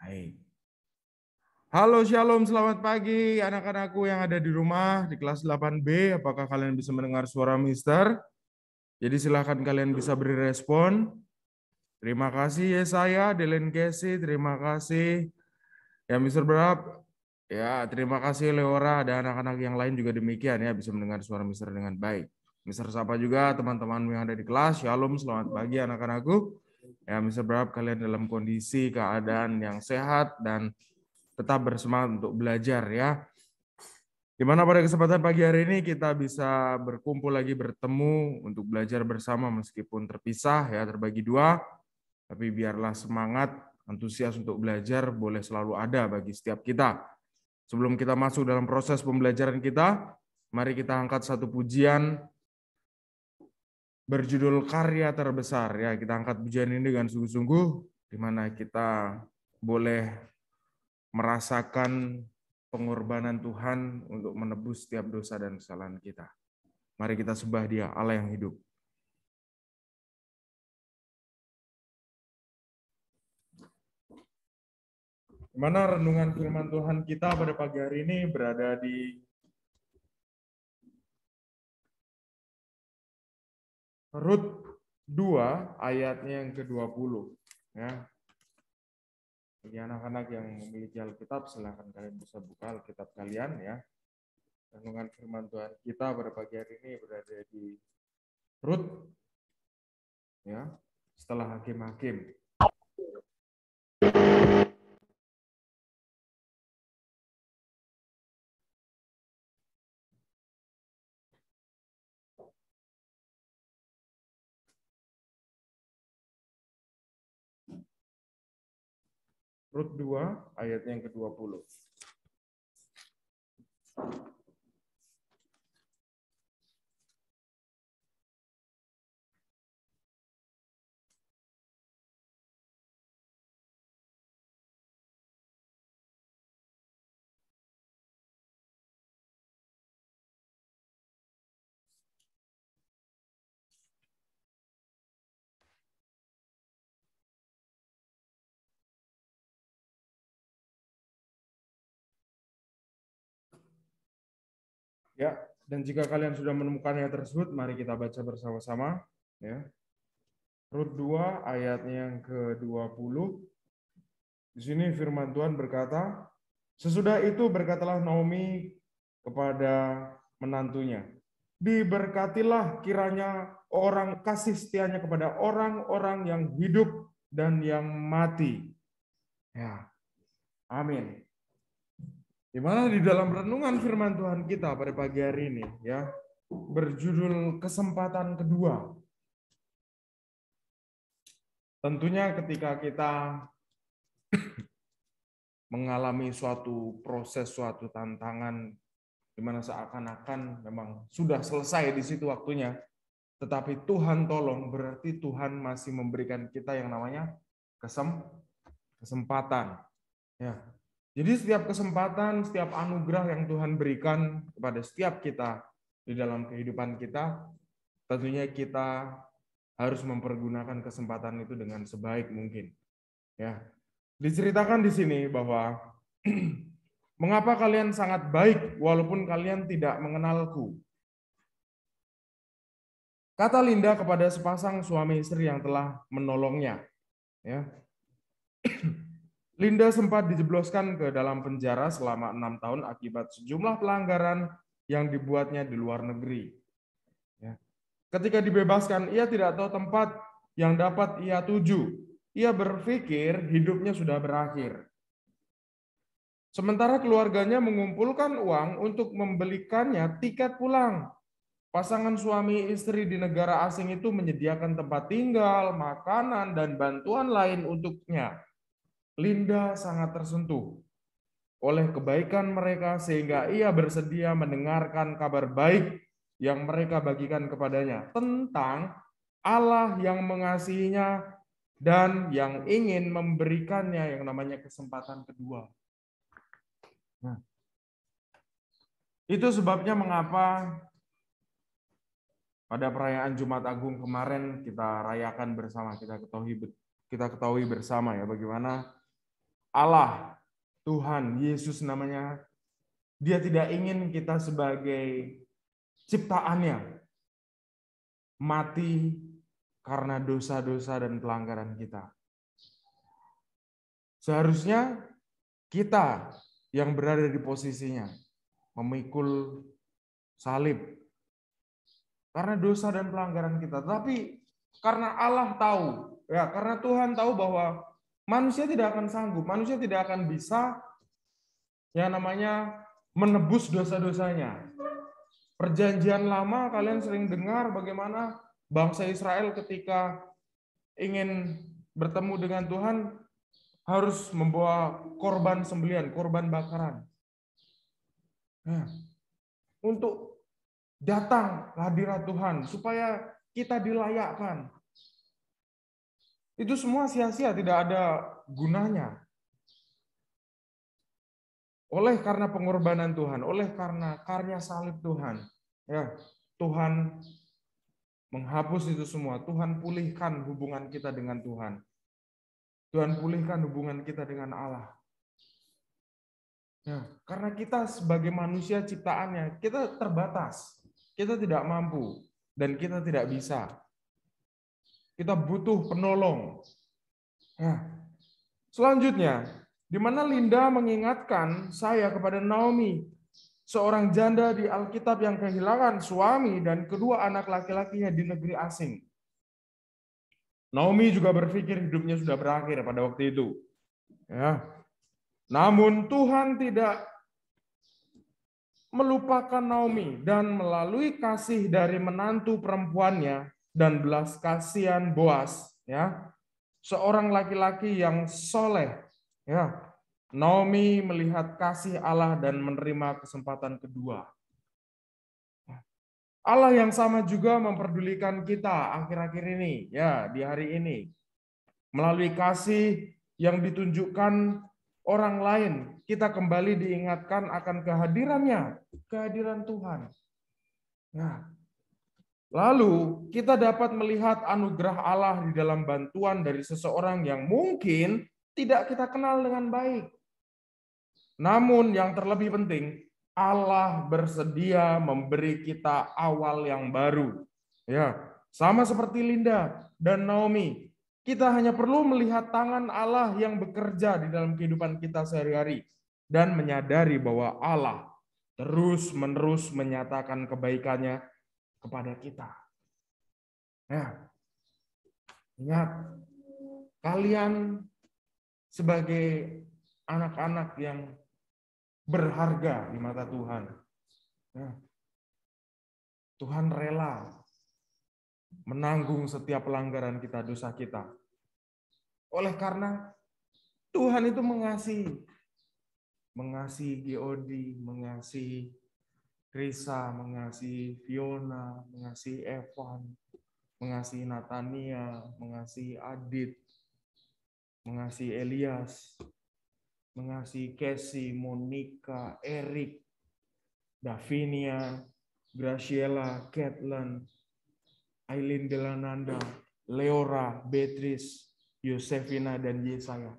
Baik. Halo Shalom, selamat pagi anak-anakku yang ada di rumah di kelas 8B. Apakah kalian bisa mendengar suara Mister? Jadi silahkan kalian bisa beri respon. Terima kasih ya saya, Delen Casey. terima kasih. Ya Mister Berap, ya terima kasih Leora, dan anak-anak yang lain juga demikian ya bisa mendengar suara Mister dengan baik. Mister Sapa juga teman teman yang ada di kelas, Shalom, selamat pagi anak-anakku. Ya, Mister berharap kalian dalam kondisi keadaan yang sehat dan tetap bersemangat untuk belajar ya. Di mana pada kesempatan pagi hari ini kita bisa berkumpul lagi bertemu untuk belajar bersama meskipun terpisah ya terbagi dua, tapi biarlah semangat antusias untuk belajar boleh selalu ada bagi setiap kita. Sebelum kita masuk dalam proses pembelajaran kita, mari kita angkat satu pujian berjudul karya terbesar ya kita angkat pujian ini dengan sungguh-sungguh di mana kita boleh merasakan pengorbanan Tuhan untuk menebus setiap dosa dan kesalahan kita. Mari kita sembah Dia, Allah yang hidup. Di mana renungan firman Tuhan kita pada pagi hari ini berada di Rut 2 ayatnya yang ke-20. Ya. Bagi anak-anak yang memiliki Alkitab, silahkan kalian bisa buka Alkitab kalian ya. Renungan firman Tuhan kita pada pagi hari ini berada di Rut. Ya, setelah hakim-hakim. Rut 2 ayat yang ke-20. Ya, dan jika kalian sudah menemukan ayat tersebut, mari kita baca bersama-sama. Ya. Rut 2 ayatnya yang ke-20. Di sini firman Tuhan berkata, Sesudah itu berkatalah Naomi kepada menantunya, Diberkatilah kiranya orang kasih setianya kepada orang-orang yang hidup dan yang mati. Ya. Amin. Dimana di dalam renungan firman Tuhan kita pada pagi hari ini ya berjudul kesempatan kedua. Tentunya ketika kita mengalami suatu proses, suatu tantangan di mana seakan-akan memang sudah selesai di situ waktunya, tetapi Tuhan tolong berarti Tuhan masih memberikan kita yang namanya kesempatan. Ya, jadi setiap kesempatan, setiap anugerah yang Tuhan berikan kepada setiap kita di dalam kehidupan kita, tentunya kita harus mempergunakan kesempatan itu dengan sebaik mungkin. Ya. Diceritakan di sini bahwa mengapa kalian sangat baik walaupun kalian tidak mengenalku. Kata Linda kepada sepasang suami istri yang telah menolongnya. Ya Linda sempat dijebloskan ke dalam penjara selama enam tahun akibat sejumlah pelanggaran yang dibuatnya di luar negeri. Ya. Ketika dibebaskan, ia tidak tahu tempat yang dapat ia tuju. Ia berpikir hidupnya sudah berakhir. Sementara keluarganya mengumpulkan uang untuk membelikannya tiket pulang. Pasangan suami istri di negara asing itu menyediakan tempat tinggal, makanan, dan bantuan lain untuknya. Linda sangat tersentuh oleh kebaikan mereka sehingga ia bersedia mendengarkan kabar baik yang mereka bagikan kepadanya tentang Allah yang mengasihinya dan yang ingin memberikannya yang namanya kesempatan kedua. Nah, itu sebabnya mengapa pada perayaan Jumat Agung kemarin kita rayakan bersama, kita ketahui kita ketahui bersama ya bagaimana Allah, Tuhan, Yesus namanya, dia tidak ingin kita sebagai ciptaannya mati karena dosa-dosa dan pelanggaran kita. Seharusnya kita yang berada di posisinya memikul salib karena dosa dan pelanggaran kita. Tapi karena Allah tahu, ya karena Tuhan tahu bahwa manusia tidak akan sanggup, manusia tidak akan bisa yang namanya menebus dosa-dosanya. Perjanjian lama kalian sering dengar bagaimana bangsa Israel ketika ingin bertemu dengan Tuhan harus membawa korban sembelian, korban bakaran. Nah, untuk datang ke hadirat Tuhan supaya kita dilayakkan. Itu semua sia-sia, tidak ada gunanya. Oleh karena pengorbanan Tuhan, oleh karena karya salib Tuhan, ya Tuhan menghapus itu semua. Tuhan pulihkan hubungan kita dengan Tuhan. Tuhan pulihkan hubungan kita dengan Allah. Ya, karena kita sebagai manusia ciptaannya, kita terbatas. Kita tidak mampu dan kita tidak bisa. Kita butuh penolong. Nah, selanjutnya, di mana Linda mengingatkan saya kepada Naomi, seorang janda di Alkitab yang kehilangan suami dan kedua anak laki-lakinya di negeri asing. Naomi juga berpikir hidupnya sudah berakhir pada waktu itu. Ya. Namun Tuhan tidak melupakan Naomi dan melalui kasih dari menantu perempuannya, dan belas kasihan Boas ya seorang laki-laki yang soleh ya Naomi melihat kasih Allah dan menerima kesempatan kedua Allah yang sama juga memperdulikan kita akhir-akhir ini ya di hari ini melalui kasih yang ditunjukkan orang lain kita kembali diingatkan akan kehadirannya kehadiran Tuhan nah Lalu kita dapat melihat anugerah Allah di dalam bantuan dari seseorang yang mungkin tidak kita kenal dengan baik. Namun yang terlebih penting, Allah bersedia memberi kita awal yang baru. Ya, sama seperti Linda dan Naomi, kita hanya perlu melihat tangan Allah yang bekerja di dalam kehidupan kita sehari-hari dan menyadari bahwa Allah terus-menerus menyatakan kebaikannya kepada kita. Nah, ingat, kalian sebagai anak-anak yang berharga di mata Tuhan. ya. Tuhan rela menanggung setiap pelanggaran kita, dosa kita. Oleh karena Tuhan itu mengasihi. Mengasihi Geodi, mengasihi Risa, mengasihi Fiona, mengasihi Evan, mengasihi Natania, mengasihi Adit, mengasihi Elias, mengasihi Casey, Monica, Eric, Davinia, Graciela, Caitlin, Aileen Delananda, Leora, Beatrice, Yosefina, dan Yesaya.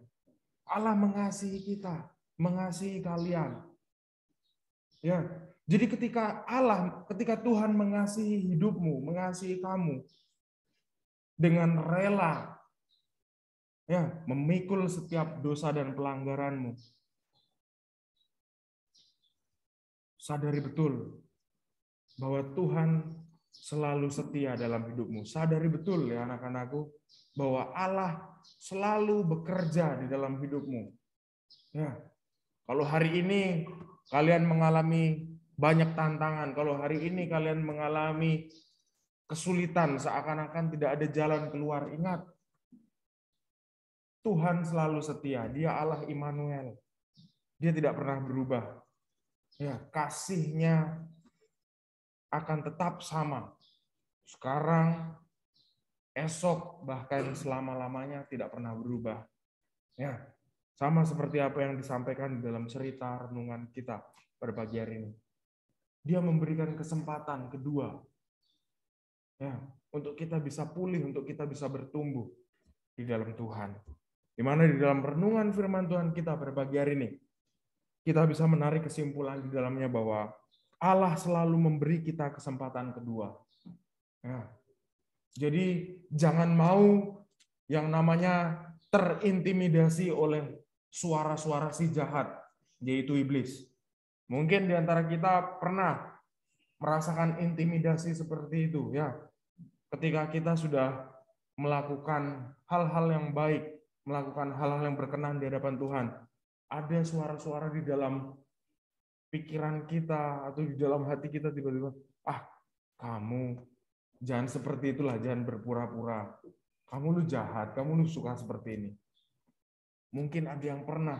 Allah mengasihi kita, mengasihi kalian. Ya, jadi ketika Allah, ketika Tuhan mengasihi hidupmu, mengasihi kamu dengan rela ya, memikul setiap dosa dan pelanggaranmu. Sadari betul bahwa Tuhan selalu setia dalam hidupmu. Sadari betul ya anak-anakku bahwa Allah selalu bekerja di dalam hidupmu. Ya. Kalau hari ini kalian mengalami banyak tantangan. Kalau hari ini kalian mengalami kesulitan seakan-akan tidak ada jalan keluar, ingat Tuhan selalu setia. Dia Allah Immanuel. Dia tidak pernah berubah. Ya, kasihnya akan tetap sama. Sekarang, esok, bahkan selama-lamanya tidak pernah berubah. Ya, sama seperti apa yang disampaikan di dalam cerita renungan kita pada pagi hari ini. Dia memberikan kesempatan kedua ya, untuk kita bisa pulih, untuk kita bisa bertumbuh di dalam Tuhan. Di mana di dalam renungan firman Tuhan kita pada pagi hari ini, kita bisa menarik kesimpulan di dalamnya bahwa Allah selalu memberi kita kesempatan kedua. Ya. Jadi jangan mau yang namanya terintimidasi oleh suara-suara si jahat, yaitu iblis. Mungkin di antara kita pernah merasakan intimidasi seperti itu ya. Ketika kita sudah melakukan hal-hal yang baik, melakukan hal-hal yang berkenan di hadapan Tuhan, ada suara-suara di dalam pikiran kita atau di dalam hati kita tiba-tiba, ah kamu jangan seperti itulah, jangan berpura-pura. Kamu lu jahat, kamu lu suka seperti ini. Mungkin ada yang pernah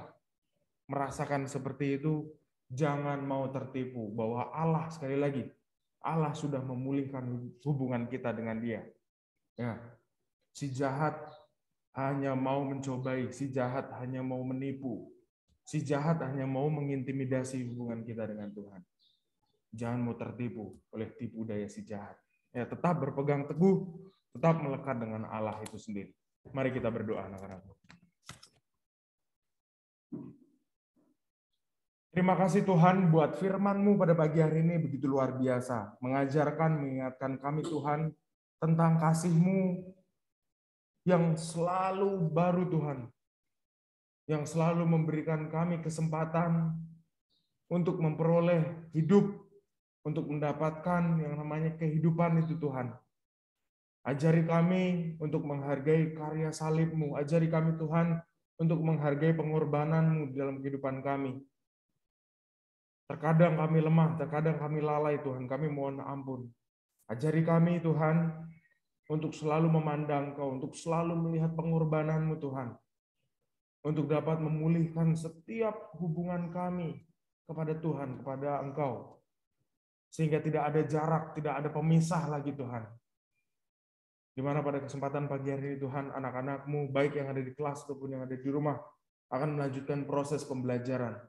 merasakan seperti itu Jangan mau tertipu bahwa Allah sekali lagi Allah sudah memulihkan hubungan kita dengan Dia. Ya. Si jahat hanya mau mencobai, si jahat hanya mau menipu, si jahat hanya mau mengintimidasi hubungan kita dengan Tuhan. Jangan mau tertipu oleh tipu daya si jahat. Ya, tetap berpegang teguh, tetap melekat dengan Allah itu sendiri. Mari kita berdoa anak Terima kasih Tuhan buat firman-Mu pada pagi hari ini begitu luar biasa. Mengajarkan, mengingatkan kami Tuhan tentang kasih-Mu yang selalu baru Tuhan. Yang selalu memberikan kami kesempatan untuk memperoleh hidup, untuk mendapatkan yang namanya kehidupan itu Tuhan. Ajari kami untuk menghargai karya salib-Mu. Ajari kami Tuhan untuk menghargai pengorbanan-Mu dalam kehidupan kami Terkadang kami lemah, terkadang kami lalai Tuhan, kami mohon ampun. Ajari kami Tuhan untuk selalu memandang Kau, untuk selalu melihat pengorbananmu Tuhan. Untuk dapat memulihkan setiap hubungan kami kepada Tuhan, kepada Engkau. Sehingga tidak ada jarak, tidak ada pemisah lagi Tuhan. Di mana pada kesempatan pagi hari ini Tuhan, anak-anakmu, baik yang ada di kelas ataupun yang ada di rumah, akan melanjutkan proses pembelajaran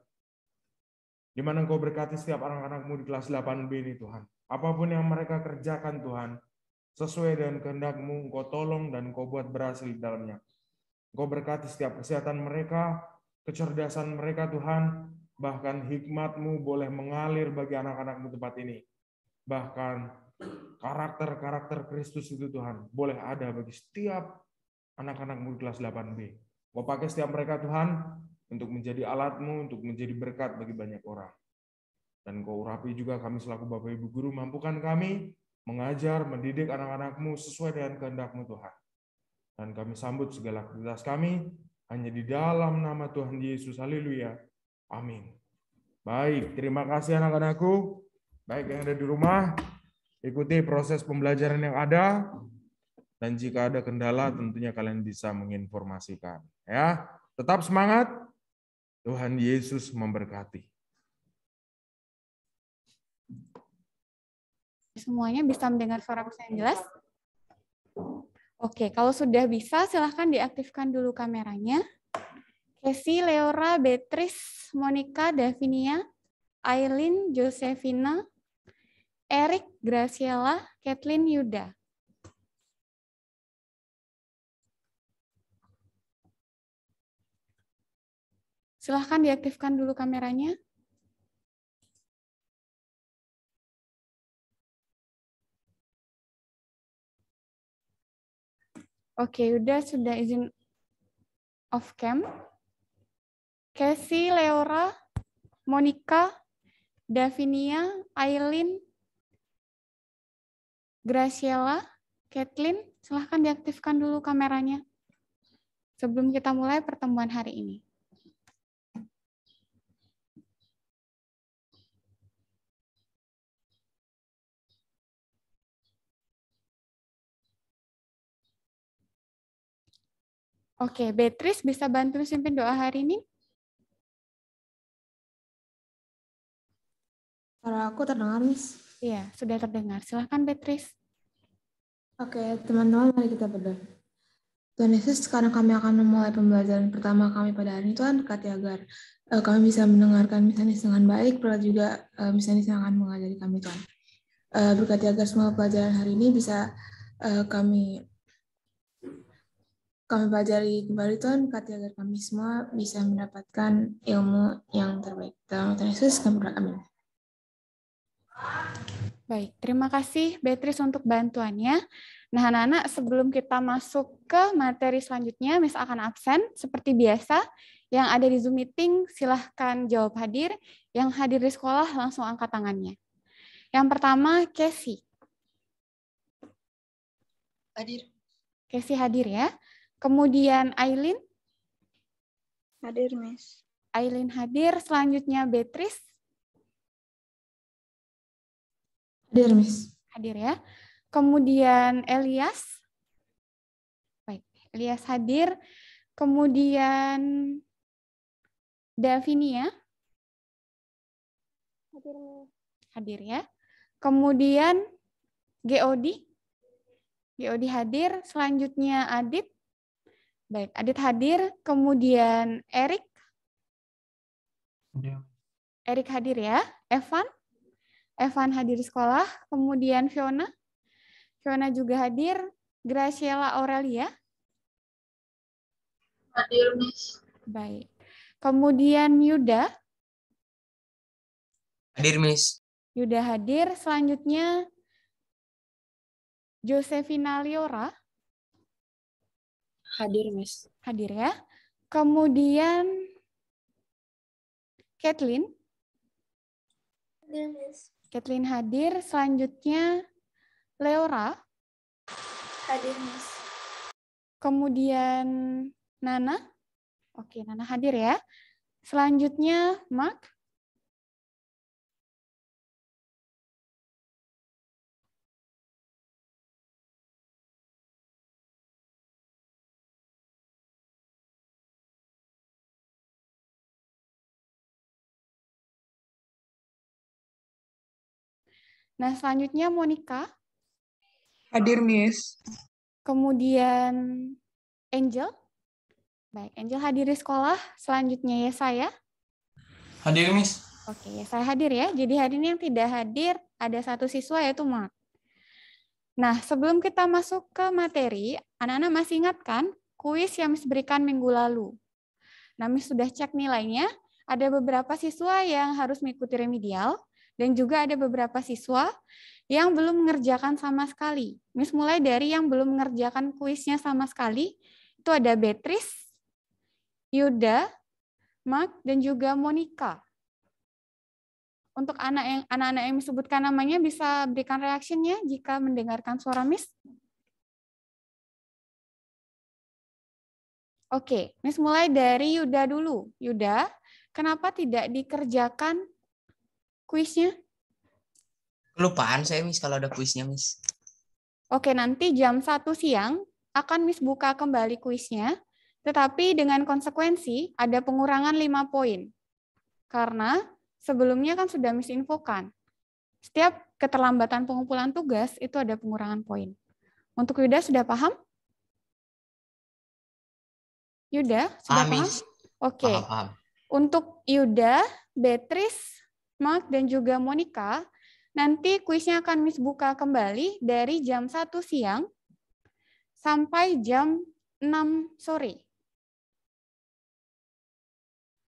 di mana Engkau berkati setiap anak-anakmu di kelas 8B ini, Tuhan. Apapun yang mereka kerjakan, Tuhan, sesuai dengan kehendakmu, Engkau tolong dan Engkau buat berhasil di dalamnya. Engkau berkati setiap kesehatan mereka, kecerdasan mereka, Tuhan, bahkan hikmatmu boleh mengalir bagi anak anakmu tempat ini. Bahkan karakter-karakter Kristus itu, Tuhan, boleh ada bagi setiap anak anakmu di kelas 8B. Engkau pakai setiap mereka, Tuhan, untuk menjadi alatmu, untuk menjadi berkat bagi banyak orang. Dan kau urapi juga kami selaku Bapak Ibu Guru, mampukan kami mengajar, mendidik anak-anakmu sesuai dengan kehendakmu Tuhan. Dan kami sambut segala aktivitas kami, hanya di dalam nama Tuhan Yesus. Haleluya. Amin. Baik, terima kasih anak-anakku. Baik yang ada di rumah, ikuti proses pembelajaran yang ada. Dan jika ada kendala, tentunya kalian bisa menginformasikan. Ya, tetap semangat, Tuhan Yesus memberkati. Semuanya bisa mendengar suara saya yang jelas? Oke, kalau sudah bisa silahkan diaktifkan dulu kameranya. Casey, Leora, Beatrice, Monica, Davinia, Aileen, Josefina, Eric, Graciela, Kathleen, Yuda. Silahkan diaktifkan dulu kameranya. Oke, udah sudah izin off cam. Casey, Leora, Monica, Davinia, Aileen, Graciela, Kathleen, silahkan diaktifkan dulu kameranya sebelum kita mulai pertemuan hari ini. Oke, Beatrice bisa bantu simpin doa hari ini? Suara aku terdengar, Miss. Iya, sudah terdengar. Silahkan, Beatrice. Oke, teman-teman, mari kita berdoa. Tuhan Yesus, sekarang kami akan memulai pembelajaran pertama kami pada hari ini, Tuhan, berkati agar uh, kami bisa mendengarkan misalnya dengan baik, berkat juga uh, eh, misalnya yang akan mengajari kami, Tuhan. Uh, berkati agar semua pelajaran hari ini bisa uh, kami kami pelajari kembali Tuhan berkati agar kami semua bisa mendapatkan ilmu yang terbaik. Dalam Tuhan Yesus kami berdoa amin. Baik, terima kasih Beatrice untuk bantuannya. Nah, anak-anak, sebelum kita masuk ke materi selanjutnya, Miss akan absen seperti biasa. Yang ada di Zoom meeting, silahkan jawab hadir. Yang hadir di sekolah, langsung angkat tangannya. Yang pertama, Casey. Hadir. Casey hadir ya. Kemudian Aileen. Hadir, Miss. Aileen hadir. Selanjutnya Betris Hadir, Miss. Hadir ya. Kemudian Elias. Baik, Elias hadir. Kemudian Davinia. Hadir, Miss. Hadir ya. Kemudian GOD. GOD hadir. Selanjutnya Adit. Baik, Adit hadir. Kemudian Erik. Ya. Erik hadir ya. Evan. Evan hadir di sekolah. Kemudian Fiona. Fiona juga hadir. Graciela Aurelia. Hadir, Miss. Baik. Kemudian Yuda. Hadir, Miss. Yuda hadir. Selanjutnya Josefina Liora. Hadir, Miss. Hadir ya. Kemudian Kathleen. Hadir, Miss. Kathleen hadir. Selanjutnya Leora. Hadir, Miss. Kemudian Nana. Oke, Nana hadir ya. Selanjutnya Mark. Nah, selanjutnya Monica. Hadir, Miss. Kemudian Angel. Baik, Angel hadir di sekolah. Selanjutnya ya saya. Hadir, Miss. Oke, ya saya hadir ya. Jadi hari ini yang tidak hadir ada satu siswa yaitu Mark. Nah, sebelum kita masuk ke materi, anak-anak masih ingat kan kuis yang Miss berikan minggu lalu? Nah, Miss sudah cek nilainya. Ada beberapa siswa yang harus mengikuti remedial, dan juga ada beberapa siswa yang belum mengerjakan sama sekali. Miss mulai dari yang belum mengerjakan kuisnya sama sekali, itu ada Beatrice, Yuda, Mark, dan juga Monica. Untuk anak yang anak-anak yang disebutkan namanya bisa berikan reaksinya jika mendengarkan suara Miss. Oke, Miss mulai dari Yuda dulu. Yuda, kenapa tidak dikerjakan kuisnya? Kelupaan saya, Miss, kalau ada kuisnya, Miss. Oke, nanti jam 1 siang akan Miss buka kembali kuisnya, tetapi dengan konsekuensi ada pengurangan 5 poin. Karena sebelumnya kan sudah Miss infokan. Setiap keterlambatan pengumpulan tugas itu ada pengurangan poin. Untuk Yuda sudah paham? Yuda, sudah ah, paham? paham? Oke. Okay. Untuk Yuda, Beatrice, Mark dan juga Monica. Nanti kuisnya akan Miss buka kembali dari jam 1 siang sampai jam 6 sore.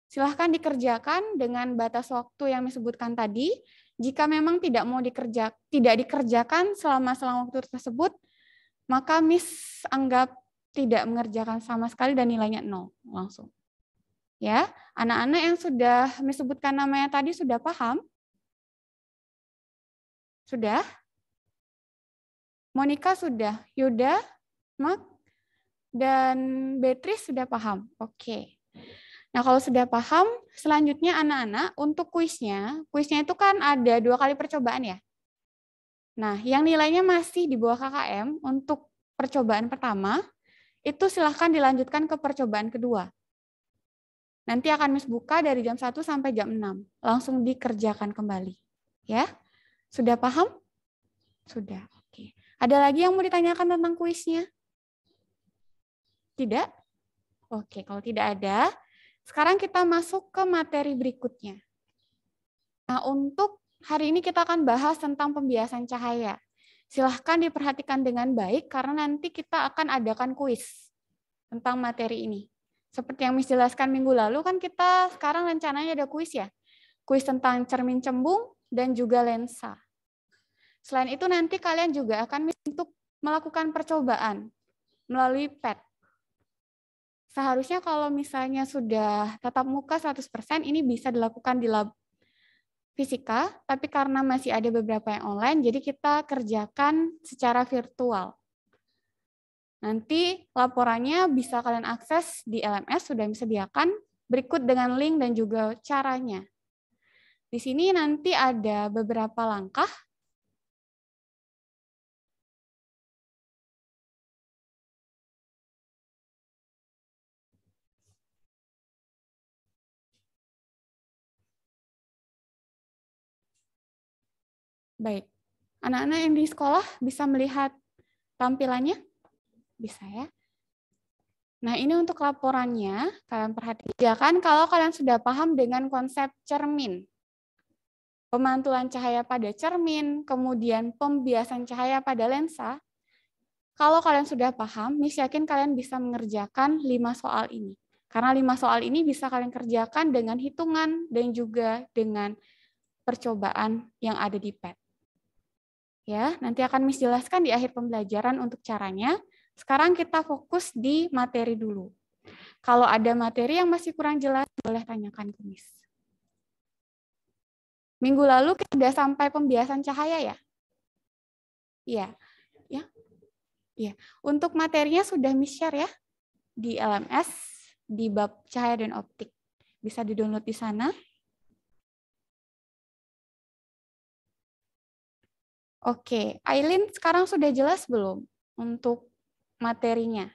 Silahkan dikerjakan dengan batas waktu yang disebutkan tadi. Jika memang tidak mau dikerja, tidak dikerjakan selama selang waktu tersebut, maka Miss anggap tidak mengerjakan sama sekali dan nilainya nol langsung. Ya, anak-anak yang sudah menyebutkan namanya tadi sudah paham? Sudah? Monica sudah, Yuda, Mak, dan Beatrice sudah paham. Oke. Nah, kalau sudah paham, selanjutnya anak-anak untuk kuisnya, kuisnya itu kan ada dua kali percobaan ya. Nah, yang nilainya masih di bawah KKM untuk percobaan pertama, itu silahkan dilanjutkan ke percobaan kedua. Nanti akan Miss buka dari jam 1 sampai jam 6. Langsung dikerjakan kembali. Ya. Sudah paham? Sudah. Oke. Ada lagi yang mau ditanyakan tentang kuisnya? Tidak? Oke, kalau tidak ada, sekarang kita masuk ke materi berikutnya. Nah, untuk hari ini kita akan bahas tentang pembiasan cahaya. Silahkan diperhatikan dengan baik karena nanti kita akan adakan kuis tentang materi ini. Seperti yang Miss minggu lalu kan kita sekarang rencananya ada kuis ya. Kuis tentang cermin cembung dan juga lensa. Selain itu nanti kalian juga akan untuk melakukan percobaan melalui PET. Seharusnya kalau misalnya sudah tatap muka 100%, ini bisa dilakukan di lab fisika, tapi karena masih ada beberapa yang online, jadi kita kerjakan secara virtual. Nanti laporannya bisa kalian akses di LMS sudah disediakan berikut dengan link dan juga caranya. Di sini nanti ada beberapa langkah Baik, anak-anak yang di sekolah bisa melihat tampilannya bisa ya. Nah, ini untuk laporannya, kalian perhatikan kalau kalian sudah paham dengan konsep cermin. Pemantulan cahaya pada cermin, kemudian pembiasan cahaya pada lensa. Kalau kalian sudah paham, Miss yakin kalian bisa mengerjakan lima soal ini. Karena lima soal ini bisa kalian kerjakan dengan hitungan dan juga dengan percobaan yang ada di pad Ya, nanti akan Miss jelaskan di akhir pembelajaran untuk caranya. Sekarang kita fokus di materi dulu. Kalau ada materi yang masih kurang jelas, boleh tanyakan ke Miss. Minggu lalu kita sudah sampai pembiasan cahaya ya? Iya. Ya. Ya. Untuk materinya sudah Miss share ya di LMS di bab cahaya dan optik. Bisa di-download di sana. Oke, Aileen sekarang sudah jelas belum untuk materinya.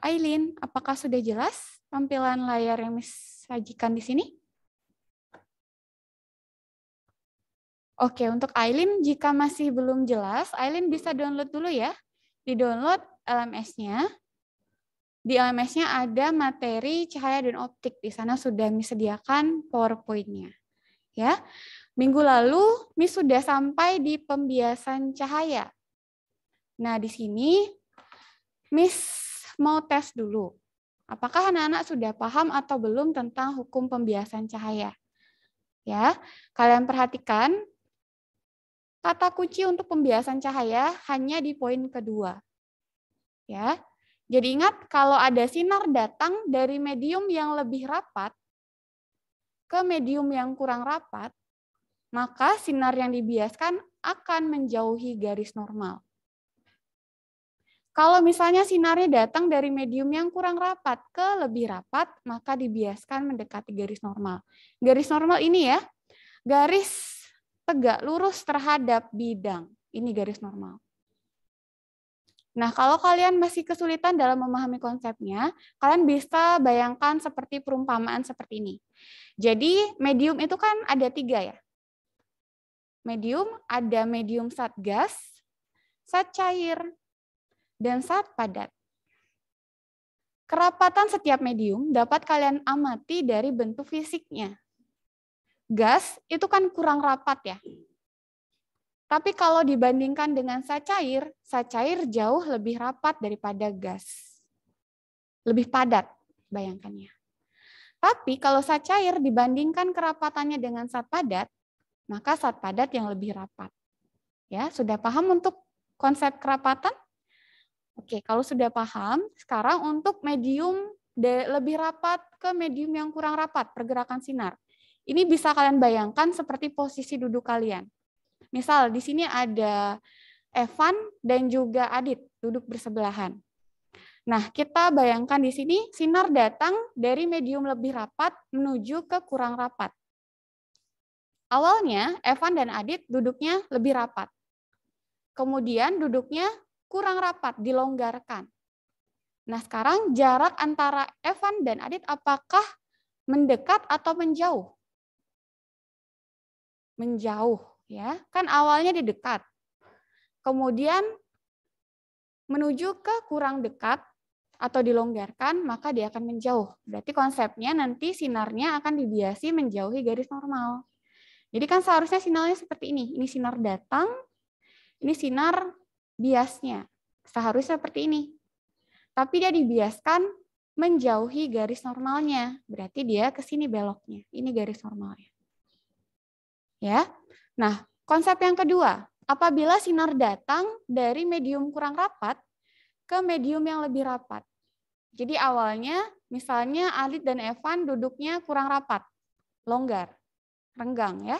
Aileen, apakah sudah jelas tampilan layar yang disajikan di sini? Oke, untuk Aileen jika masih belum jelas, Aileen bisa download dulu ya. Di-download LMS-nya. Di LMS-nya ada materi cahaya dan optik. Di sana sudah disediakan PowerPoint-nya ya. Minggu lalu Miss sudah sampai di pembiasan cahaya. Nah, di sini Miss mau tes dulu. Apakah anak-anak sudah paham atau belum tentang hukum pembiasan cahaya? Ya, kalian perhatikan kata kunci untuk pembiasan cahaya hanya di poin kedua. Ya. Jadi ingat kalau ada sinar datang dari medium yang lebih rapat, ke medium yang kurang rapat, maka sinar yang dibiaskan akan menjauhi garis normal. Kalau misalnya sinarnya datang dari medium yang kurang rapat ke lebih rapat, maka dibiaskan mendekati garis normal. Garis normal ini ya, garis tegak lurus terhadap bidang. Ini garis normal. Nah, kalau kalian masih kesulitan dalam memahami konsepnya, kalian bisa bayangkan seperti perumpamaan seperti ini. Jadi, medium itu kan ada tiga ya. Medium, ada medium sat gas, sat cair, dan sat padat. Kerapatan setiap medium dapat kalian amati dari bentuk fisiknya. Gas itu kan kurang rapat ya, tapi kalau dibandingkan dengan cair, sa cair jauh lebih rapat daripada gas. Lebih padat, bayangkannya. Tapi kalau sa cair dibandingkan kerapatannya dengan saat padat, maka saat padat yang lebih rapat. Ya, sudah paham untuk konsep kerapatan? Oke, kalau sudah paham, sekarang untuk medium lebih rapat ke medium yang kurang rapat, pergerakan sinar. Ini bisa kalian bayangkan seperti posisi duduk kalian. Misal di sini ada Evan dan juga Adit duduk bersebelahan. Nah, kita bayangkan di sini sinar datang dari medium lebih rapat menuju ke kurang rapat. Awalnya Evan dan Adit duduknya lebih rapat. Kemudian duduknya kurang rapat, dilonggarkan. Nah, sekarang jarak antara Evan dan Adit apakah mendekat atau menjauh? Menjauh ya kan awalnya di dekat kemudian menuju ke kurang dekat atau dilonggarkan maka dia akan menjauh berarti konsepnya nanti sinarnya akan dibiasi menjauhi garis normal jadi kan seharusnya sinarnya seperti ini ini sinar datang ini sinar biasnya seharusnya seperti ini tapi dia dibiaskan menjauhi garis normalnya berarti dia ke sini beloknya ini garis normalnya ya Nah, konsep yang kedua, apabila sinar datang dari medium kurang rapat ke medium yang lebih rapat. Jadi awalnya misalnya Alit dan Evan duduknya kurang rapat, longgar, renggang ya.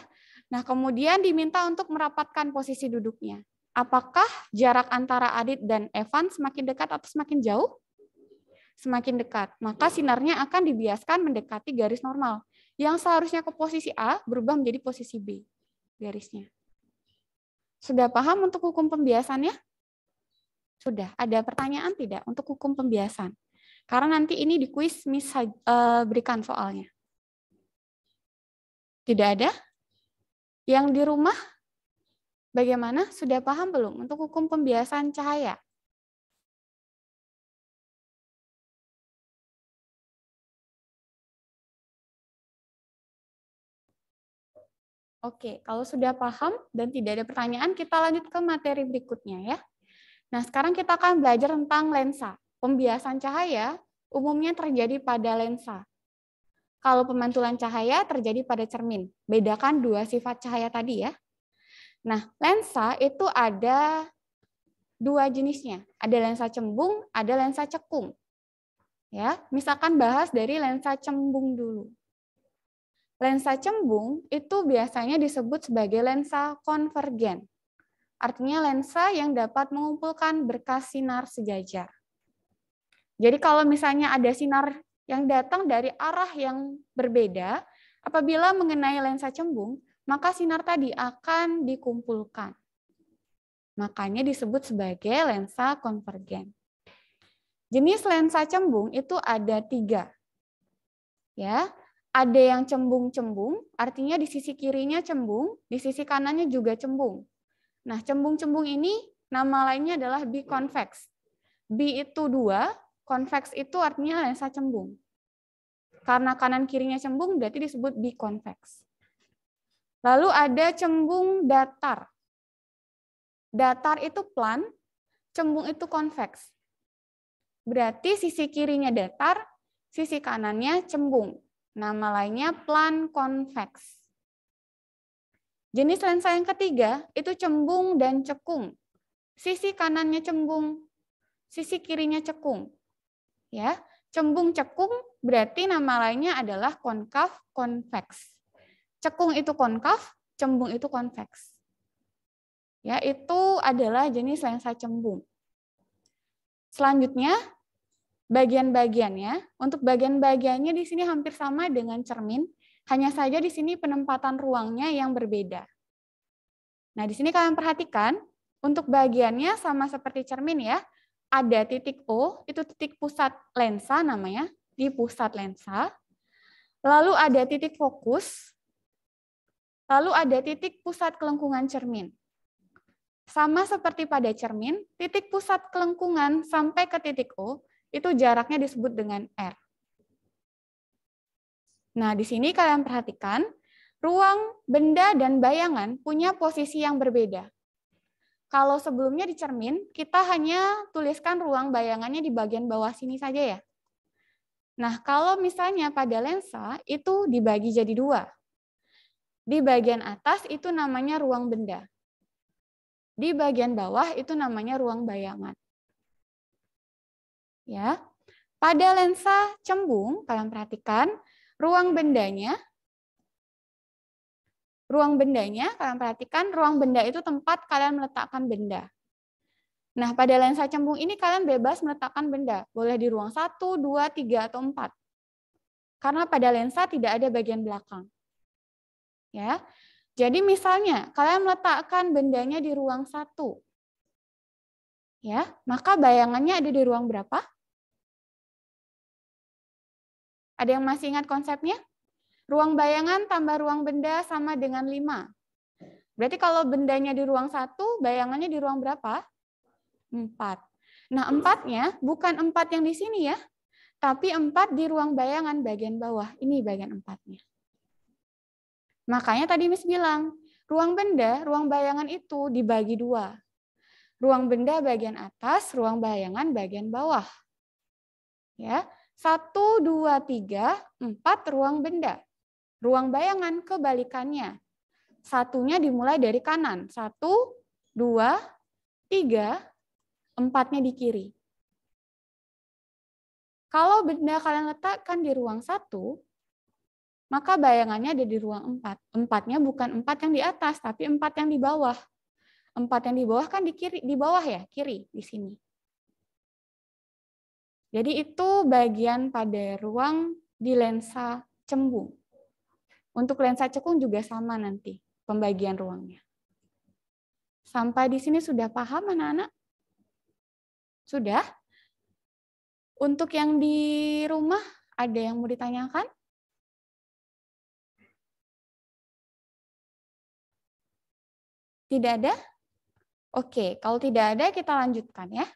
Nah, kemudian diminta untuk merapatkan posisi duduknya. Apakah jarak antara Adit dan Evan semakin dekat atau semakin jauh? Semakin dekat, maka sinarnya akan dibiaskan mendekati garis normal. Yang seharusnya ke posisi A berubah menjadi posisi B garisnya. Sudah paham untuk hukum pembiasannya? Sudah. Ada pertanyaan tidak untuk hukum pembiasan? Karena nanti ini di kuis Miss eh, berikan soalnya. Tidak ada? Yang di rumah bagaimana? Sudah paham belum untuk hukum pembiasan cahaya? Oke, kalau sudah paham dan tidak ada pertanyaan, kita lanjut ke materi berikutnya ya. Nah, sekarang kita akan belajar tentang lensa. Pembiasan cahaya umumnya terjadi pada lensa. Kalau pemantulan cahaya terjadi pada cermin. Bedakan dua sifat cahaya tadi ya. Nah, lensa itu ada dua jenisnya. Ada lensa cembung, ada lensa cekung. Ya, misalkan bahas dari lensa cembung dulu. Lensa cembung itu biasanya disebut sebagai lensa konvergen. Artinya lensa yang dapat mengumpulkan berkas sinar sejajar. Jadi kalau misalnya ada sinar yang datang dari arah yang berbeda, apabila mengenai lensa cembung, maka sinar tadi akan dikumpulkan. Makanya disebut sebagai lensa konvergen. Jenis lensa cembung itu ada tiga. Ya, ada yang cembung-cembung, artinya di sisi kirinya cembung, di sisi kanannya juga cembung. Nah, cembung-cembung ini nama lainnya adalah biconvex. B itu dua, convex itu artinya lensa cembung. Karena kanan kirinya cembung, berarti disebut biconvex. Lalu ada cembung datar. Datar itu plan, cembung itu convex. Berarti sisi kirinya datar, sisi kanannya cembung. Nama lainnya plan convex. Jenis lensa yang ketiga itu cembung dan cekung. Sisi kanannya cembung, sisi kirinya cekung. Ya, cembung cekung berarti nama lainnya adalah konkaf convex Cekung itu konkaf, cembung itu convex. Ya, itu adalah jenis lensa cembung. Selanjutnya, bagian-bagiannya. Untuk bagian-bagiannya di sini hampir sama dengan cermin, hanya saja di sini penempatan ruangnya yang berbeda. Nah, di sini kalian perhatikan, untuk bagiannya sama seperti cermin ya, ada titik O, itu titik pusat lensa namanya, di pusat lensa. Lalu ada titik fokus, lalu ada titik pusat kelengkungan cermin. Sama seperti pada cermin, titik pusat kelengkungan sampai ke titik O itu jaraknya disebut dengan R. Nah, di sini kalian perhatikan, ruang, benda, dan bayangan punya posisi yang berbeda. Kalau sebelumnya di cermin, kita hanya tuliskan ruang bayangannya di bagian bawah sini saja ya. Nah, kalau misalnya pada lensa, itu dibagi jadi dua. Di bagian atas itu namanya ruang benda. Di bagian bawah itu namanya ruang bayangan ya. Pada lensa cembung, kalian perhatikan ruang bendanya ruang bendanya, kalian perhatikan ruang benda itu tempat kalian meletakkan benda. Nah, pada lensa cembung ini kalian bebas meletakkan benda. Boleh di ruang 1, 2, 3, atau 4. Karena pada lensa tidak ada bagian belakang. Ya. Jadi misalnya kalian meletakkan bendanya di ruang 1. Ya, maka bayangannya ada di ruang berapa? Ada yang masih ingat konsepnya? Ruang bayangan tambah ruang benda sama dengan 5. Berarti kalau bendanya di ruang 1, bayangannya di ruang berapa? 4. Nah, empatnya bukan empat yang di sini ya, tapi empat di ruang bayangan bagian bawah. Ini bagian empatnya. Makanya tadi Miss bilang, ruang benda, ruang bayangan itu dibagi dua. Ruang benda bagian atas, ruang bayangan bagian bawah. Ya, 1, 2, 3, 4 ruang benda. Ruang bayangan kebalikannya. Satunya dimulai dari kanan. 1, 2, 3, 4 di kiri. Kalau benda kalian letakkan di ruang 1, maka bayangannya ada di ruang 4. Empatnya bukan empat yang di atas, tapi empat yang di bawah. Empat yang di bawah kan di kiri, di bawah ya, kiri di sini. Jadi itu bagian pada ruang di lensa cembung. Untuk lensa cekung juga sama nanti pembagian ruangnya. Sampai di sini sudah paham anak-anak? Sudah? Untuk yang di rumah ada yang mau ditanyakan? Tidak ada? Oke, kalau tidak ada kita lanjutkan ya.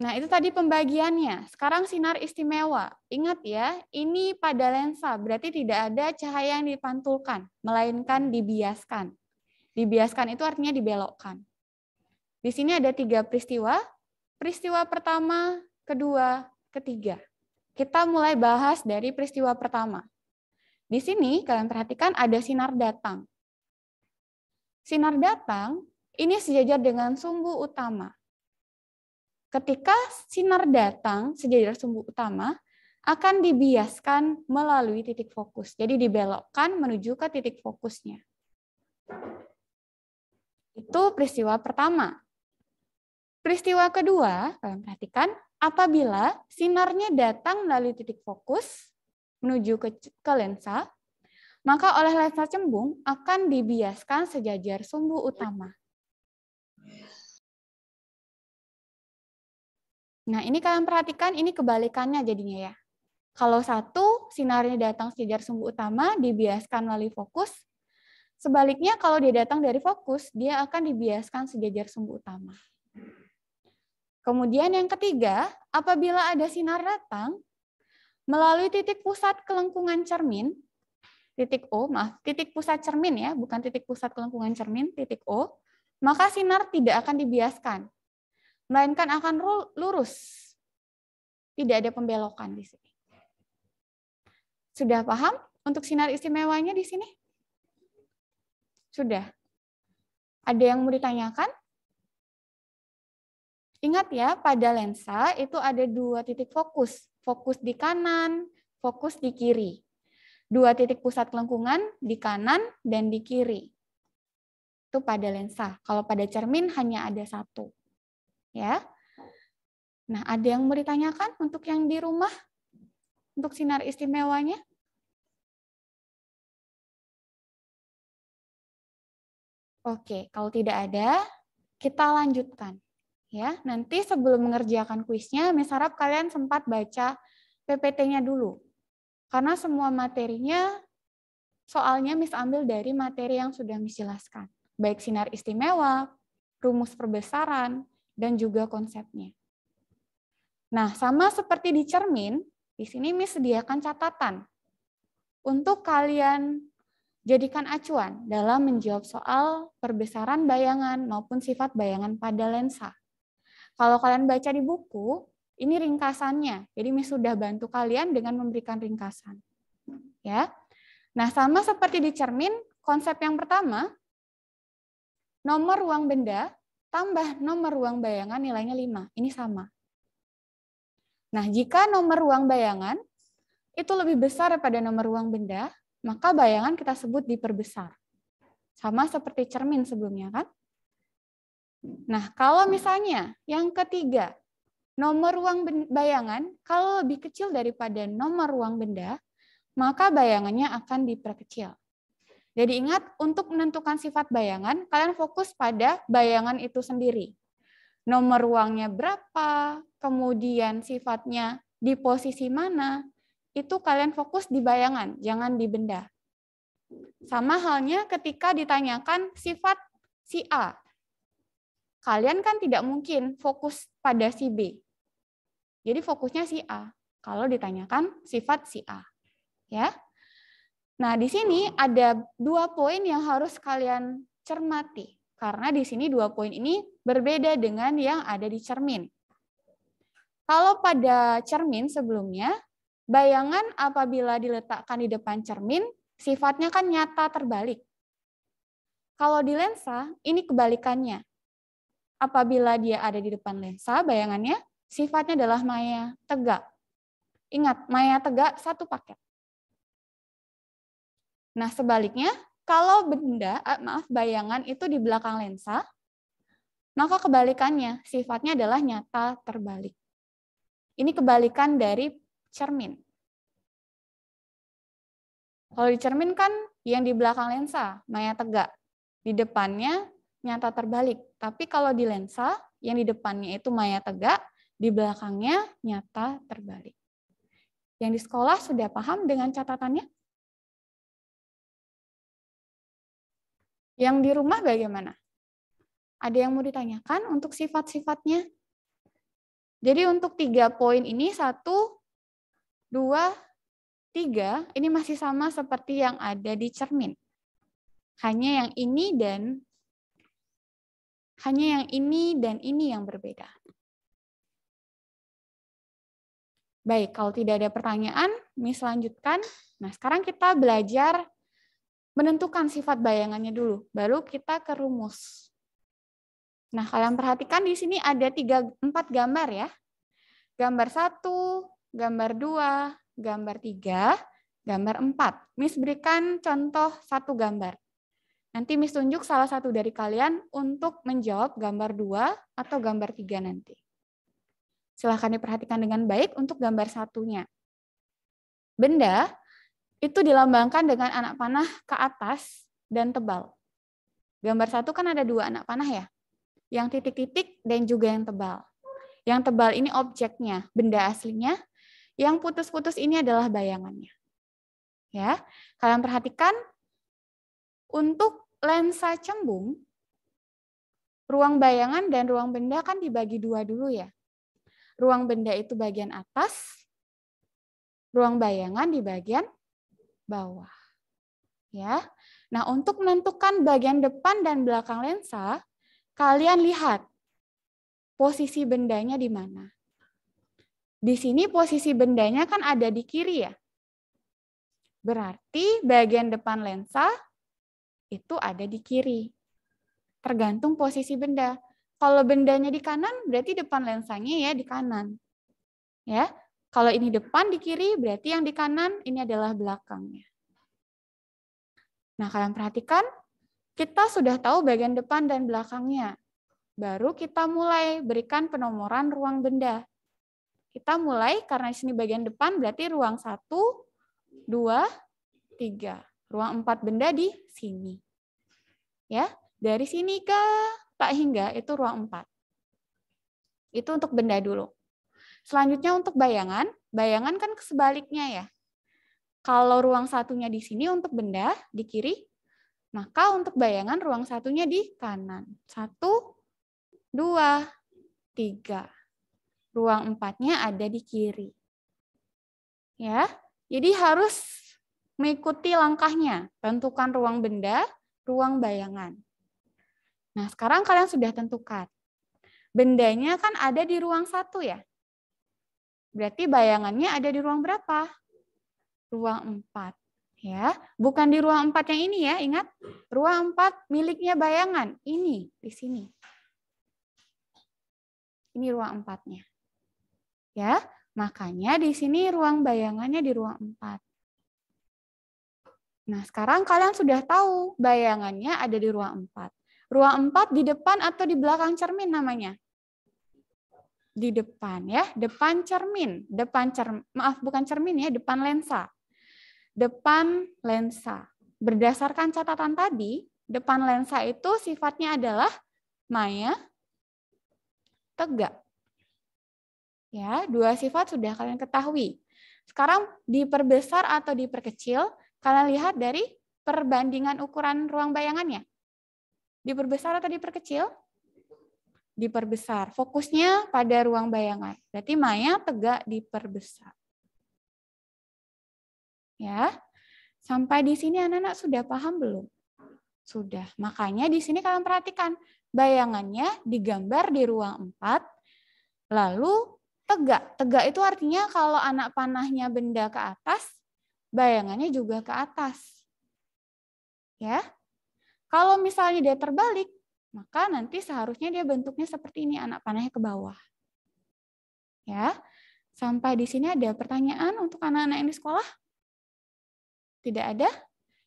Nah, itu tadi pembagiannya. Sekarang sinar istimewa. Ingat ya, ini pada lensa, berarti tidak ada cahaya yang dipantulkan, melainkan dibiaskan. Dibiaskan itu artinya dibelokkan. Di sini ada tiga peristiwa. Peristiwa pertama, kedua, ketiga. Kita mulai bahas dari peristiwa pertama. Di sini kalian perhatikan ada sinar datang. Sinar datang ini sejajar dengan sumbu utama ketika sinar datang sejajar sumbu utama akan dibiaskan melalui titik fokus. Jadi dibelokkan menuju ke titik fokusnya. Itu peristiwa pertama. Peristiwa kedua, kalian perhatikan, apabila sinarnya datang melalui titik fokus menuju ke, ke lensa, maka oleh lensa cembung akan dibiaskan sejajar sumbu utama. Nah, ini kalian perhatikan, ini kebalikannya jadinya ya. Kalau satu, sinarnya datang sejajar sumbu utama, dibiaskan melalui fokus. Sebaliknya, kalau dia datang dari fokus, dia akan dibiaskan sejajar sumbu utama. Kemudian yang ketiga, apabila ada sinar datang, melalui titik pusat kelengkungan cermin, titik O, maaf, titik pusat cermin ya, bukan titik pusat kelengkungan cermin, titik O, maka sinar tidak akan dibiaskan melainkan akan lurus. Tidak ada pembelokan di sini. Sudah paham untuk sinar istimewanya di sini? Sudah. Ada yang mau ditanyakan? Ingat ya, pada lensa itu ada dua titik fokus. Fokus di kanan, fokus di kiri. Dua titik pusat kelengkungan di kanan dan di kiri. Itu pada lensa. Kalau pada cermin hanya ada satu ya. Nah, ada yang mau ditanyakan untuk yang di rumah? Untuk sinar istimewanya? Oke, kalau tidak ada, kita lanjutkan. Ya, nanti sebelum mengerjakan kuisnya, misalnya kalian sempat baca PPT-nya dulu. Karena semua materinya soalnya Miss ambil dari materi yang sudah Miss jelaskan. Baik sinar istimewa, rumus perbesaran, dan juga konsepnya. Nah, sama seperti di cermin, di sini Miss sediakan catatan untuk kalian jadikan acuan dalam menjawab soal perbesaran bayangan maupun sifat bayangan pada lensa. Kalau kalian baca di buku, ini ringkasannya. Jadi Miss sudah bantu kalian dengan memberikan ringkasan. Ya. Nah, sama seperti di cermin, konsep yang pertama, nomor ruang benda tambah nomor ruang bayangan nilainya 5. Ini sama. Nah, jika nomor ruang bayangan itu lebih besar daripada nomor ruang benda, maka bayangan kita sebut diperbesar. Sama seperti cermin sebelumnya kan? Nah, kalau misalnya yang ketiga, nomor ruang bayangan kalau lebih kecil daripada nomor ruang benda, maka bayangannya akan diperkecil. Jadi ingat, untuk menentukan sifat bayangan, kalian fokus pada bayangan itu sendiri. Nomor ruangnya berapa, kemudian sifatnya di posisi mana, itu kalian fokus di bayangan, jangan di benda. Sama halnya ketika ditanyakan sifat si A. Kalian kan tidak mungkin fokus pada si B. Jadi fokusnya si A kalau ditanyakan sifat si A. Ya. Nah, di sini ada dua poin yang harus kalian cermati. Karena di sini dua poin ini berbeda dengan yang ada di cermin. Kalau pada cermin sebelumnya, bayangan apabila diletakkan di depan cermin, sifatnya kan nyata terbalik. Kalau di lensa, ini kebalikannya. Apabila dia ada di depan lensa, bayangannya sifatnya adalah maya tegak. Ingat, maya tegak satu paket. Nah, sebaliknya, kalau benda, eh, maaf, bayangan itu di belakang lensa, maka kebalikannya, sifatnya adalah nyata terbalik. Ini kebalikan dari cermin. Kalau di cermin kan yang di belakang lensa, maya tegak. Di depannya nyata terbalik. Tapi kalau di lensa, yang di depannya itu maya tegak, di belakangnya nyata terbalik. Yang di sekolah sudah paham dengan catatannya? Yang di rumah bagaimana? Ada yang mau ditanyakan untuk sifat-sifatnya? Jadi untuk tiga poin ini, satu, dua, tiga, ini masih sama seperti yang ada di cermin. Hanya yang ini dan hanya yang ini dan ini yang berbeda. Baik, kalau tidak ada pertanyaan, Miss lanjutkan. Nah, sekarang kita belajar menentukan sifat bayangannya dulu, baru kita ke rumus. Nah, kalian perhatikan di sini ada tiga, empat gambar ya. Gambar satu, gambar dua, gambar tiga, gambar empat. Miss berikan contoh satu gambar. Nanti Miss tunjuk salah satu dari kalian untuk menjawab gambar dua atau gambar tiga nanti. Silahkan diperhatikan dengan baik untuk gambar satunya. Benda itu dilambangkan dengan anak panah ke atas dan tebal. Gambar satu kan ada dua anak panah ya, yang titik-titik dan juga yang tebal. Yang tebal ini objeknya, benda aslinya. Yang putus-putus ini adalah bayangannya. Ya, kalian perhatikan untuk lensa cembung, ruang bayangan dan ruang benda kan dibagi dua dulu ya. Ruang benda itu bagian atas, ruang bayangan di bagian bawah. Ya. Nah, untuk menentukan bagian depan dan belakang lensa, kalian lihat posisi bendanya di mana. Di sini posisi bendanya kan ada di kiri ya. Berarti bagian depan lensa itu ada di kiri. Tergantung posisi benda. Kalau bendanya di kanan, berarti depan lensanya ya di kanan. Ya, kalau ini depan di kiri, berarti yang di kanan ini adalah belakangnya. Nah, kalian perhatikan, kita sudah tahu bagian depan dan belakangnya. Baru kita mulai berikan penomoran ruang benda. Kita mulai karena di sini bagian depan berarti ruang satu, dua, tiga, Ruang empat benda di sini. Ya, dari sini ke tak hingga itu ruang empat. Itu untuk benda dulu. Selanjutnya untuk bayangan, bayangan kan sebaliknya ya. Kalau ruang satunya di sini untuk benda di kiri, maka untuk bayangan ruang satunya di kanan. Satu, dua, tiga. Ruang empatnya ada di kiri. Ya, jadi harus mengikuti langkahnya. Tentukan ruang benda, ruang bayangan. Nah, sekarang kalian sudah tentukan. Bendanya kan ada di ruang satu ya. Berarti bayangannya ada di ruang berapa? Ruang 4. Ya, bukan di ruang 4 yang ini ya, ingat. Ruang 4 miliknya bayangan, ini di sini. Ini ruang 4-nya. Ya, makanya di sini ruang bayangannya di ruang 4. Nah, sekarang kalian sudah tahu bayangannya ada di ruang 4. Ruang 4 di depan atau di belakang cermin namanya? di depan ya, depan cermin, depan cermin, maaf bukan cermin ya, depan lensa. Depan lensa. Berdasarkan catatan tadi, depan lensa itu sifatnya adalah maya tegak. Ya, dua sifat sudah kalian ketahui. Sekarang diperbesar atau diperkecil, kalian lihat dari perbandingan ukuran ruang bayangannya. Diperbesar atau diperkecil? diperbesar. Fokusnya pada ruang bayangan. Berarti maya tegak diperbesar. Ya. Sampai di sini anak-anak sudah paham belum? Sudah. Makanya di sini kalian perhatikan bayangannya digambar di ruang 4 lalu tegak. Tegak itu artinya kalau anak panahnya benda ke atas, bayangannya juga ke atas. Ya. Kalau misalnya dia terbalik, maka nanti seharusnya dia bentuknya seperti ini anak panahnya ke bawah. Ya. Sampai di sini ada pertanyaan untuk anak-anak yang di sekolah? Tidak ada?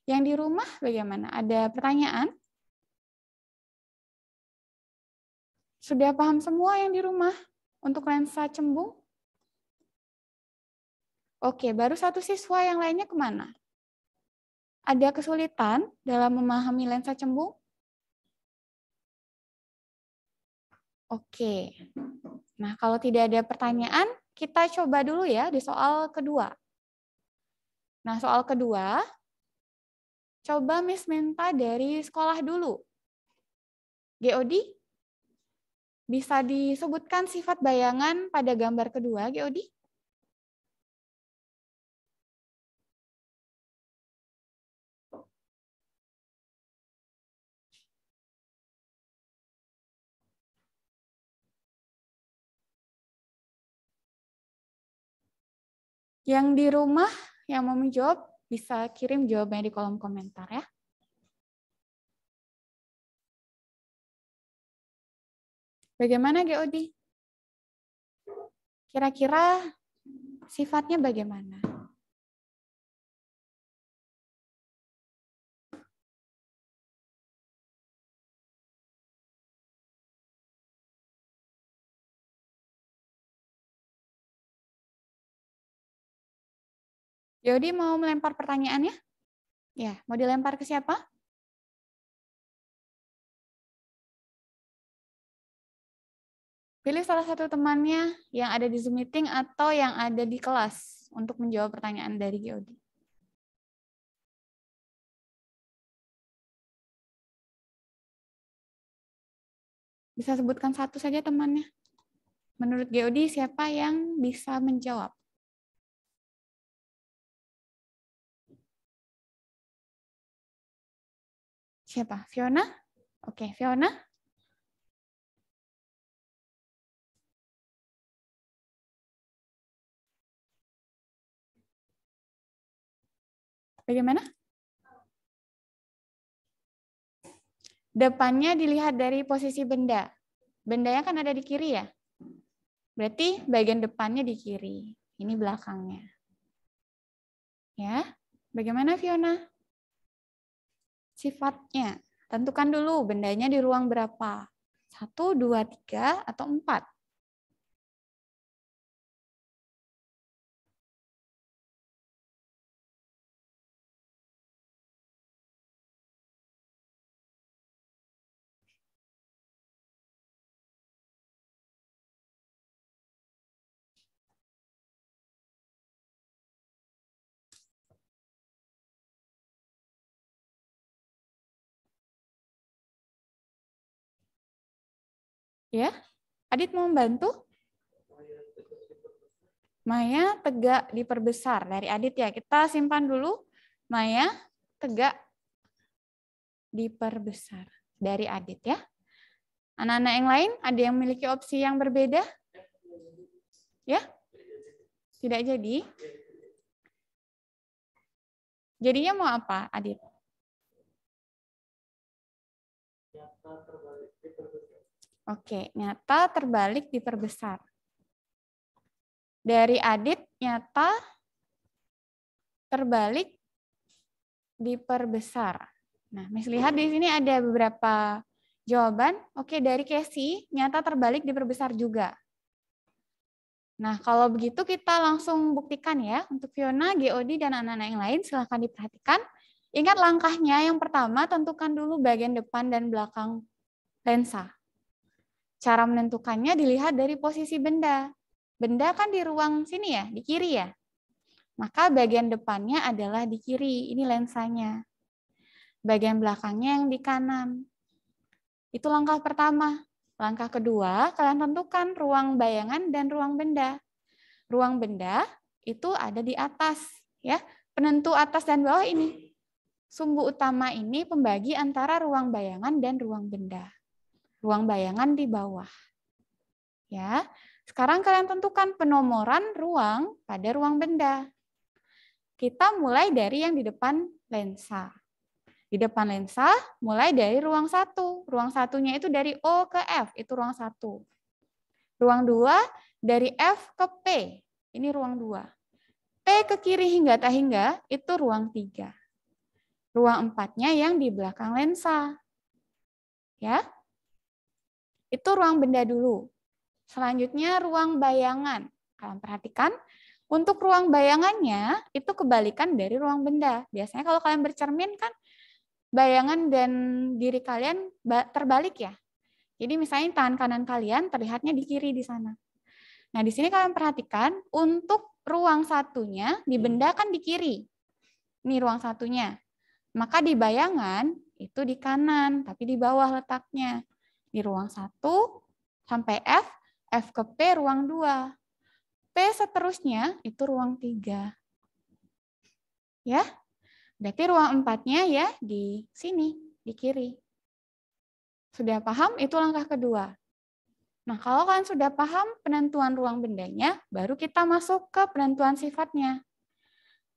Yang di rumah bagaimana? Ada pertanyaan? Sudah paham semua yang di rumah untuk lensa cembung? Oke, baru satu siswa yang lainnya kemana? Ada kesulitan dalam memahami lensa cembung? Oke. Nah, kalau tidak ada pertanyaan, kita coba dulu ya di soal kedua. Nah, soal kedua, coba Miss minta dari sekolah dulu. GOD, bisa disebutkan sifat bayangan pada gambar kedua, GOD? Yang di rumah yang mau menjawab bisa kirim jawabannya di kolom komentar ya. Bagaimana GOD? Kira-kira sifatnya bagaimana? Yodi mau melempar pertanyaannya? Ya, mau dilempar ke siapa? Pilih salah satu temannya yang ada di Zoom meeting atau yang ada di kelas untuk menjawab pertanyaan dari Yodi. Bisa sebutkan satu saja temannya. Menurut Geodi, siapa yang bisa menjawab? Siapa? Fiona? Oke, okay, Fiona. Bagaimana? Depannya dilihat dari posisi benda. benda yang kan ada di kiri ya? Berarti bagian depannya di kiri. Ini belakangnya. Ya, bagaimana Fiona? sifatnya. Tentukan dulu bendanya di ruang berapa. Satu, dua, tiga, atau empat. Ya, Adit mau membantu? Maya tegak diperbesar dari Adit ya. Kita simpan dulu. Maya tegak diperbesar dari Adit ya. Anak-anak yang lain ada yang memiliki opsi yang berbeda? Ya? Tidak jadi? Jadinya mau apa, Adit? Oke, nyata terbalik diperbesar. Dari adit nyata terbalik diperbesar. Nah, Miss lihat di sini ada beberapa jawaban. Oke, dari Casey nyata terbalik diperbesar juga. Nah, kalau begitu kita langsung buktikan ya. Untuk Fiona, GOD, dan anak-anak yang lain silahkan diperhatikan. Ingat langkahnya yang pertama tentukan dulu bagian depan dan belakang lensa. Cara menentukannya dilihat dari posisi benda. Benda kan di ruang sini ya, di kiri ya. Maka bagian depannya adalah di kiri, ini lensanya. Bagian belakangnya yang di kanan. Itu langkah pertama. Langkah kedua, kalian tentukan ruang bayangan dan ruang benda. Ruang benda itu ada di atas, ya. Penentu atas dan bawah ini. Sumbu utama ini pembagi antara ruang bayangan dan ruang benda ruang bayangan di bawah. Ya. Sekarang kalian tentukan penomoran ruang pada ruang benda. Kita mulai dari yang di depan lensa. Di depan lensa mulai dari ruang satu. Ruang satunya itu dari O ke F, itu ruang satu. Ruang dua dari F ke P, ini ruang dua. P ke kiri hingga tak hingga itu ruang tiga. Ruang empatnya yang di belakang lensa. Ya, itu ruang benda dulu. Selanjutnya ruang bayangan. Kalian perhatikan, untuk ruang bayangannya itu kebalikan dari ruang benda. Biasanya kalau kalian bercermin kan bayangan dan diri kalian terbalik ya. Jadi misalnya tangan kanan kalian terlihatnya di kiri di sana. Nah di sini kalian perhatikan untuk ruang satunya di benda kan di kiri. Ini ruang satunya. Maka di bayangan itu di kanan tapi di bawah letaknya di ruang 1 sampai F, F ke P ruang 2. P seterusnya itu ruang 3. Ya, berarti ruang 4-nya ya di sini, di kiri. Sudah paham? Itu langkah kedua. Nah, kalau kalian sudah paham penentuan ruang bendanya, baru kita masuk ke penentuan sifatnya.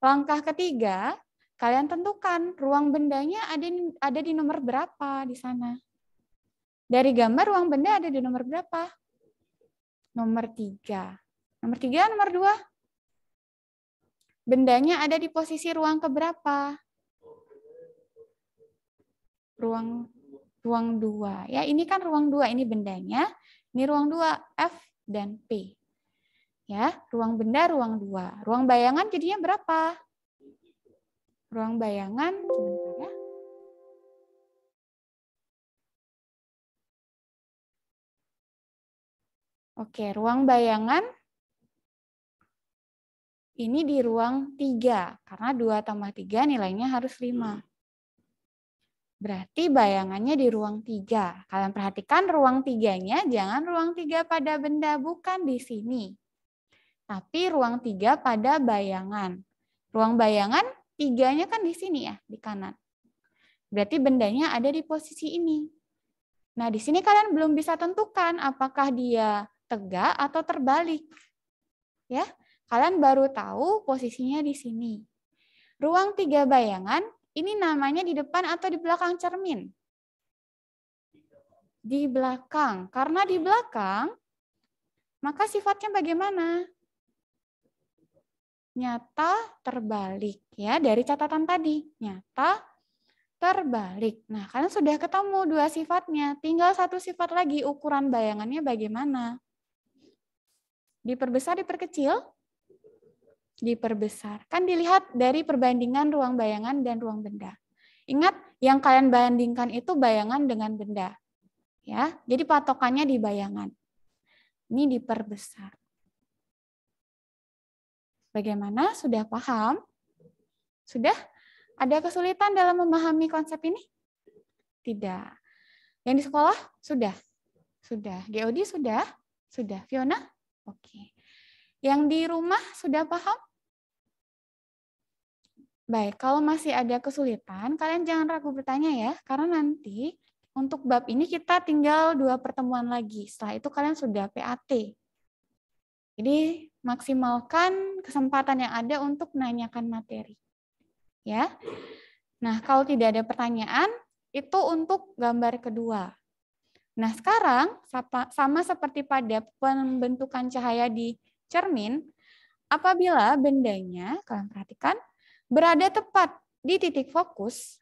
Langkah ketiga, kalian tentukan ruang bendanya ada di ada di nomor berapa di sana. Dari gambar uang benda ada di nomor berapa? Nomor tiga. Nomor tiga, nomor dua? Bendanya ada di posisi ruang keberapa? Ruang ruang dua. Ya, ini kan ruang dua. Ini bendanya. Ini ruang dua, F dan P. Ya, ruang benda, ruang dua. Ruang bayangan jadinya berapa? Ruang bayangan, sebentar ya. Oke, ruang bayangan ini di ruang 3, karena 2 tambah 3 nilainya harus 5. Berarti bayangannya di ruang 3. Kalian perhatikan ruang 3-nya, jangan ruang 3 pada benda, bukan di sini. Tapi ruang 3 pada bayangan. Ruang bayangan, tiganya kan di sini ya, di kanan. Berarti bendanya ada di posisi ini. Nah, di sini kalian belum bisa tentukan apakah dia tegak atau terbalik. Ya, kalian baru tahu posisinya di sini. Ruang tiga bayangan ini namanya di depan atau di belakang cermin? Di belakang. Karena di belakang, maka sifatnya bagaimana? Nyata terbalik ya dari catatan tadi. Nyata terbalik. Nah, kalian sudah ketemu dua sifatnya, tinggal satu sifat lagi, ukuran bayangannya bagaimana. Diperbesar, diperkecil? Diperbesar. Kan dilihat dari perbandingan ruang bayangan dan ruang benda. Ingat, yang kalian bandingkan itu bayangan dengan benda. ya. Jadi patokannya di bayangan. Ini diperbesar. Bagaimana? Sudah paham? Sudah? Ada kesulitan dalam memahami konsep ini? Tidak. Yang di sekolah? Sudah. Sudah. GOD sudah? Sudah. Fiona? Oke. Yang di rumah sudah paham? Baik, kalau masih ada kesulitan, kalian jangan ragu bertanya ya, karena nanti untuk bab ini kita tinggal dua pertemuan lagi. Setelah itu kalian sudah PAT. Jadi maksimalkan kesempatan yang ada untuk menanyakan materi. Ya. Nah, kalau tidak ada pertanyaan, itu untuk gambar kedua. Nah, sekarang sama seperti pada pembentukan cahaya di cermin, apabila bendanya, kalian perhatikan, berada tepat di titik fokus,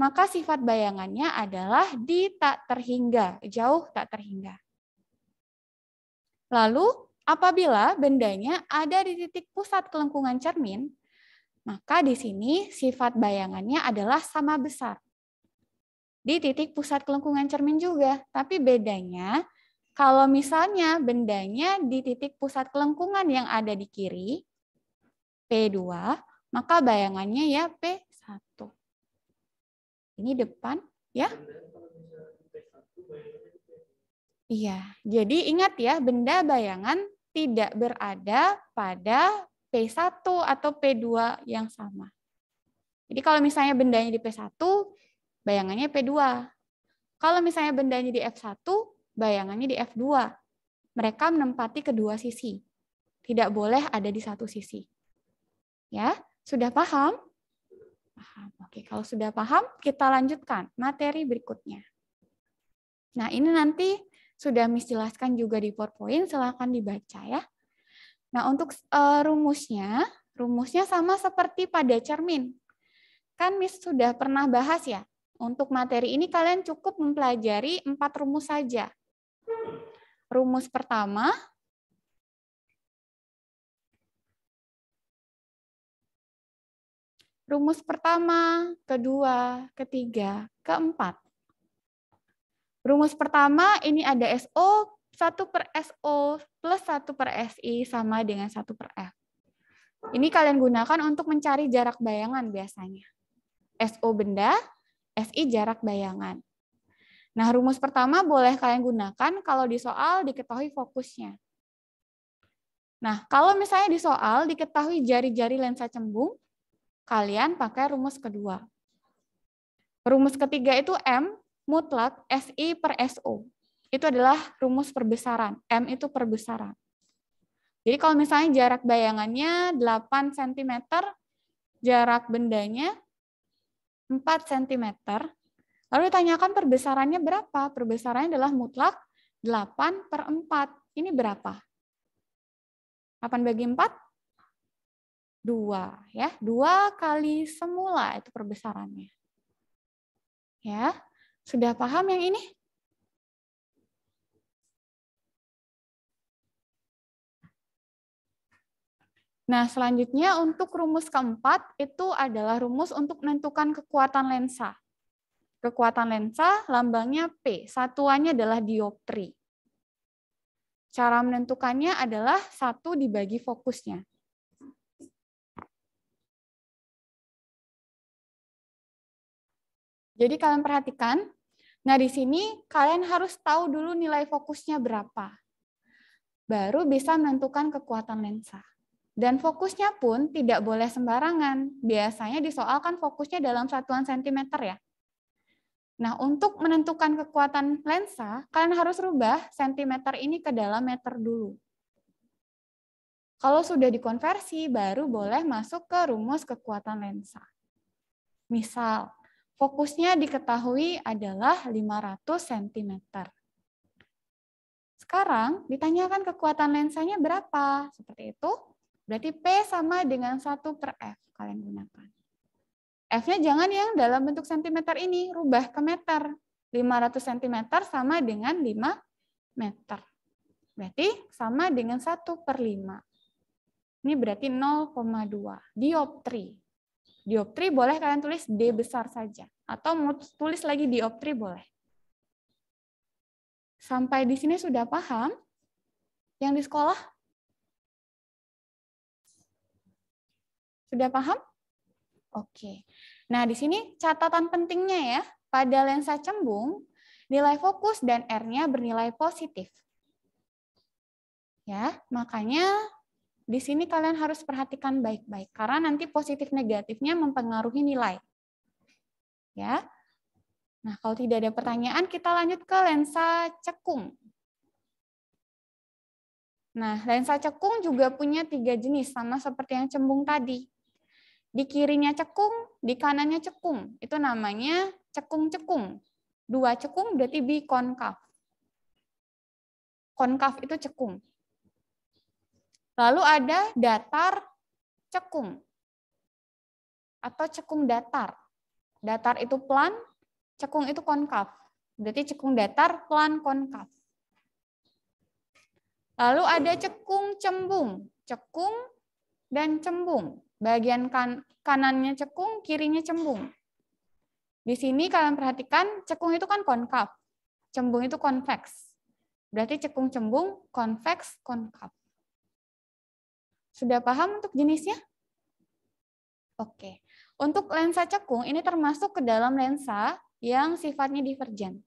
maka sifat bayangannya adalah di tak terhingga, jauh tak terhingga. Lalu, apabila bendanya ada di titik pusat kelengkungan cermin, maka di sini sifat bayangannya adalah sama besar, di titik pusat kelengkungan cermin juga. Tapi bedanya kalau misalnya bendanya di titik pusat kelengkungan yang ada di kiri, P2, maka bayangannya ya P1. Ini depan ya. Iya, jadi ingat ya, benda bayangan tidak berada pada P1 atau P2 yang sama. Jadi kalau misalnya bendanya di P1, bayangannya P2. Kalau misalnya bendanya di F1, bayangannya di F2. Mereka menempati kedua sisi. Tidak boleh ada di satu sisi. Ya, sudah paham? Paham. Oke, kalau sudah paham, kita lanjutkan materi berikutnya. Nah, ini nanti sudah misjelaskan juga di PowerPoint, Silakan dibaca ya. Nah, untuk uh, rumusnya, rumusnya sama seperti pada cermin. Kan Miss sudah pernah bahas ya, untuk materi ini kalian cukup mempelajari empat rumus saja. Rumus pertama, rumus pertama, kedua, ketiga, keempat. Rumus pertama ini ada SO, 1 per SO plus 1 per SI sama dengan 1 per F. Ini kalian gunakan untuk mencari jarak bayangan biasanya. SO benda, SI jarak bayangan. Nah, rumus pertama boleh kalian gunakan kalau di soal diketahui fokusnya. Nah, kalau misalnya di soal diketahui jari-jari lensa cembung, kalian pakai rumus kedua. Rumus ketiga itu M mutlak SI per SO. Itu adalah rumus perbesaran. M itu perbesaran. Jadi kalau misalnya jarak bayangannya 8 cm, jarak bendanya 4 cm. Lalu ditanyakan perbesarannya berapa? Perbesarannya adalah mutlak 8 per 4. Ini berapa? 8 bagi 4? 2. Ya. 2 kali semula itu perbesarannya. Ya, Sudah paham yang ini? Nah, selanjutnya untuk rumus keempat itu adalah rumus untuk menentukan kekuatan lensa. Kekuatan lensa lambangnya P, satuannya adalah dioptri. Cara menentukannya adalah satu dibagi fokusnya. Jadi kalian perhatikan, nah di sini kalian harus tahu dulu nilai fokusnya berapa. Baru bisa menentukan kekuatan lensa. Dan fokusnya pun tidak boleh sembarangan. Biasanya di soal kan fokusnya dalam satuan sentimeter ya. Nah, untuk menentukan kekuatan lensa, kalian harus rubah sentimeter ini ke dalam meter dulu. Kalau sudah dikonversi, baru boleh masuk ke rumus kekuatan lensa. Misal, fokusnya diketahui adalah 500 cm. Sekarang ditanyakan kekuatan lensanya berapa, seperti itu. Berarti P sama dengan 1 per F kalian gunakan. F-nya jangan yang dalam bentuk sentimeter ini, rubah ke meter. 500 cm sama dengan 5 meter. Berarti sama dengan 1 per 5. Ini berarti 0,2 dioptri. Dioptri boleh kalian tulis D besar saja. Atau mau tulis lagi dioptri boleh. Sampai di sini sudah paham? Yang di sekolah Sudah paham? Oke. Nah, di sini catatan pentingnya ya. Pada lensa cembung, nilai fokus dan R-nya bernilai positif. Ya, makanya di sini kalian harus perhatikan baik-baik karena nanti positif negatifnya mempengaruhi nilai. Ya. Nah, kalau tidak ada pertanyaan, kita lanjut ke lensa cekung. Nah, lensa cekung juga punya tiga jenis, sama seperti yang cembung tadi. Di kirinya cekung, di kanannya cekung. Itu namanya cekung-cekung. Dua cekung berarti bikonkaf. Konkaf itu cekung. Lalu ada datar cekung atau cekung datar. Datar itu plan, cekung itu konkaf. Berarti cekung datar, pelan, konkaf. Lalu ada cekung cembung, cekung dan cembung. Bagian kan kanannya cekung, kirinya cembung. Di sini kalian perhatikan cekung itu kan konkav, cembung itu convex. Berarti cekung-cembung, convex konkav. Sudah paham untuk jenisnya? Oke. Untuk lensa cekung ini termasuk ke dalam lensa yang sifatnya divergen.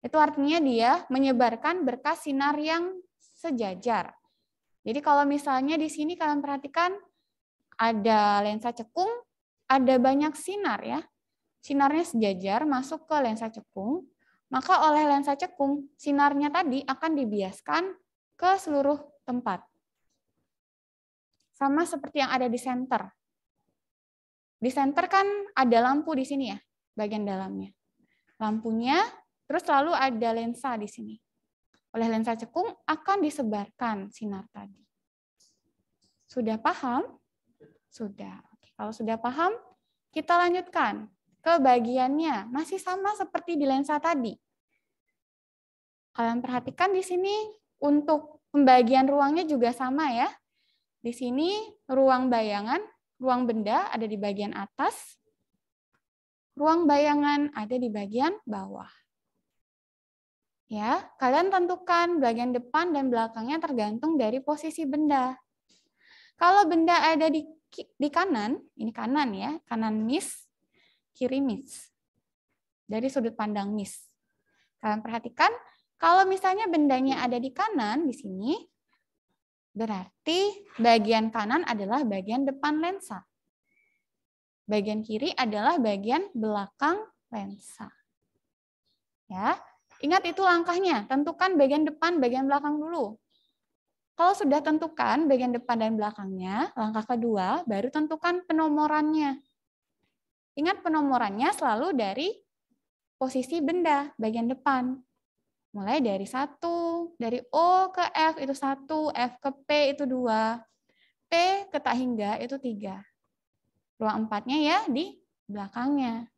Itu artinya dia menyebarkan berkas sinar yang sejajar. Jadi kalau misalnya di sini kalian perhatikan ada lensa cekung, ada banyak sinar ya. Sinarnya sejajar masuk ke lensa cekung, maka oleh lensa cekung sinarnya tadi akan dibiaskan ke seluruh tempat. Sama seperti yang ada di center. Di center kan ada lampu di sini ya, bagian dalamnya. Lampunya, terus lalu ada lensa di sini. Oleh lensa cekung akan disebarkan sinar tadi. Sudah paham? Sudah. Kalau sudah paham, kita lanjutkan ke bagiannya. Masih sama seperti di lensa tadi. Kalian perhatikan di sini untuk pembagian ruangnya juga sama ya. Di sini ruang bayangan, ruang benda ada di bagian atas, ruang bayangan ada di bagian bawah. Ya, kalian tentukan bagian depan dan belakangnya tergantung dari posisi benda. Kalau benda ada di di kanan, ini kanan ya, kanan miss, kiri miss. Dari sudut pandang miss. Kalian perhatikan, kalau misalnya bendanya ada di kanan, di sini, berarti bagian kanan adalah bagian depan lensa. Bagian kiri adalah bagian belakang lensa. Ya, Ingat itu langkahnya, tentukan bagian depan, bagian belakang dulu. Kalau sudah tentukan bagian depan dan belakangnya, langkah kedua baru tentukan penomorannya. Ingat penomorannya selalu dari posisi benda bagian depan. Mulai dari satu, dari O ke F itu satu, F ke P itu dua, P ke tak hingga itu tiga. Ruang empatnya ya di belakangnya.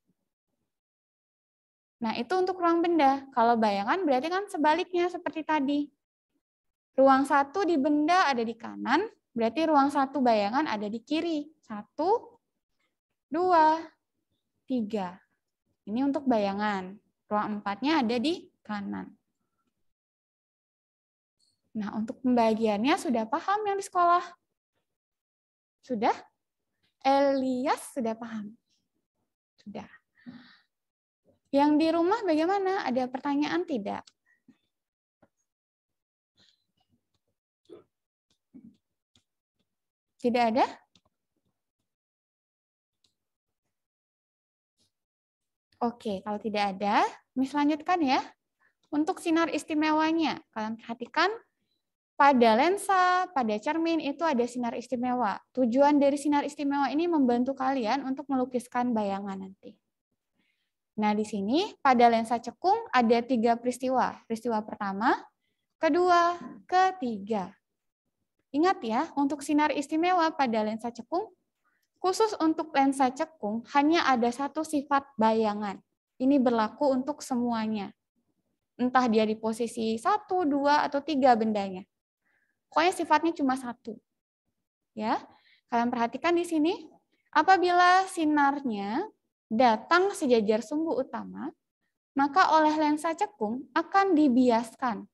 Nah itu untuk ruang benda. Kalau bayangan berarti kan sebaliknya seperti tadi. Ruang satu di benda ada di kanan, berarti ruang satu bayangan ada di kiri. Satu, dua, tiga. Ini untuk bayangan. Ruang empatnya ada di kanan. Nah, untuk pembagiannya sudah paham yang di sekolah? Sudah? Elias sudah paham? Sudah. Yang di rumah bagaimana? Ada pertanyaan tidak? Tidak ada? Oke, kalau tidak ada, Miss lanjutkan ya. Untuk sinar istimewanya, kalian perhatikan pada lensa, pada cermin itu ada sinar istimewa. Tujuan dari sinar istimewa ini membantu kalian untuk melukiskan bayangan nanti. Nah, di sini pada lensa cekung ada tiga peristiwa. Peristiwa pertama, kedua, ketiga. Ingat ya, untuk sinar istimewa pada lensa cekung, khusus untuk lensa cekung hanya ada satu sifat bayangan. Ini berlaku untuk semuanya. Entah dia di posisi satu, dua, atau tiga bendanya. Pokoknya sifatnya cuma satu. Ya, Kalian perhatikan di sini, apabila sinarnya datang sejajar sumbu utama, maka oleh lensa cekung akan dibiaskan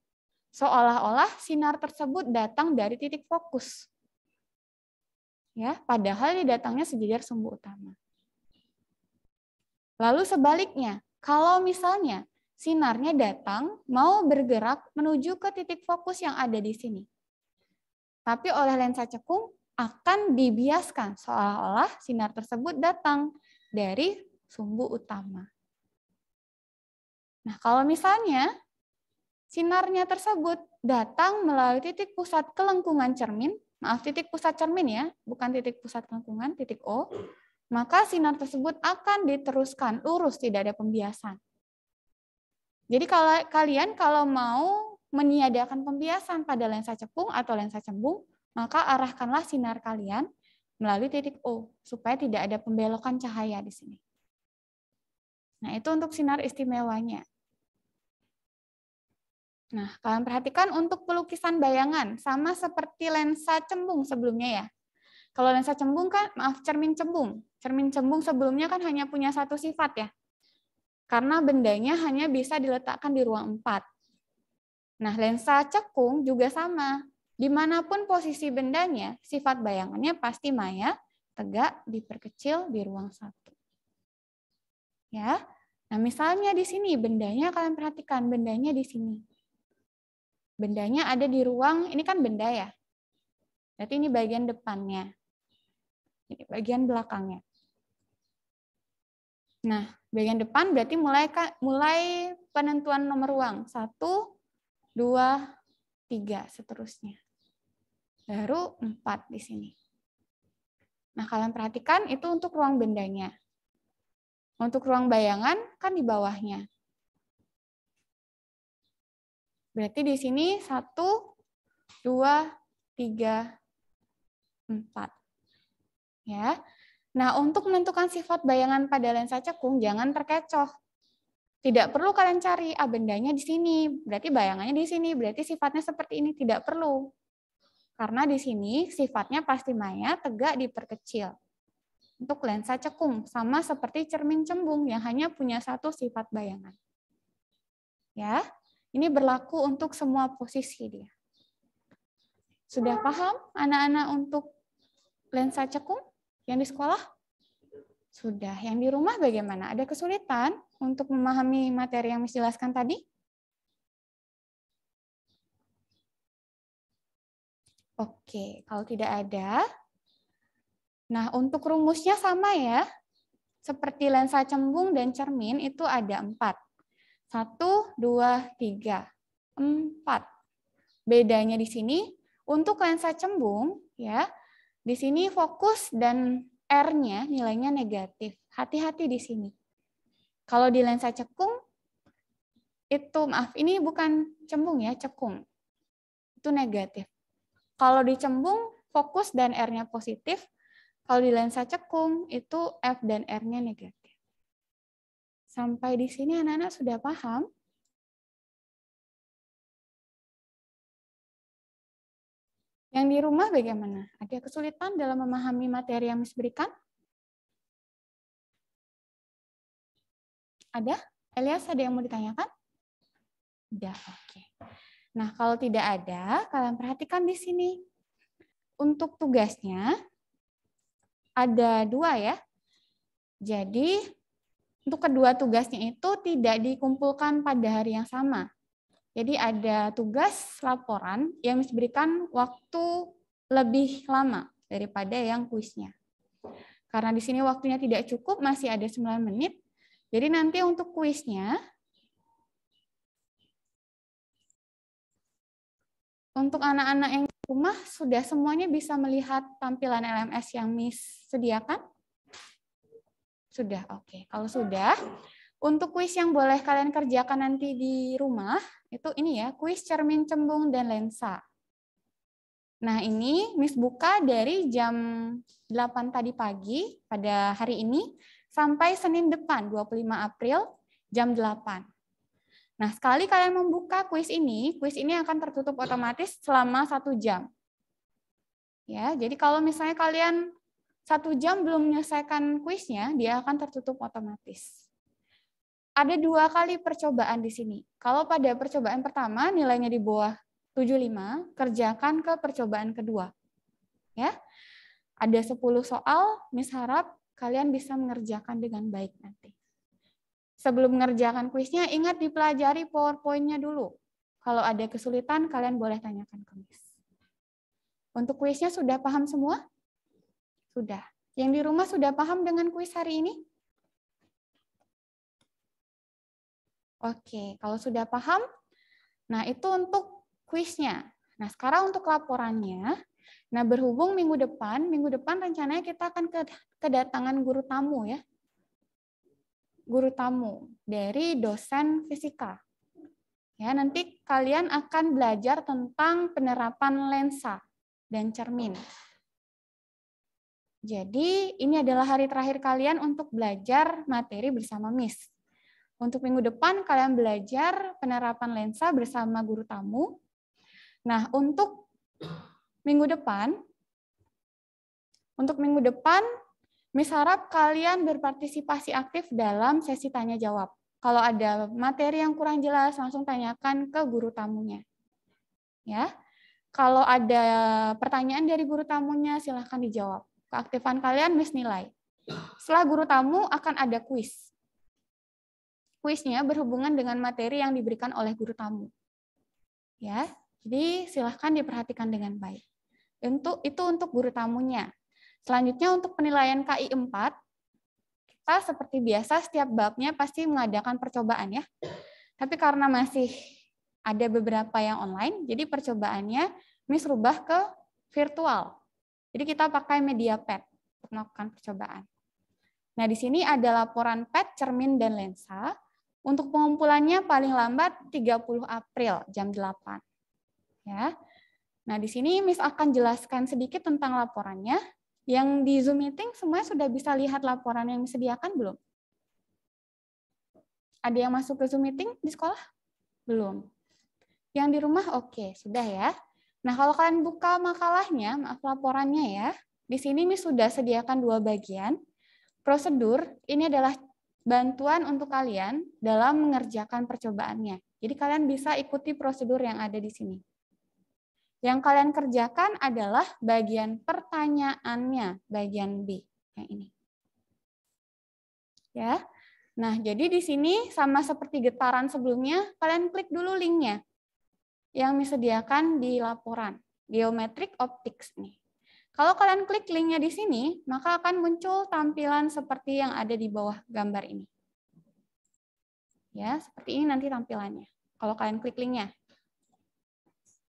Seolah-olah sinar tersebut datang dari titik fokus. Ya, padahal ini datangnya sejajar sumbu utama. Lalu sebaliknya, kalau misalnya sinarnya datang mau bergerak menuju ke titik fokus yang ada di sini. Tapi oleh lensa cekung akan dibiaskan seolah-olah sinar tersebut datang dari sumbu utama. Nah, kalau misalnya Sinarnya tersebut datang melalui titik pusat kelengkungan cermin, maaf titik pusat cermin ya, bukan titik pusat kelengkungan, titik O, maka sinar tersebut akan diteruskan lurus, tidak ada pembiasan. Jadi kalau kalian kalau mau meniadakan pembiasan pada lensa cekung atau lensa cembung, maka arahkanlah sinar kalian melalui titik O supaya tidak ada pembelokan cahaya di sini. Nah, itu untuk sinar istimewanya. Nah, kalian perhatikan untuk pelukisan bayangan, sama seperti lensa cembung sebelumnya ya. Kalau lensa cembung kan, maaf, cermin cembung. Cermin cembung sebelumnya kan hanya punya satu sifat ya. Karena bendanya hanya bisa diletakkan di ruang empat. Nah, lensa cekung juga sama. Dimanapun posisi bendanya, sifat bayangannya pasti maya, tegak, diperkecil di ruang satu. Ya, Nah, misalnya di sini bendanya kalian perhatikan, bendanya di sini. Bendanya ada di ruang, ini kan benda ya. Berarti ini bagian depannya. Ini bagian belakangnya. Nah, bagian depan berarti mulai mulai penentuan nomor ruang. Satu, dua, tiga, seterusnya. Baru empat di sini. Nah, kalian perhatikan itu untuk ruang bendanya. Untuk ruang bayangan kan di bawahnya. Berarti di sini 1, 2, 3, 4. Ya. Nah, untuk menentukan sifat bayangan pada lensa cekung, jangan terkecoh. Tidak perlu kalian cari, ah bendanya di sini, berarti bayangannya di sini, berarti sifatnya seperti ini, tidak perlu. Karena di sini sifatnya pasti maya, tegak, diperkecil. Untuk lensa cekung, sama seperti cermin cembung yang hanya punya satu sifat bayangan. Ya, ini berlaku untuk semua posisi dia. Sudah paham anak-anak untuk lensa cekung yang di sekolah? Sudah. Yang di rumah bagaimana? Ada kesulitan untuk memahami materi yang dijelaskan tadi? Oke, kalau tidak ada. Nah, untuk rumusnya sama ya. Seperti lensa cembung dan cermin itu ada empat. Satu, dua, tiga, empat. Bedanya di sini, untuk lensa cembung, ya di sini fokus dan R-nya nilainya negatif. Hati-hati di sini. Kalau di lensa cekung, itu maaf, ini bukan cembung ya, cekung. Itu negatif. Kalau di cembung, fokus dan R-nya positif. Kalau di lensa cekung, itu F dan R-nya negatif. Sampai di sini anak-anak sudah paham? Yang di rumah bagaimana? Ada kesulitan dalam memahami materi yang Miss Ada? Elias, ada yang mau ditanyakan? Tidak, oke. Okay. Nah, kalau tidak ada, kalian perhatikan di sini. Untuk tugasnya, ada dua ya. Jadi, untuk kedua tugasnya itu tidak dikumpulkan pada hari yang sama. Jadi ada tugas laporan yang diberikan waktu lebih lama daripada yang kuisnya. Karena di sini waktunya tidak cukup, masih ada 9 menit. Jadi nanti untuk kuisnya, untuk anak-anak yang rumah sudah semuanya bisa melihat tampilan LMS yang Miss sediakan? Sudah, oke. Okay. Kalau sudah, untuk kuis yang boleh kalian kerjakan nanti di rumah, itu ini ya, kuis cermin cembung dan lensa. Nah, ini Miss buka dari jam 8 tadi pagi pada hari ini sampai Senin depan 25 April jam 8. Nah, sekali kalian membuka kuis ini, kuis ini akan tertutup otomatis selama satu jam. Ya, jadi kalau misalnya kalian satu jam belum menyelesaikan kuisnya, dia akan tertutup otomatis. Ada dua kali percobaan di sini. Kalau pada percobaan pertama nilainya di bawah 75, kerjakan ke percobaan kedua. Ya. Ada 10 soal, Miss harap kalian bisa mengerjakan dengan baik nanti. Sebelum mengerjakan kuisnya, ingat dipelajari PowerPoint-nya dulu. Kalau ada kesulitan, kalian boleh tanyakan ke Miss. Untuk kuisnya sudah paham semua? Sudah. Yang di rumah sudah paham dengan kuis hari ini? Oke, kalau sudah paham, nah itu untuk kuisnya. Nah, sekarang untuk laporannya, nah berhubung minggu depan, minggu depan rencananya kita akan ke, kedatangan guru tamu ya. Guru tamu dari dosen fisika. Ya, nanti kalian akan belajar tentang penerapan lensa dan cermin. Jadi ini adalah hari terakhir kalian untuk belajar materi bersama Miss. Untuk minggu depan kalian belajar penerapan lensa bersama guru tamu. Nah, untuk minggu depan untuk minggu depan Miss harap kalian berpartisipasi aktif dalam sesi tanya jawab. Kalau ada materi yang kurang jelas langsung tanyakan ke guru tamunya. Ya. Kalau ada pertanyaan dari guru tamunya silahkan dijawab. Keaktifan kalian miss nilai. Setelah guru tamu akan ada kuis. Kuisnya berhubungan dengan materi yang diberikan oleh guru tamu. Ya, jadi silahkan diperhatikan dengan baik. Untuk itu untuk guru tamunya. Selanjutnya untuk penilaian KI 4, kita seperti biasa setiap babnya pasti mengadakan percobaan ya. Tapi karena masih ada beberapa yang online, jadi percobaannya Miss rubah ke virtual. Jadi kita pakai media PET untuk melakukan percobaan. Nah, di sini ada laporan PET, cermin, dan lensa. Untuk pengumpulannya paling lambat 30 April jam 8. Ya. Nah, di sini Miss akan jelaskan sedikit tentang laporannya. Yang di Zoom meeting semuanya sudah bisa lihat laporan yang disediakan belum? Ada yang masuk ke Zoom meeting di sekolah? Belum. Yang di rumah oke, okay, sudah ya. Nah, kalau kalian buka makalahnya, maaf laporannya ya, di sini Miss sudah sediakan dua bagian. Prosedur, ini adalah bantuan untuk kalian dalam mengerjakan percobaannya. Jadi kalian bisa ikuti prosedur yang ada di sini. Yang kalian kerjakan adalah bagian pertanyaannya, bagian B, yang ini. Ya. Nah, jadi di sini sama seperti getaran sebelumnya, kalian klik dulu linknya yang disediakan di laporan Geometric Optics nih. Kalau kalian klik linknya di sini, maka akan muncul tampilan seperti yang ada di bawah gambar ini. Ya, seperti ini nanti tampilannya. Kalau kalian klik linknya.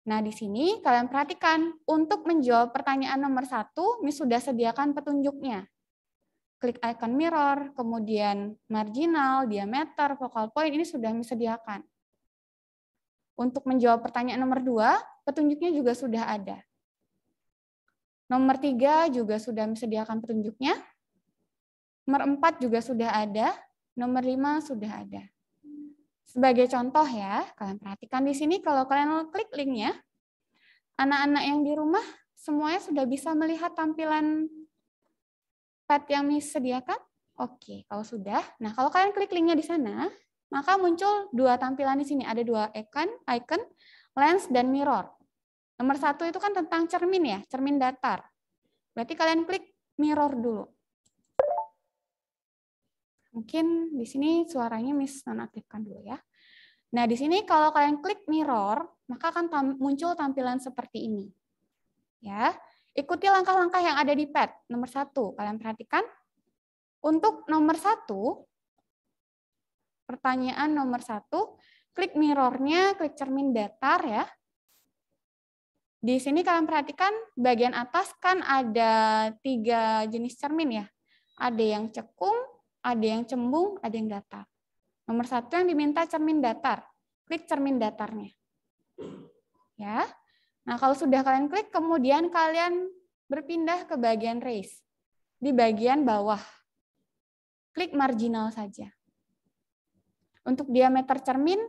Nah, di sini kalian perhatikan, untuk menjawab pertanyaan nomor satu, mis sudah sediakan petunjuknya. Klik icon mirror, kemudian marginal, diameter, focal point, ini sudah disediakan. Untuk menjawab pertanyaan nomor dua, petunjuknya juga sudah ada. Nomor tiga juga sudah disediakan petunjuknya. Nomor empat juga sudah ada. Nomor lima sudah ada. Sebagai contoh ya, kalian perhatikan di sini kalau kalian klik linknya, anak-anak yang di rumah semuanya sudah bisa melihat tampilan pet yang disediakan? Oke, kalau sudah. Nah, kalau kalian klik linknya di sana, maka muncul dua tampilan di sini. Ada dua icon, icon lens dan mirror. Nomor satu itu kan tentang cermin ya, cermin datar. Berarti kalian klik mirror dulu. Mungkin di sini suaranya Miss nonaktifkan dulu ya. Nah, di sini kalau kalian klik mirror, maka akan muncul tampilan seperti ini. Ya, ikuti langkah-langkah yang ada di pad. Nomor satu, kalian perhatikan. Untuk nomor satu, Pertanyaan nomor satu, klik mirrornya, klik cermin datar ya. Di sini kalian perhatikan bagian atas kan ada tiga jenis cermin ya. Ada yang cekung, ada yang cembung, ada yang datar. Nomor satu yang diminta cermin datar. Klik cermin datarnya. Ya. Nah, kalau sudah kalian klik, kemudian kalian berpindah ke bagian race. Di bagian bawah. Klik marginal saja. Untuk diameter cermin,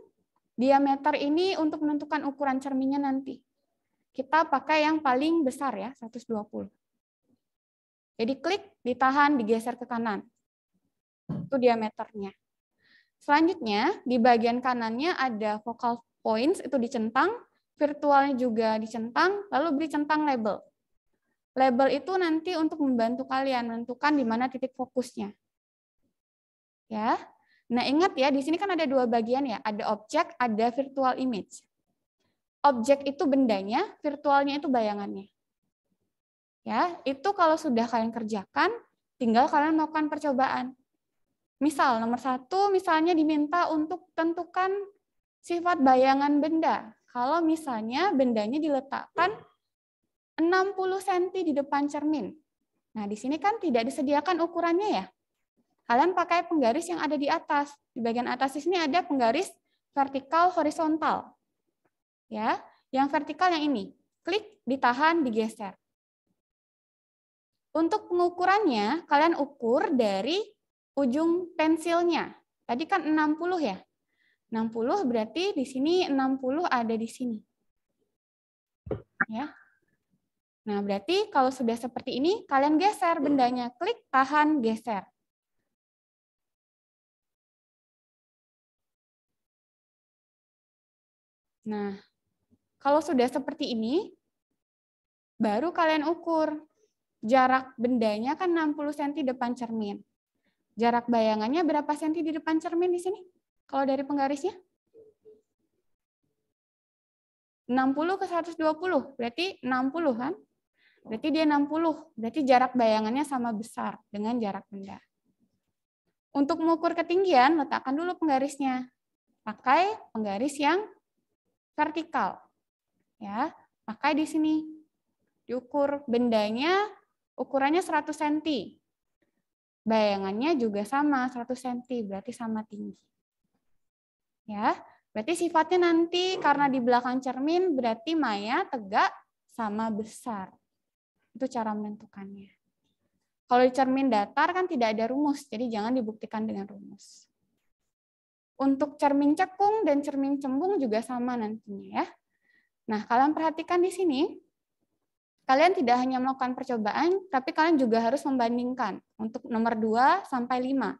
diameter ini untuk menentukan ukuran cerminnya nanti. Kita pakai yang paling besar ya, 120. Jadi klik, ditahan, digeser ke kanan. Itu diameternya. Selanjutnya, di bagian kanannya ada focal points, itu dicentang, virtualnya juga dicentang, lalu beri centang label. Label itu nanti untuk membantu kalian menentukan di mana titik fokusnya. Ya, Nah, ingat ya, di sini kan ada dua bagian ya, ada objek, ada virtual image. Objek itu bendanya, virtualnya itu bayangannya. Ya, itu kalau sudah kalian kerjakan, tinggal kalian melakukan percobaan. Misal nomor satu, misalnya diminta untuk tentukan sifat bayangan benda. Kalau misalnya bendanya diletakkan 60 cm di depan cermin. Nah, di sini kan tidak disediakan ukurannya ya. Kalian pakai penggaris yang ada di atas. Di bagian atas di sini ada penggaris vertikal horizontal. Ya, yang vertikal yang ini. Klik, ditahan, digeser. Untuk pengukurannya, kalian ukur dari ujung pensilnya. Tadi kan 60 ya. 60 berarti di sini 60 ada di sini. Ya. Nah, berarti kalau sudah seperti ini, kalian geser bendanya. Klik, tahan, geser. Nah, kalau sudah seperti ini, baru kalian ukur. Jarak bendanya kan 60 cm depan cermin. Jarak bayangannya berapa cm di depan cermin di sini? Kalau dari penggarisnya? 60 ke 120, berarti 60 kan? Berarti dia 60, berarti jarak bayangannya sama besar dengan jarak benda. Untuk mengukur ketinggian, letakkan dulu penggarisnya. Pakai penggaris yang vertikal. Ya, maka di sini diukur bendanya ukurannya 100 cm. Bayangannya juga sama 100 cm, berarti sama tinggi. Ya, berarti sifatnya nanti karena di belakang cermin berarti maya tegak sama besar. Itu cara menentukannya. Kalau cermin datar kan tidak ada rumus, jadi jangan dibuktikan dengan rumus. Untuk cermin cekung dan cermin cembung juga sama nantinya ya. Nah, kalian perhatikan di sini, kalian tidak hanya melakukan percobaan, tapi kalian juga harus membandingkan untuk nomor 2 sampai 5.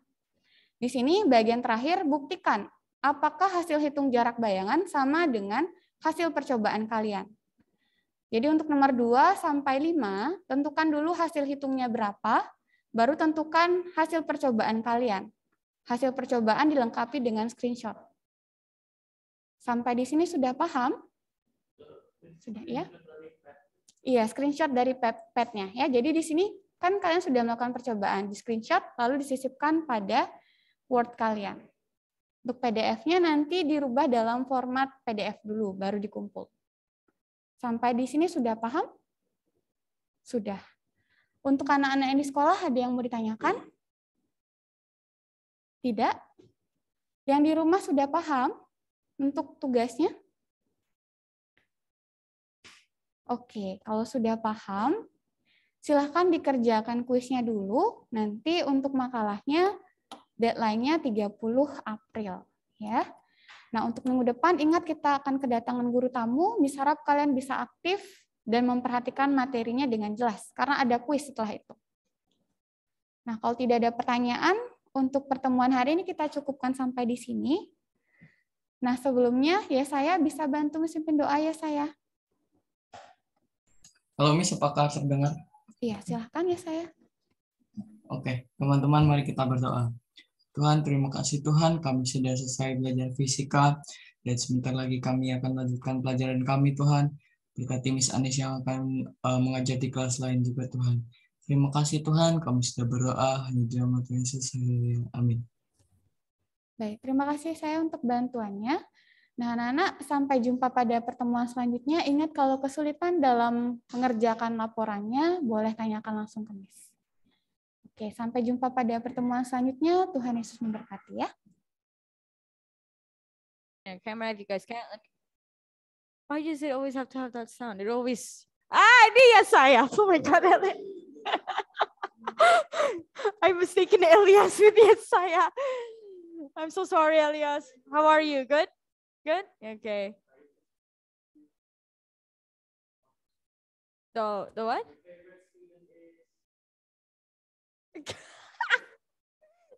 Di sini bagian terakhir buktikan apakah hasil hitung jarak bayangan sama dengan hasil percobaan kalian. Jadi untuk nomor 2 sampai 5, tentukan dulu hasil hitungnya berapa, baru tentukan hasil percobaan kalian. Hasil percobaan dilengkapi dengan screenshot. Sampai di sini sudah paham? Sudah ya? Iya, screenshot dari pad nya ya. Jadi di sini kan kalian sudah melakukan percobaan di screenshot lalu disisipkan pada Word kalian. Untuk PDF-nya nanti dirubah dalam format PDF dulu baru dikumpul. Sampai di sini sudah paham? Sudah. Untuk anak-anak yang di sekolah ada yang mau ditanyakan? Tidak? Yang di rumah sudah paham untuk tugasnya? Oke, kalau sudah paham, silahkan dikerjakan kuisnya dulu. Nanti untuk makalahnya, deadline-nya 30 April. ya. Nah, untuk minggu depan, ingat kita akan kedatangan guru tamu. Misalnya kalian bisa aktif dan memperhatikan materinya dengan jelas, karena ada kuis setelah itu. Nah, kalau tidak ada pertanyaan, untuk pertemuan hari ini kita cukupkan sampai di sini. Nah, sebelumnya ya saya bisa bantu mesin doa ya saya. Halo Miss, apakah terdengar? Iya, silahkan ya saya. Oke, teman-teman mari kita berdoa. Tuhan, terima kasih Tuhan kami sudah selesai belajar fisika dan sebentar lagi kami akan lanjutkan pelajaran kami Tuhan. Berkati Miss Anies yang akan uh, eh, mengajar di kelas lain juga Tuhan. Terima kasih Tuhan, kami sudah berdoa hanya nama Tuhan Yesus. Amin. Baik, terima kasih saya untuk bantuannya. Nah, anak-anak, sampai jumpa pada pertemuan selanjutnya. Ingat kalau kesulitan dalam mengerjakan laporannya, boleh tanyakan langsung ke Miss. Oke, sampai jumpa pada pertemuan selanjutnya. Tuhan Yesus memberkati ya. Yeah, camera, you guys can't. Like, why does it always have to have that sound? It always. Ah, ini ya saya. Oh my God. I was Elias with Yesaya. I'm so sorry, Elias. How are you? Good? Good? Okay. The, the what?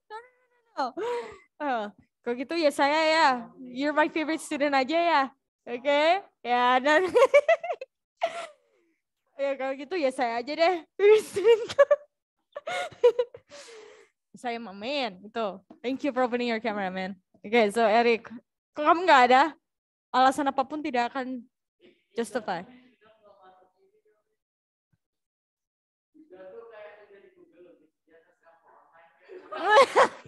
no, no, no, no. Oh, kalau gitu ya saya You're my favorite student aja ya. Okay? yeah, dan... ya kalau gitu ya saya aja deh saya mamen itu thank you for opening your camera man oke okay, so Eric kamu nggak ada alasan apapun tidak akan justify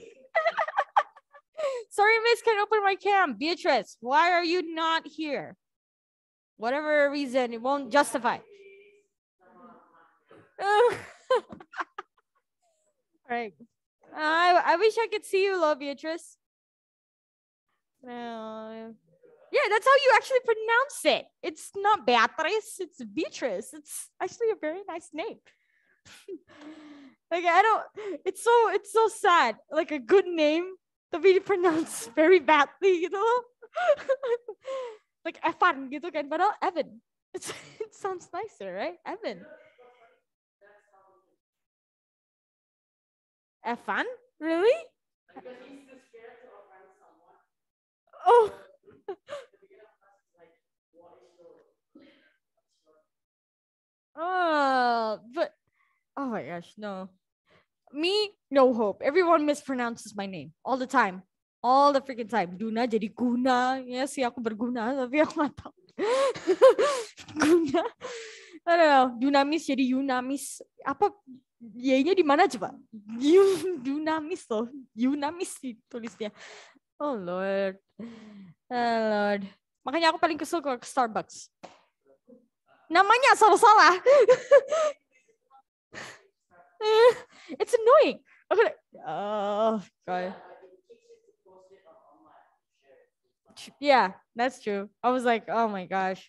Sorry, miss, can open my cam. Beatrice, why are you not here? Whatever reason, it won't justify. All right. Uh, I, I wish I could see you, love Beatrice. Uh, yeah, that's how you actually pronounce it. It's not Beatrice, it's Beatrice. It's actually a very nice name. like I don't it's so it's so sad. Like a good name to be pronounced very badly, you know? like Evan gitu kan, padahal Evan. It's, it sounds nicer, right? Evan. Have fun? Really? oh. oh, but oh my gosh, no. Me, no hope. Everyone mispronounces my name all the time. All the freaking time. Duna jadi guna. Yes, sih aku berguna, tapi aku nggak tahu. guna. I don't know. Dunamis jadi Yunamis. Apa Y-nya di mana coba? Yunamis loh. Yunamis sih tulisnya. Oh Lord. Oh Lord. Makanya aku paling kesel ke Starbucks. Namanya salah salah. It's annoying. oh God. Yeah, that's true. I was like, oh my gosh.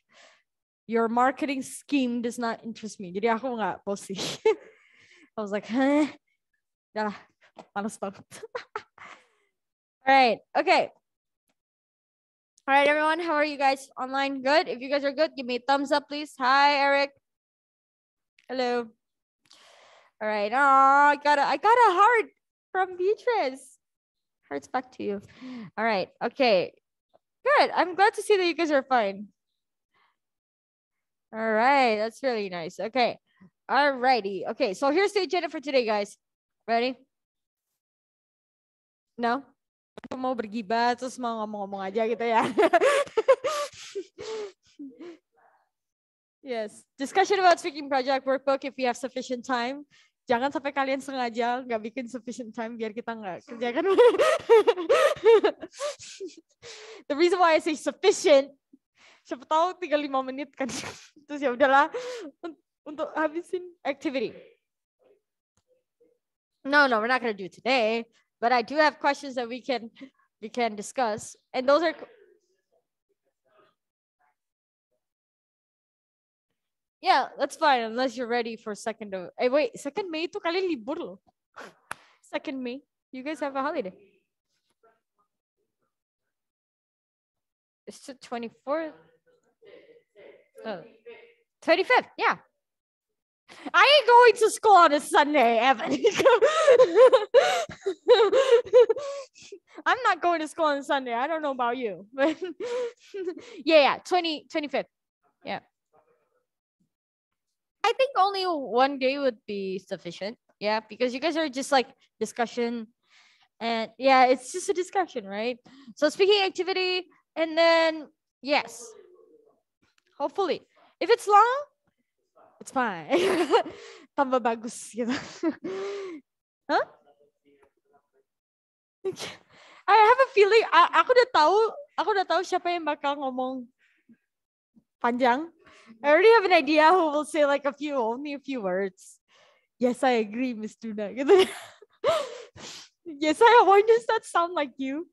Your marketing scheme does not interest me. Jadi aku nggak posting. I was like, huh? Yeah, males banget. All right. Okay. All right, everyone. How are you guys online? Good? If you guys are good, give me a thumbs up, please. Hi, Eric. Hello. All right. Oh, I got a, I got a heart from Beatrice. Hearts back to you. All right. Okay. Good. I'm glad to see that you guys are fine. All right. That's really nice. Okay. All righty. Okay, so here's the agenda for today, guys. Ready? No? Aku mau bergibah, terus mau ngomong-ngomong aja gitu ya. yes. Discussion about speaking project workbook if you have sufficient time. Jangan sampai kalian sengaja nggak bikin sufficient time biar kita nggak kerjakan. The reason why I say sufficient, siapa tahu 35 menit kan. Terus ya udahlah, Untuk habisin activity. No, no, we're not going to do today, but I do have questions that we can we can discuss. And those are Yeah, that's fine unless you're ready for second of. Hey, eh, wait, second May to kali libur lo. Second May, you guys have a holiday. It's the 24th. Oh. 25th, yeah. I ain't going to school on a Sunday, Evan. I'm not going to school on Sunday. I don't know about you. But yeah, yeah, 20, 25th. Yeah. I think only one day would be sufficient. Yeah, because you guys are just like discussion. And yeah, it's just a discussion, right? So speaking activity, and then yes. Hopefully. If it's long, it's fine. Tambah Tambabagus gitu. huh? I have a feeling, aku udah tahu, aku udah tahu siapa yang bakal ngomong panjang. I already have an idea who will say like a few, only a few words. Yes, I agree, Miss Duna. yes, I why does that sound like you?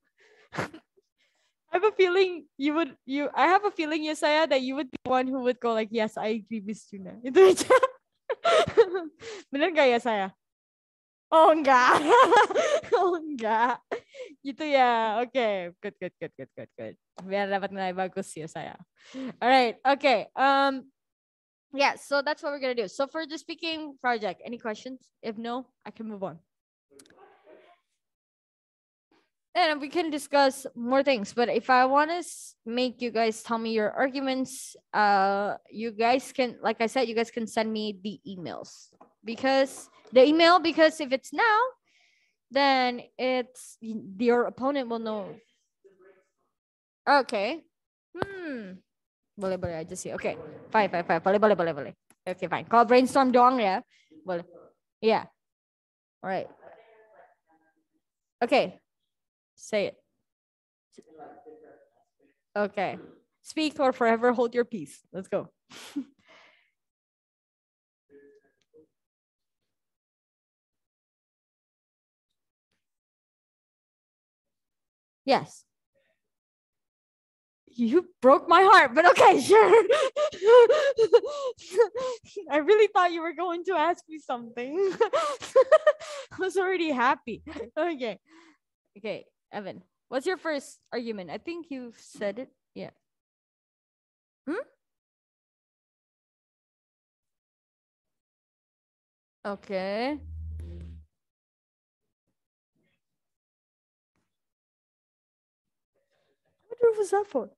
I have a feeling you would you I have a feeling yes that you would be one who would go like yes I agree with Juna itu aja bener gak ya saya oh enggak oh enggak gitu ya oke okay. good good good good good good biar dapat nilai bagus ya saya alright okay um yeah so that's what we're gonna do so for the speaking project any questions if no I can move on and we can discuss more things but if i want to make you guys tell me your arguments uh you guys can like i said you guys can send me the emails because the email because if it's now then it's your opponent will know okay hmm boleh boleh I just see. okay. fine fine fine boleh boleh boleh boleh okay, fine Call brainstorm doang ya boleh yeah alright okay Say it. Okay. Speak or forever hold your peace. Let's go. yes. You broke my heart, but okay, sure. I really thought you were going to ask me something. I was already happy. Okay. Okay. Evan, what's your first argument? I think you've said it. Yeah. Hmm? Okay. What roof was that for?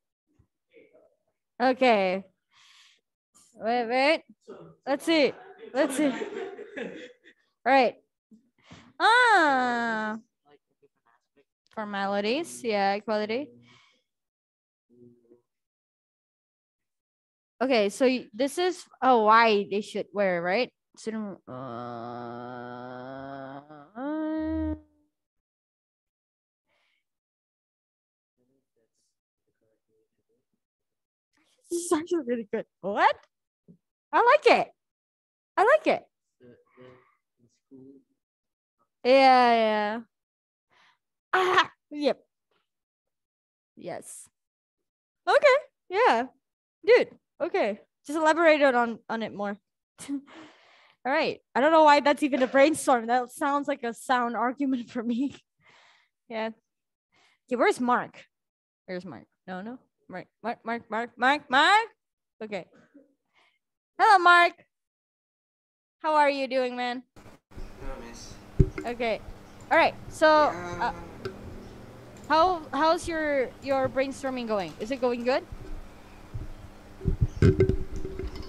Okay. Wait, wait. Let's see. Let's see. All right. Ah formalities, yeah, equality. Okay, so this is oh, why they should wear, right? So, uh, uh, this is actually really good. What? I like it. I like it. Yeah, yeah ah, yep. Yes. Okay. Yeah. Dude. Okay. Just elaborate on on it more. All right. I don't know why that's even a brainstorm. That sounds like a sound argument for me. yeah. Okay, where's Mark? Where's Mark? No, no. Mark, Mark, Mark, Mark, Mark, Mark. Okay. Hello, Mark. How are you doing, man? Hello, miss. Okay. All right. So. Yeah. Uh, how how's your your brainstorming going? Is it going good?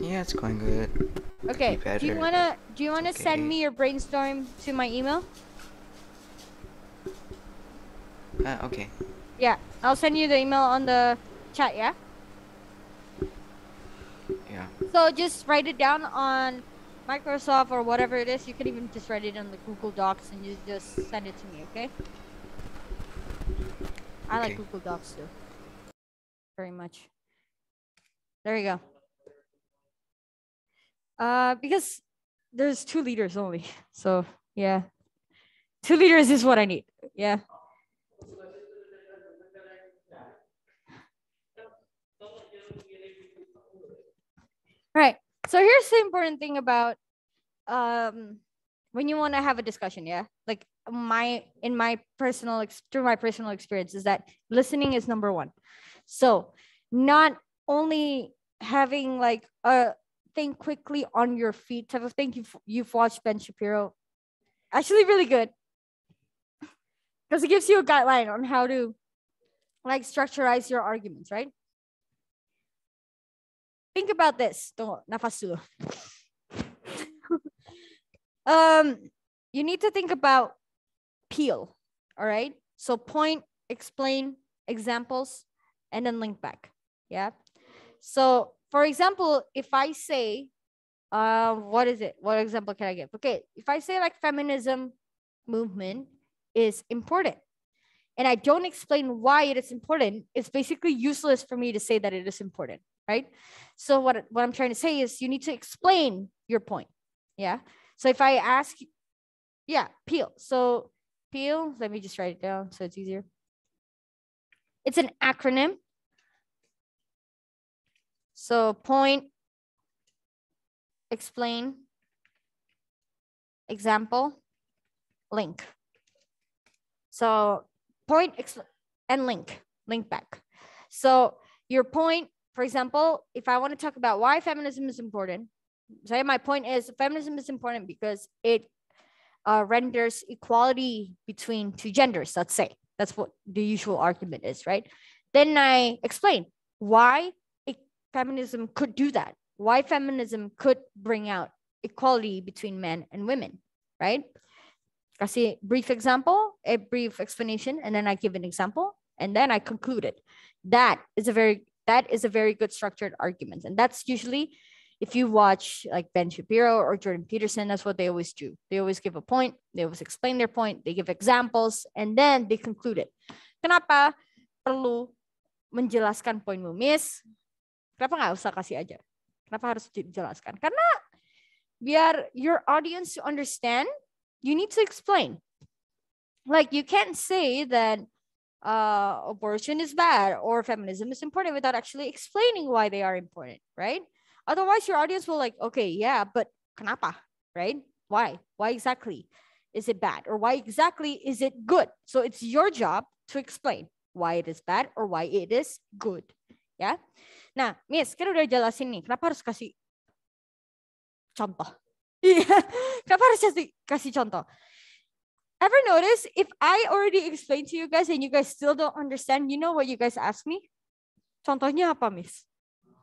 Yeah, it's going good. Okay. do you wanna do you wanna okay. send me your brainstorm to my email? Uh, okay. Yeah, I'll send you the email on the chat. Yeah. Yeah. So just write it down on Microsoft or whatever it is. You can even just write it on the Google Docs and you just send it to me. Okay. I okay. like Google Docs too. Very much. There you go. Uh, because there's two liters only. So yeah, two liters is what I need. Yeah. All right. So here's the important thing about um, when you want to have a discussion. Yeah. Like my in my personal through my personal experience is that listening is number one so not only having like a thing quickly on your feet type of thing you've, you've watched ben shapiro actually really good because it gives you a guideline on how to like structureize your arguments right think about this don't nafas um you need to think about peel, all right? So point, explain, examples, and then link back, yeah? So for example, if I say, uh, what is it? What example can I give? Okay, if I say like feminism movement is important, and I don't explain why it is important, it's basically useless for me to say that it is important, right? So what, what I'm trying to say is you need to explain your point. Yeah. So if I ask, yeah, Peel. So let me just write it down so it's easier. It's an acronym. So point, explain, example, link. So point and link, link back. So your point, for example, if I want to talk about why feminism is important, say my point is feminism is important because it uh, renders equality between two genders, let's say. That's what the usual argument is, right? Then I explain why feminism could do that, why feminism could bring out equality between men and women, right? I see a brief example, a brief explanation, and then I give an example, and then I conclude it. That is a very that is a very good structured argument, and that's usually if you watch like Ben Shapiro or Jordan Peterson, that's what they always do. They always give a point, they always explain their point, they give examples, and then they conclude it. Kenapa perlu menjelaskan poinmu, Miss? Kenapa nggak usah kasih aja? Kenapa harus dijelaskan? Karena biar your audience to understand, you need to explain. Like you can't say that uh, abortion is bad or feminism is important without actually explaining why they are important, right? Otherwise, your audience will like, okay, yeah, but kenapa, right? Why? Why exactly is it bad? Or why exactly is it good? So it's your job to explain why it is bad or why it is good. Ya. Nah, Miss, kan udah jelasin nih, kenapa harus kasih contoh? Iya, kenapa harus kasih, kasih contoh? Ever notice if I already explained to you guys and you guys still don't understand, you know what you guys ask me? Contohnya apa, Miss?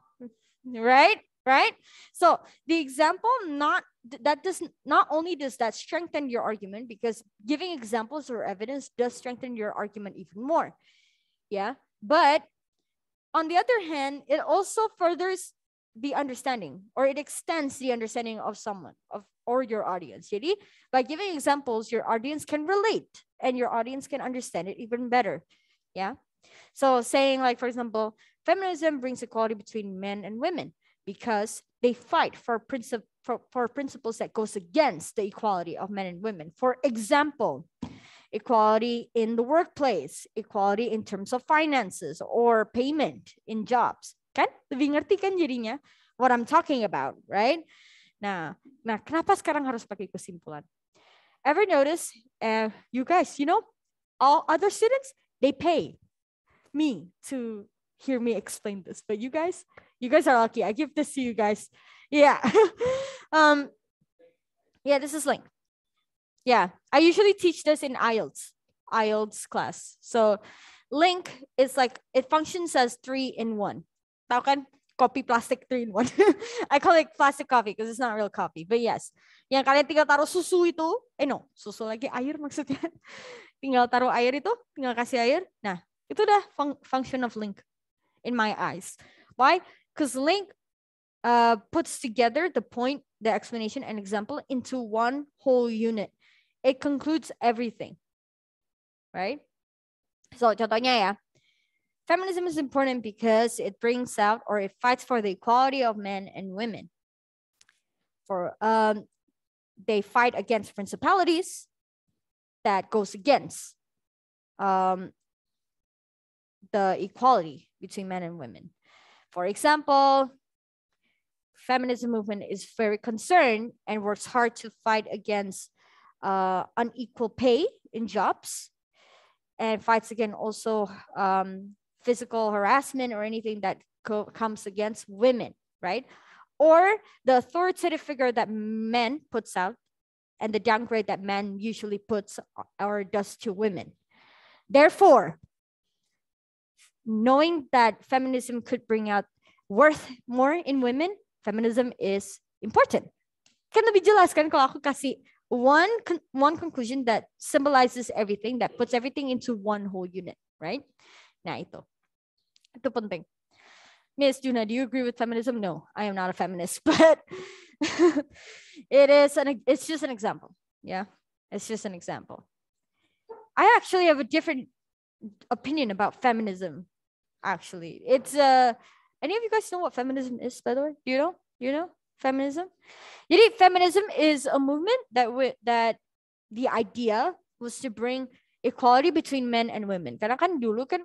Right? right? So the example not that does not only does that strengthen your argument because giving examples or evidence does strengthen your argument even more. Yeah, but on the other hand, it also furthers the understanding or it extends the understanding of someone of or your audience. Jadi, by giving examples, your audience can relate and your audience can understand it even better. Yeah. So saying like, for example, feminism brings equality between men and women because they fight for, princip for, for principles that goes against the equality of men and women. For example, equality in the workplace, equality in terms of finances or payment in jobs. Kan? Lebih ngerti kan jadinya what I'm talking about, right? Nah, nah kenapa sekarang harus pakai kesimpulan? Ever notice, uh, you guys, you know, all other students, they pay me to hear me explain this. But you guys, you guys are lucky. I give this to you guys. Yeah. um, yeah, this is link. Yeah, I usually teach this in IELTS, IELTS class. So link is like, it functions as three in one. Tahu kan? Copy plastic three in one. I call it plastic coffee because it's not real coffee. But yes, yang kalian tinggal taruh susu itu, eh no, susu lagi air maksudnya. tinggal taruh air itu, tinggal kasih air. Nah, itu udah fun function of link in my eyes. Why? because Link uh, puts together the point, the explanation, and example into one whole unit. It concludes everything, right? So contohnya ya, feminism is important because it brings out or it fights for the equality of men and women. For um, they fight against principalities that goes against um, the equality between men and women. For example, feminism movement is very concerned and works hard to fight against uh, unequal pay in jobs and fights against also um, physical harassment or anything that co comes against women, right? Or the authoritative figure that men puts out and the downgrade that men usually puts uh, or does to women. Therefore, knowing that feminism could bring out worth more in women, feminism is important. Kan lebih jelas kalau aku kasih one one conclusion that symbolizes everything, that puts everything into one whole unit, right? Nah itu. Itu penting. Miss Juna, do you agree with feminism? No, I am not a feminist, but it is an it's just an example. Yeah, it's just an example. I actually have a different opinion about feminism actually. It's uh any of you guys know what feminism is, by the way? you know? you know feminism? You Yeti, feminism is a movement that w- that the idea was to bring equality between men and women. Karena kan dulu kan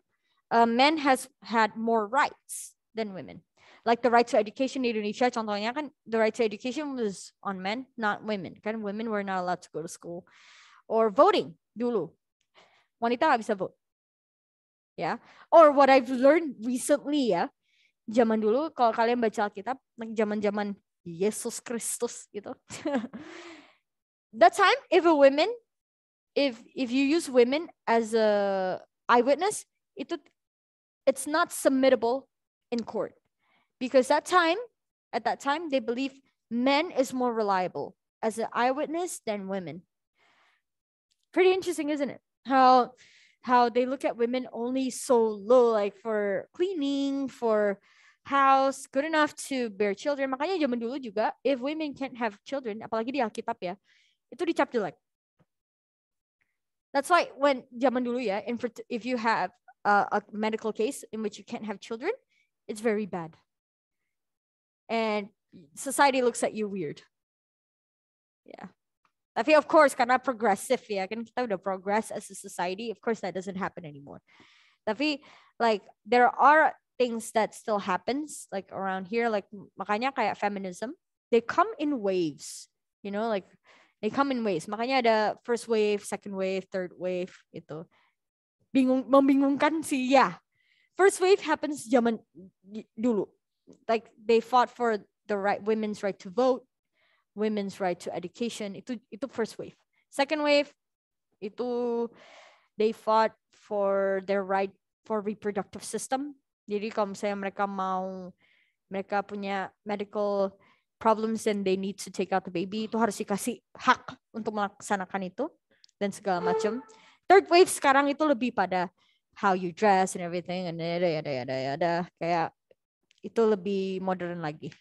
uh, men has had more rights than women. Like the right to education in Indonesia, contohnya kan the right to education was on men, not women. Kan women were not allowed to go to school. Or voting dulu. Wanita nggak bisa vote ya or what I've learned recently ya zaman dulu kalau kalian baca Alkitab zaman zaman Yesus Kristus gitu that time if a woman if if you use women as a eyewitness itu it's not submittable in court because that time at that time they believe men is more reliable as an eyewitness than women pretty interesting isn't it how how they look at women only so low, like for cleaning, for house, good enough to bear children. Makanya zaman dulu juga, if women can't have children, apalagi di Alkitab ya, itu dicap jelek. That's why when zaman dulu ya, if you have a, a medical case in which you can't have children, it's very bad. And society looks at you weird. Yeah. Tapi of course, karena progresif ya kan kita udah progress as a society. Of course that doesn't happen anymore. Tapi like there are things that still happens like around here. Like makanya kayak feminism, they come in waves. You know like they come in waves. Makanya ada first wave, second wave, third wave itu. Bingung, membingungkan sih ya. Yeah. First wave happens zaman dulu. Like they fought for the right women's right to vote women's right to education itu itu first wave second wave itu they fought for their right for reproductive system jadi kalau misalnya mereka mau mereka punya medical problems and they need to take out the baby itu harus dikasih hak untuk melaksanakan itu dan segala macam third wave sekarang itu lebih pada how you dress and everything and ada ada ada ada kayak itu lebih modern lagi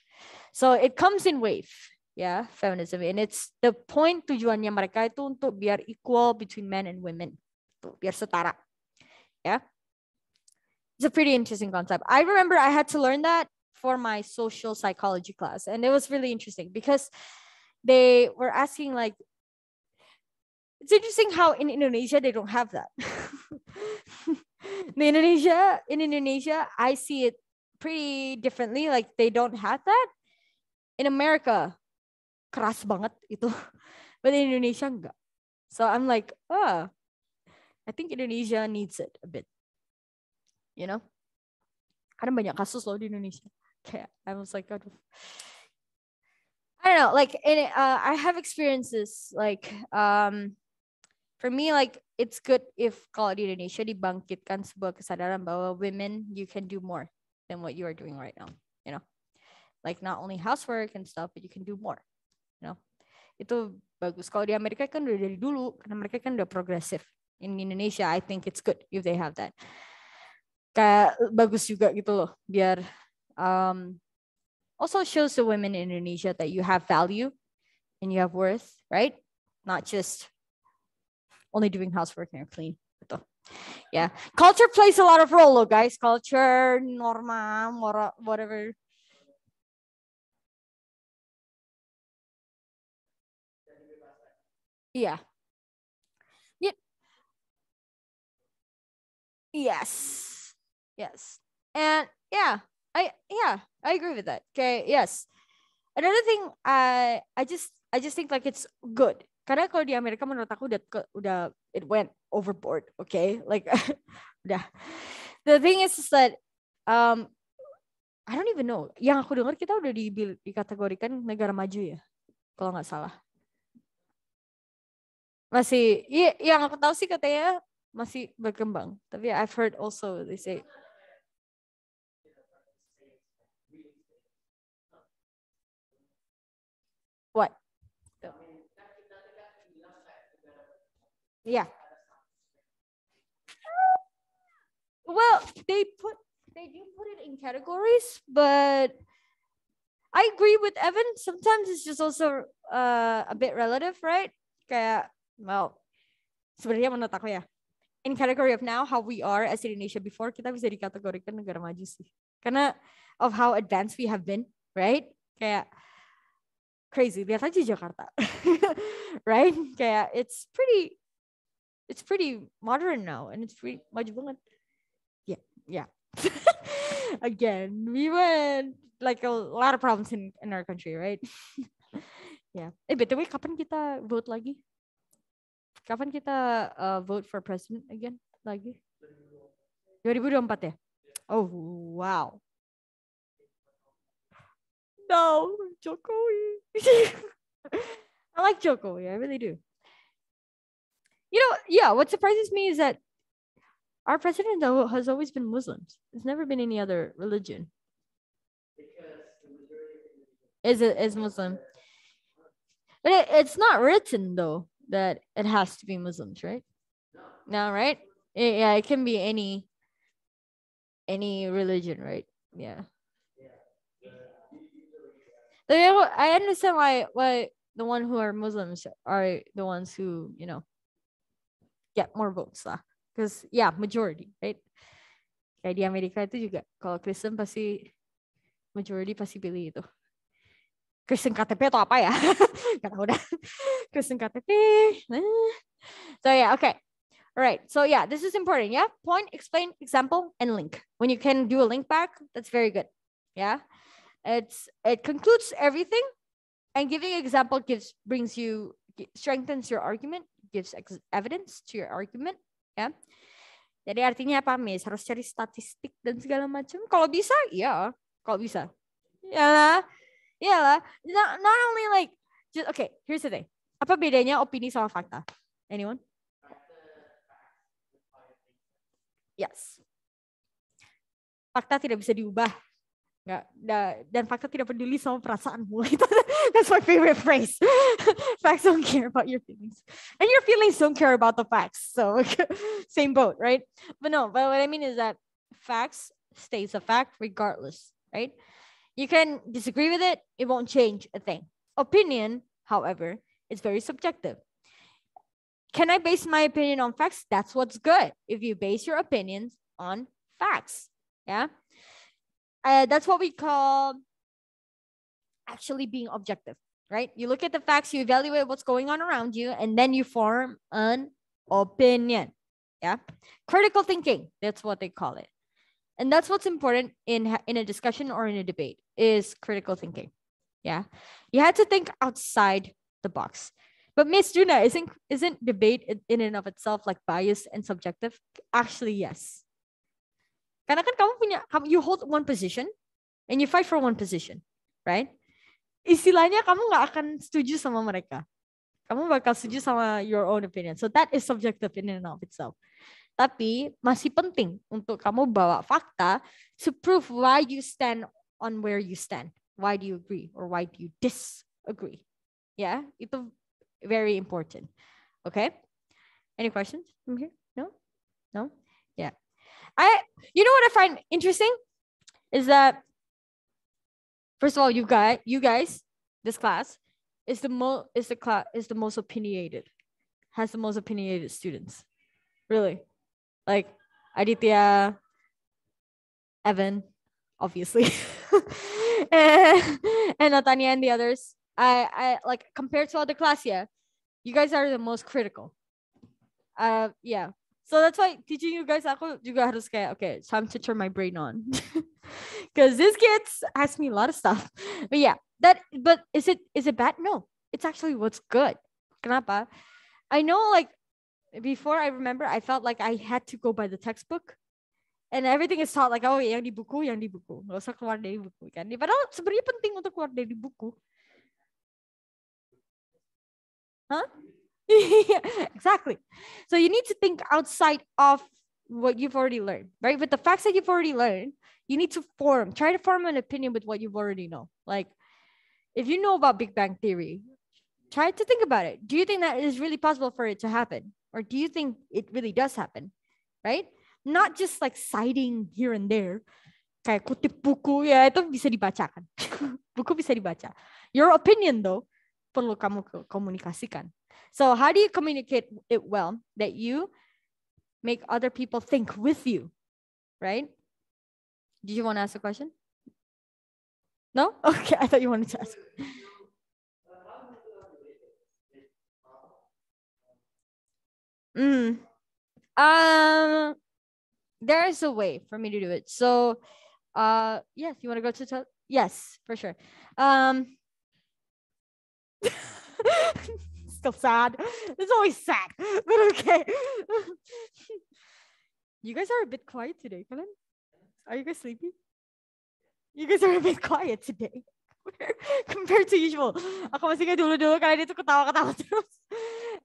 so it comes in wave ya feminism and it's the point tujuannya mereka itu untuk biar equal between men and women tuh, biar setara ya yeah. it's a pretty interesting concept I remember I had to learn that for my social psychology class and it was really interesting because they were asking like it's interesting how in Indonesia they don't have that in Indonesia in Indonesia I see it pretty differently like they don't have that in America keras banget itu. But in Indonesia enggak. So I'm like, oh, I think Indonesia needs it a bit. You know? Karena banyak kasus loh di Indonesia. Kayak, I was like, God. I don't know, like, in, uh, I have experiences, like, um, for me, like, it's good if kalau di Indonesia dibangkitkan sebuah kesadaran bahwa women, you can do more than what you are doing right now, you know? Like, not only housework and stuff, but you can do more. you know itu bagus kalau di Amerika kan udah dari dulu karena mereka kan udah progresif in Indonesia I think it's good if they have that kayak bagus juga gitu loh biar um, also shows the women in Indonesia that you have value and you have worth, right? Not just only doing housework and clean. Betul. Yeah. Culture plays a lot of role, though, guys. Culture, norma, moral, whatever Iya. Yeah. Yes. Yes. And yeah, I yeah, I agree with that. Okay, yes. Another thing I I just I just think like it's good. Karena kalau di Amerika menurut aku udah udah it went overboard, okay? Like udah. The thing is, is that um I don't even know. Yang aku dengar kita udah di, dikategorikan negara maju ya, kalau nggak salah. Masih, iya, yang aku tahu sih katanya masih berkembang. Tapi I've heard also they say. What? Yeah. Well, they put they do put it in categories, but I agree with Evan. Sometimes it's just also uh, a bit relative, right? Kayak well sebenarnya menurut aku ya in category of now how we are as Indonesia before kita bisa dikategorikan negara maju sih karena of how advanced we have been right kayak crazy lihat aja Jakarta right kayak it's pretty it's pretty modern now and it's pretty maju banget yeah yeah again we went like a lot of problems in in our country right yeah eh btw kapan kita vote lagi Kapan kita uh, vote for president again lagi? 2024 ya? Oh, wow. No, Jokowi. I like Jokowi. I really do. You know, yeah, what surprises me is that our president though has always been Muslims. It's never been any other religion. Is it is Muslim? But it, it's not written though that it has to be Muslims, right? No, right? yeah, it can be any any religion, right? Yeah. I understand why why the one who are Muslims are the ones who you know get more votes lah, because yeah majority right. Kayak di Amerika itu juga kalau Kristen pasti majority pasti pilih itu. Kristen KTP atau apa ya? Gak tau dah. Kristen got the so yeah, okay. All right. So yeah, this is important. Yeah. Point, explain, example, and link. When you can do a link back, that's very good. Yeah. It's it concludes everything. And giving example gives brings you strengthens your argument, gives evidence to your argument. Yeah. Jadi artinya apa, Miss? Harus cari statistik dan segala macam. Kalau bisa, ya. Kalau bisa. Iyalah. Iyalah. Not, not only like, just, okay, here's the thing. Apa bedanya opini sama fakta? Anyone? Yes. Fakta tidak bisa diubah. Nggak, dan fakta tidak peduli sama perasaanmu. That's my favorite phrase. facts don't care about your feelings. And your feelings don't care about the facts. So same boat, right? But no, but what I mean is that facts stays a fact regardless, right? You can disagree with it, it won't change a thing. Opinion, however, It's very subjective. Can I base my opinion on facts? That's what's good. If you base your opinions on facts, yeah? Uh, that's what we call actually being objective, right? You look at the facts, you evaluate what's going on around you, and then you form an opinion. Yeah. Critical thinking, that's what they call it. And that's what's important in, in a discussion or in a debate is critical thinking. Yeah. You had to think outside the box. But Miss Juna, isn't isn't debate in and of itself like biased and subjective? Actually, yes. Karena kan kamu punya, you hold one position and you fight for one position, right? Istilahnya kamu nggak akan setuju sama mereka. Kamu bakal setuju sama your own opinion. So that is subjective in and of itself. Tapi masih penting untuk kamu bawa fakta to prove why you stand on where you stand. Why do you agree or why do you disagree? Yeah, it's very important. Okay. Any questions from here? No? No? Yeah. I you know what I find interesting is that first of all, you guys, you guys, this class is the most is the class is the most opinionated, has the most opinionated students. Really. Like Aditya, Evan, obviously. and, and Natania and the others. I, I like compared to other class, yeah, you guys are the most critical. Uh, yeah. So that's why teaching you guys aku juga harus kayak okay, it's time to turn my brain on, because these kids ask me a lot of stuff. But yeah, that but is it is it bad? No, it's actually what's good. Kenapa? I know like before I remember I felt like I had to go by the textbook and everything is taught like oh yang di buku yang di buku nggak usah keluar dari buku kan padahal sebenarnya penting untuk keluar dari buku huh? exactly. So you need to think outside of what you've already learned, right? With the facts that you've already learned, you need to form, try to form an opinion with what you've already know. Like if you know about Big Bang Theory, try to think about it. Do you think that is really possible for it to happen? Or do you think it really does happen? Right? Not just like citing here and there. Kayak kutip buku ya, itu bisa dibacakan. buku bisa dibaca. Your opinion though perlu kamu komunikasikan. So how do you communicate it well that you make other people think with you, right? Did you want to ask a question? No? Okay, I thought you wanted to ask. Mm. Um, there is a way for me to do it. So, uh, yes, you want to go to, yes, for sure. Um, Still sad. It's always sad, but okay. you guys are a bit quiet today, Colin. Are you guys sleepy? You guys are a bit quiet today. compared to usual. Ako masih dulu-dulu kalian itu ketawa-ketawa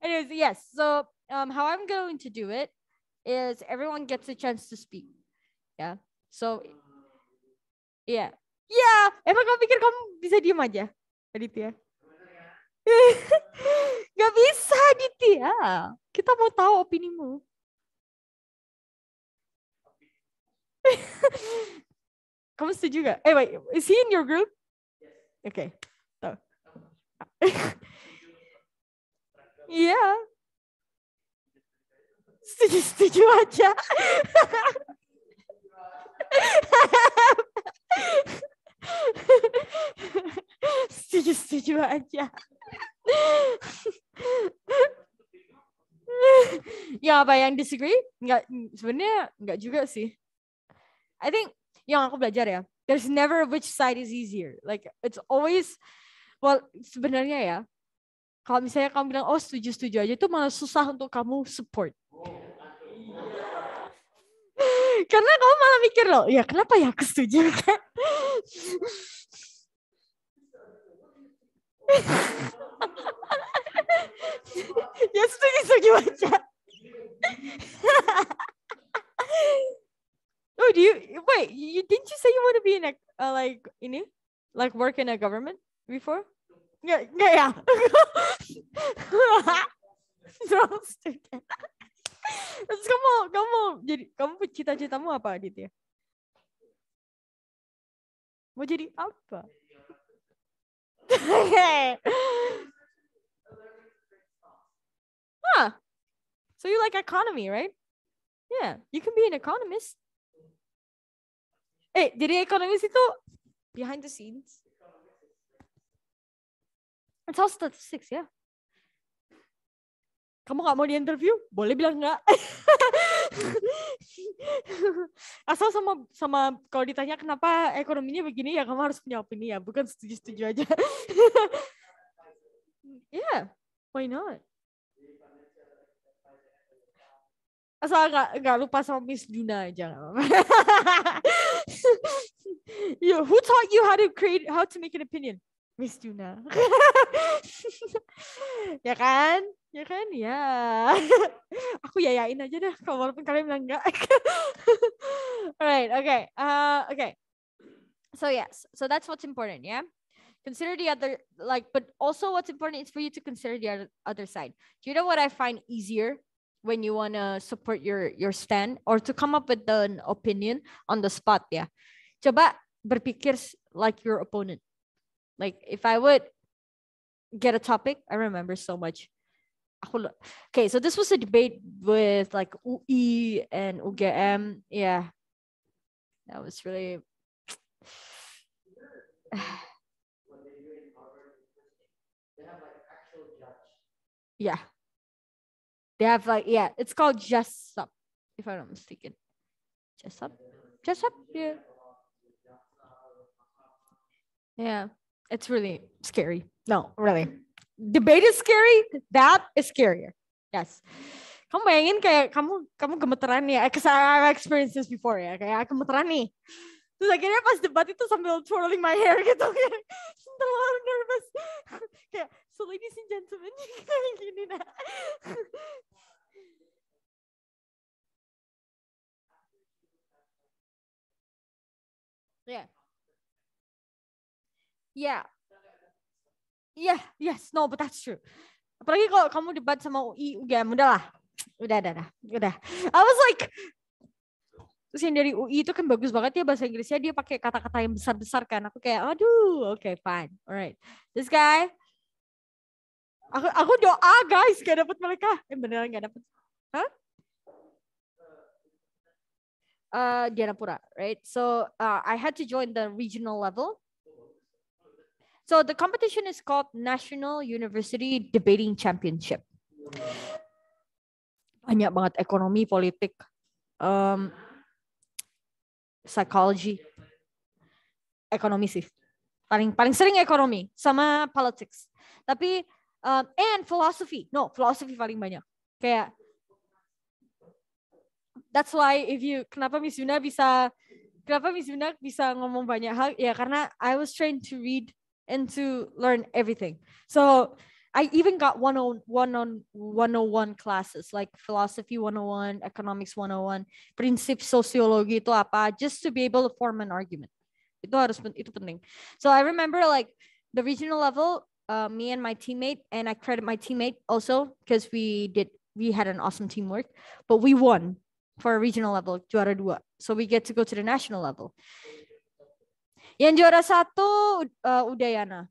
Anyways, yes. So um, how I'm going to do it is everyone gets a chance to speak. Yeah. So yeah. Yeah. Emang kamu pikir kamu bisa diem aja? Aditya? Gak bisa, Ditya. Kita mau tahu opinimu. Kamu setuju gak? Eh, wait, is he in your group? Oke. Okay. Iya. Setuju-setuju aja. Setuju-setuju aja. ya apa yang disagree? Nggak, sebenarnya nggak juga sih. I think yang aku belajar ya, there's never which side is easier. Like it's always, well sebenarnya ya, kalau misalnya kamu bilang oh setuju setuju aja itu malah susah untuk kamu support karena kamu malah mikir loh ya kenapa ya aku setuju kan ya setuju setuju aja oh do you wait you didn't you say you want to be in a uh, like ini like work in a government before nggak nggak ya terus Terus kamu kamu jadi kamu cita-citamu apa Aditya? Mau jadi apa? huh. So you like economy, right? Yeah, you can be an economist. Eh, jadi economist itu behind the scenes. It's all statistics, yeah kamu nggak mau di interview boleh bilang nggak asal sama sama kalau ditanya kenapa ekonominya begini ya kamu harus punya opini ya bukan setuju setuju aja yeah why not asal nggak nggak lupa sama Miss Juna aja you who taught you how to create how to make an opinion Miss Juna. ya kan? Ya kan? Ya. Aku yayain aja deh kalau walaupun kalian bilang enggak. Alright, okay. Uh, okay. So yes, so that's what's important, yeah? Consider the other like but also what's important is for you to consider the other, side. Do you know what I find easier when you want to support your your stand or to come up with an opinion on the spot, yeah? Coba berpikir like your opponent like if I would get a topic, I remember so much. Okay, so this was a debate with like UI and UGM. Yeah. That was really Yeah. They have like yeah, it's called Jessup, if I'm not mistaken. Jessup, Jessup, yeah, yeah it's really scary. No, really. Debate is scary. That is scarier. Yes. Kamu bayangin kayak kamu kamu gemeteran ya. Cause I, have experienced this before ya. Kayak ah, gemeteran nih. Terus akhirnya pas debat itu sambil twirling my hair gitu. Kayak terlalu nervous. kayak, so ladies and gentlemen, kayak gini nah. yeah. Yeah. Yeah, yes, no, but that's true. Apalagi kalau kamu debat sama UI, ya lah. Udah, udah, udah. udah. I was like, terus yang dari UI itu kan bagus banget ya bahasa Inggrisnya dia pakai kata-kata yang besar-besar kan aku kayak aduh oke okay, fine alright this guy aku aku doa guys gak dapet mereka eh beneran gak dapet hah uh, Dianapura right so uh, I had to join the regional level So the competition is called National University Debating Championship. Banyak banget ekonomi, politik, um, psychology, ekonomi sih. Paling paling sering ekonomi sama politics. Tapi um, and philosophy. No, philosophy paling banyak. Kayak that's why if you kenapa Miss Yuna bisa kenapa Miss Yuna bisa ngomong banyak hal ya karena I was trained to read and to learn everything. So I even got one on one on one oh classes like philosophy 101, economics 101, prinsip sociologi itu apa just to be able to form an argument. Itu harus itu penting. So I remember like the regional level uh, me and my teammate and I credit my teammate also because we did we had an awesome teamwork, but we won for a regional level juara dua. So we get to go to the national level. Yang juara satu uh, Udayana.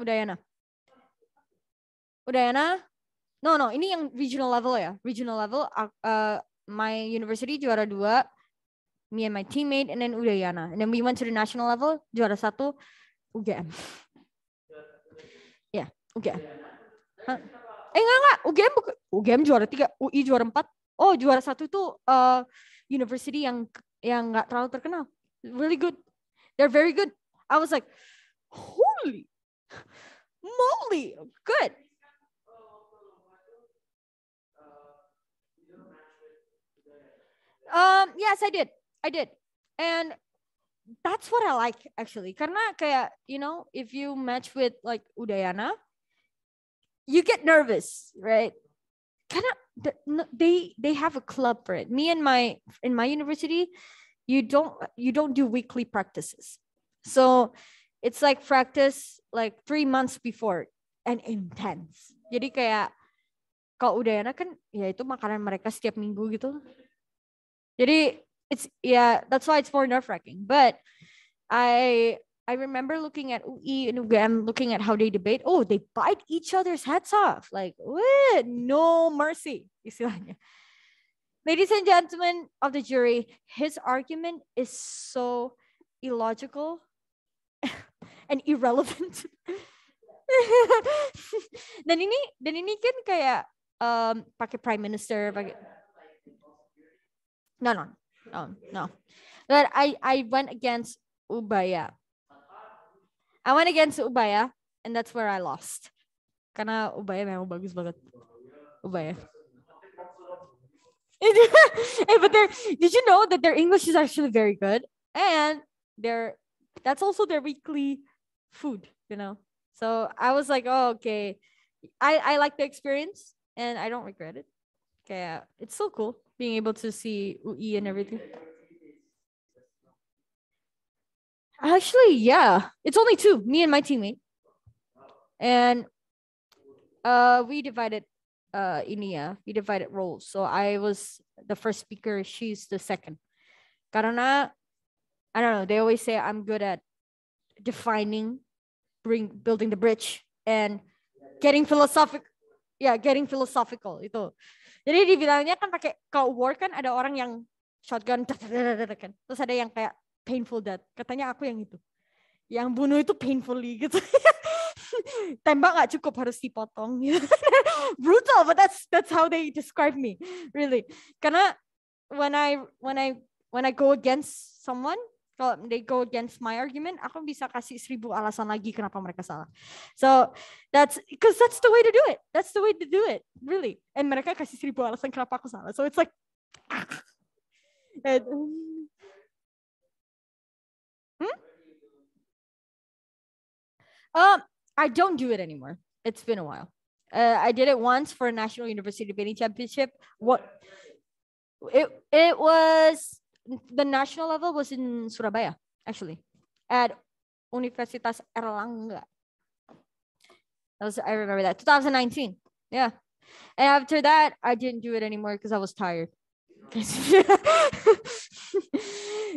Udayana. Udayana. No, no, ini yang regional level ya. Regional level, uh, my university juara dua, me and my teammate, and then Udayana. And then we went to the national level, juara satu, UGM. Ya, yeah, UGM. Huh? Eh, enggak, enggak. UGM, UGM juara tiga, UI juara empat. Oh, juara satu itu uh, eh, university yang yang nggak terlalu terkenal. Really good. They're very good. I was like, holy moly, good. Um, yes, I did. I did. And that's what I like actually. Karena kayak, you know, if you match with like Udayana, you get nervous, right? cannot they they have a club for it me and my in my university you don't you don't do weekly practices so it's like practice like three months before and intense jadi kayak kalau Udayana kan ya itu makanan mereka setiap minggu gitu jadi it's yeah that's why it's more nerve wracking but I I remember looking at UE and UGM, looking at how they debate. Oh, they bite each other's heads off. Like, what? No mercy. Istilahnya. Ladies and gentlemen of the jury, his argument is so illogical and irrelevant. dan ini dan ini kan kayak um, pakai prime minister pakai no no no no but I I went against Ubaya I went against Ubaya, and that's where I lost. Karena Ubaya memang bagus banget. Ubaya. hey, eh, but their did you know that their English is actually very good, and their that's also their weekly food, you know. So I was like, oh, okay, I I like the experience, and I don't regret it. Okay, it's so cool being able to see Ue and everything. Actually, yeah. It's only two, me and my teammate. And uh we divided uh Inia, we divided roles. So I was the first speaker, she's the second. Karena I don't know, they always say I'm good at defining, bring building the bridge and getting philosophical. yeah, getting philosophical itu. Jadi dibilangnya kan pakai kalau war kan ada orang yang shotgun kan terus ada yang kayak painful death. Katanya aku yang itu. Yang bunuh itu painfully gitu. Tembak nggak cukup harus dipotong. Gitu. Brutal, but that's that's how they describe me, really. Karena when I when I when I go against someone, kalau they go against my argument, aku bisa kasih seribu alasan lagi kenapa mereka salah. So that's because that's the way to do it. That's the way to do it, really. And mereka kasih seribu alasan kenapa aku salah. So it's like, Hmm? Um, I don't do it anymore. It's been a while. Uh, I did it once for a national university debating championship. What it it was the national level was in Surabaya actually at Universitas Erlangga. That was I remember that 2019. Yeah, and after that I didn't do it anymore because I was tired.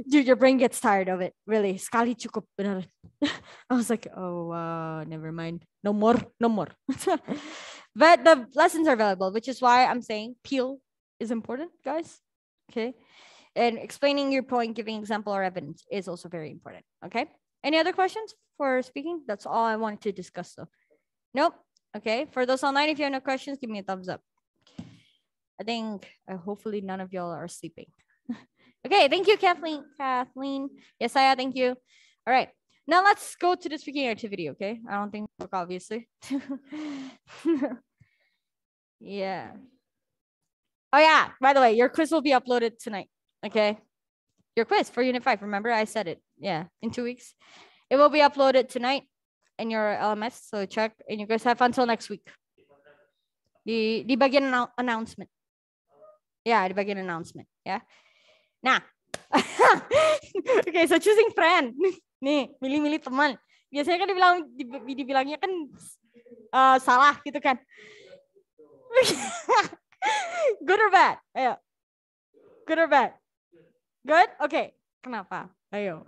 dude, your brain gets tired of it. Really, sekali cukup benar. I was like, oh, uh, never mind. No more, no more. but the lessons are valuable, which is why I'm saying peel is important, guys. Okay, and explaining your point, giving example or evidence is also very important. Okay. Any other questions for speaking? That's all I wanted to discuss. though. nope. Okay. For those online, if you have no questions, give me a thumbs up. I think uh, hopefully none of y'all are sleeping. Okay, thank you, Kathleen. Kathleen, yes, I thank you. All right, now let's go to the speaking activity. Okay, I don't think work obviously. yeah. Oh yeah. By the way, your quiz will be uploaded tonight. Okay, your quiz for Unit Five. Remember, I said it. Yeah, in two weeks, it will be uploaded tonight in your LMS. So check, and you guys have until next week. The the begin announcement. Yeah, the begin announcement. Yeah. Nah, oke, okay, so choosing friend. Nih, milih-milih teman. Biasanya kan dibilang dibilangnya kan uh, salah gitu kan. Good or bad? Ayo. Good or bad? Good? Oke. Okay. Kenapa? Ayo.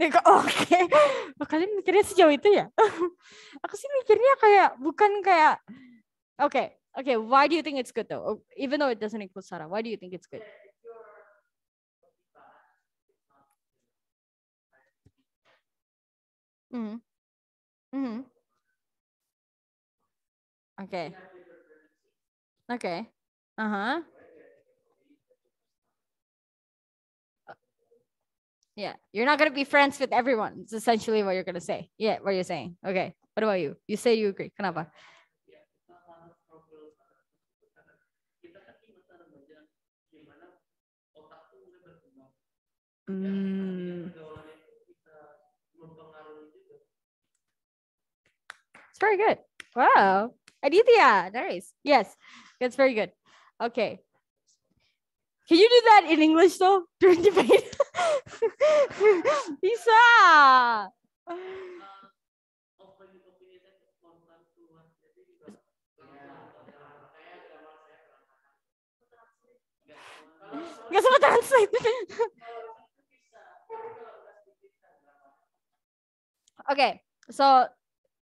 Oke, okay. kalian mikirnya sejauh itu ya? Aku sih mikirnya kayak bukan kayak oke, okay. Okay, why do you think it's good though? Oh, even though it doesn't equal Sarah, why do you think it's good? Mm-hmm. Mm-hmm. Okay. Okay. Uh-huh. Yeah. You're not gonna be friends with everyone. It's essentially what you're gonna say. Yeah, what you're saying. Okay. What about you? You say you agree. Kenapa? Mm. It's very good. Wow. Aditya, nice. Yes, that's very good. Okay. Can you do that in English though during debate? Isa. Nggak salah translate. Okay, so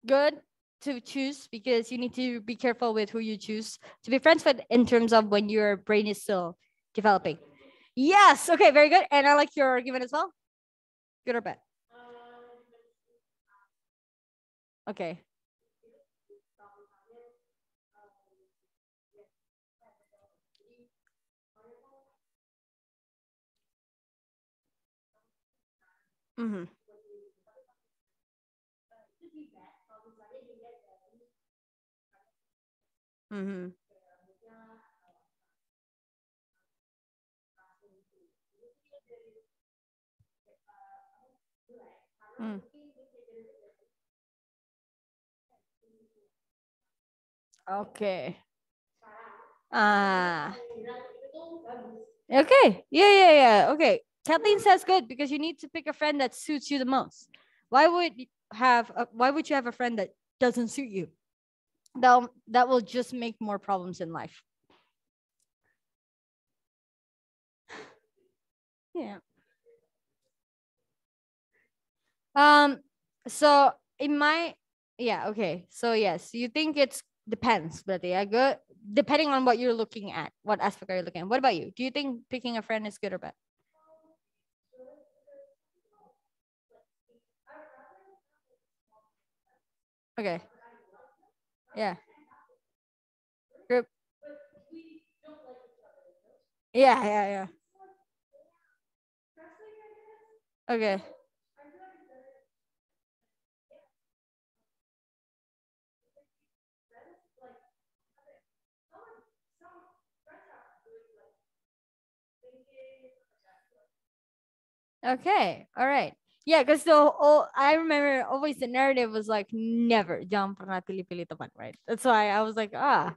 good to choose because you need to be careful with who you choose to be friends with in terms of when your brain is still developing. Yes. Okay. Very good. And I like your argument as well. Good or bad? Okay. Mm-hmm. Mm-hmm. Mm. Okay. Ah. okay. Yeah, yeah, yeah. Okay. Kathleen says good because you need to pick a friend that suits you the most. Why would have a, why would you have a friend that doesn't suit you? that, that will just make more problems in life. yeah. Um, so in my yeah, okay. So yes, you think it's depends, but yeah, good depending on what you're looking at, what aspect are you looking at? What about you? Do you think picking a friend is good or bad? Okay. Yeah. Group. Yeah, yeah, yeah. Okay. Okay. All right. Yeah, because so I remember always the narrative was like never jam pernah pilih teman, right? That's why I was like, ah,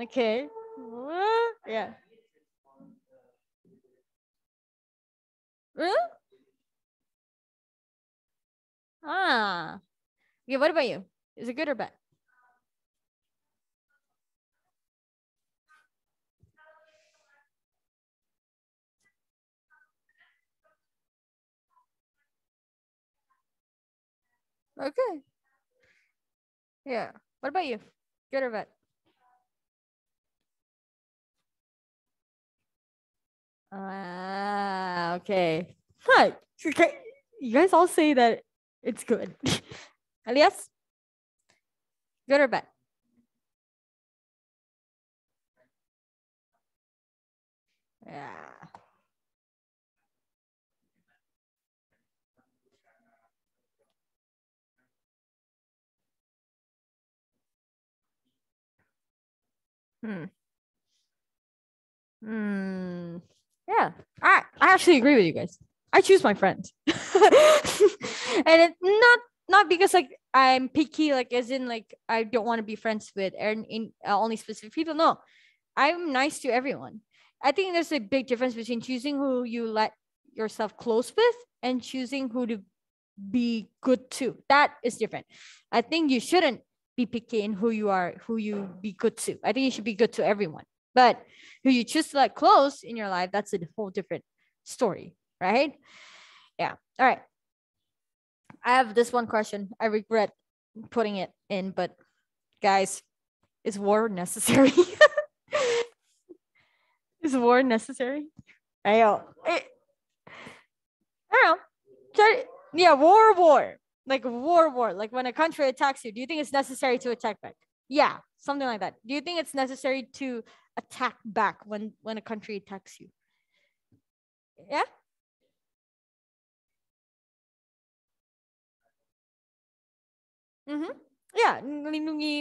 okay, what? yeah. Really? Ah, yeah. What about you? Is it good or bad? Okay. Yeah. What about you? Good or bad? Ah, okay. Hi. Okay. You guys all say that it's good. Elias? Good or bad? Yeah. Hmm. Hmm. Yeah. I, I actually agree with you guys. I choose my friends. and it's not not because like I'm picky, like as in like I don't want to be friends with and in uh, only specific people. No, I'm nice to everyone. I think there's a big difference between choosing who you let yourself close with and choosing who to be good to. That is different. I think you shouldn't PPK in who you are, who you be good to. I think you should be good to everyone, but who you choose to let close in your life, that's a whole different story, right? Yeah. All right. I have this one question. I regret putting it in, but guys, is war necessary? is war necessary? I don't. I, I don't know. Yeah, war, war like war war like when a country attacks you do you think it's necessary to attack back yeah something like that do you think it's necessary to attack back when when a country attacks you yeah mm-hmm. yeah melindungi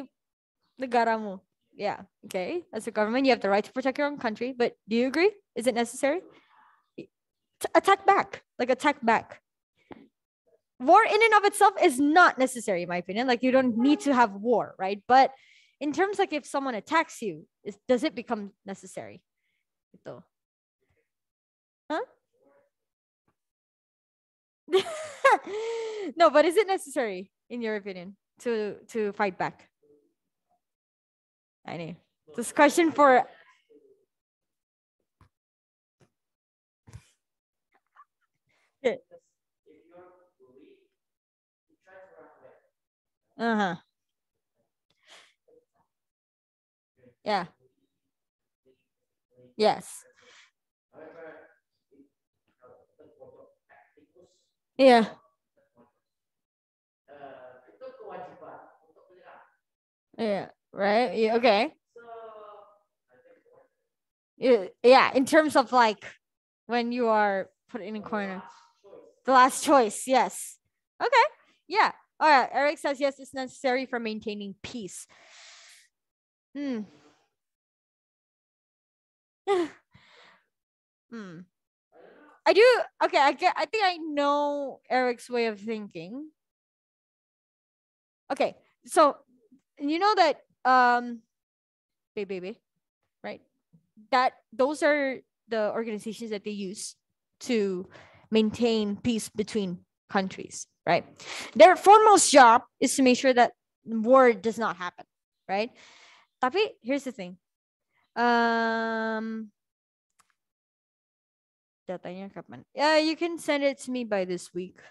negaramu yeah okay as a government you have the right to protect your own country but do you agree is it necessary T attack back like attack back war in and of itself is not necessary in my opinion like you don't need to have war right but in terms like if someone attacks you is, does it become necessary gitu huh no but is it necessary in your opinion to to fight back I know. This question for Uh-huh. Yeah. Yes. Yeah. Yeah, right. Yeah, okay. Yeah, in terms of like when you are put in a corner, the last choice. Yes. Okay. Yeah. All right. Eric says, yes, it's necessary for maintaining peace. Hmm. hmm. I do. Okay. I get, I think I know Eric's way of thinking. Okay. So, you know that, um, baby, baby, right? That those are the organizations that they use to maintain peace between countries right? Their foremost job is to make sure that war does not happen, right? Tapi here's the thing. Um, datanya kapan? Yeah, you can send it to me by this week.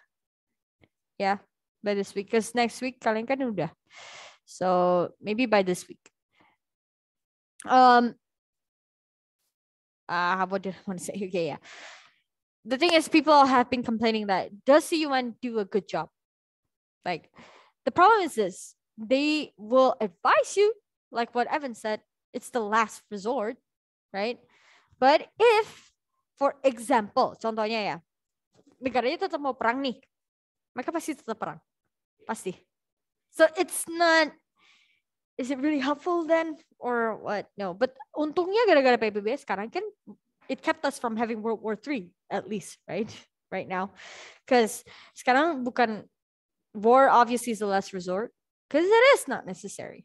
Yeah, by this week. Cause next week kalian kan udah. So maybe by this week. Um, uh, what did I want to say? Okay, yeah the thing is, people have been complaining that does the UN do a good job? Like, the problem is this they will advise you, like what Evan said, it's the last resort, right? But if, for example, contohnya ya, negaranya tetap mau perang nih, mereka pasti tetap perang, pasti. So it's not, is it really helpful then or what? No, but untungnya gara-gara PBB sekarang kan it kept us from having World War III at least, right? Right now, because sekarang bukan war obviously is the last resort because it is not necessary.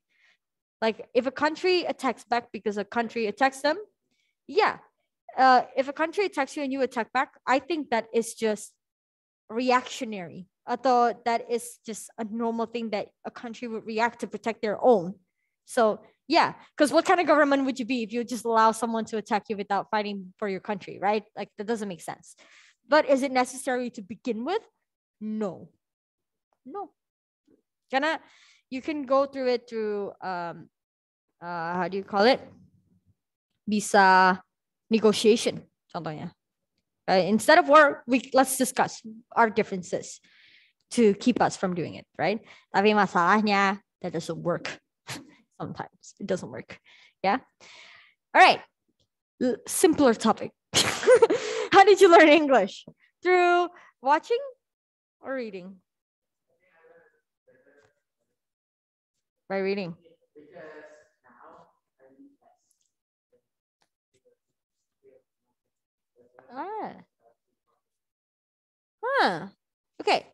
Like if a country attacks back because a country attacks them, yeah. Uh, if a country attacks you and you attack back, I think that is just reactionary. I thought that is just a normal thing that a country would react to protect their own. So yeah because what kind of government would you be if you just allow someone to attack you without fighting for your country right like that doesn't make sense but is it necessary to begin with no no gonna you can go through it through um uh how do you call it bisa negotiation contohnya right? Uh, instead of war we let's discuss our differences to keep us from doing it right tapi masalahnya that doesn't work sometimes it doesn't work yeah all right L- simpler topic how did you learn english through watching or reading by reading ah. huh okay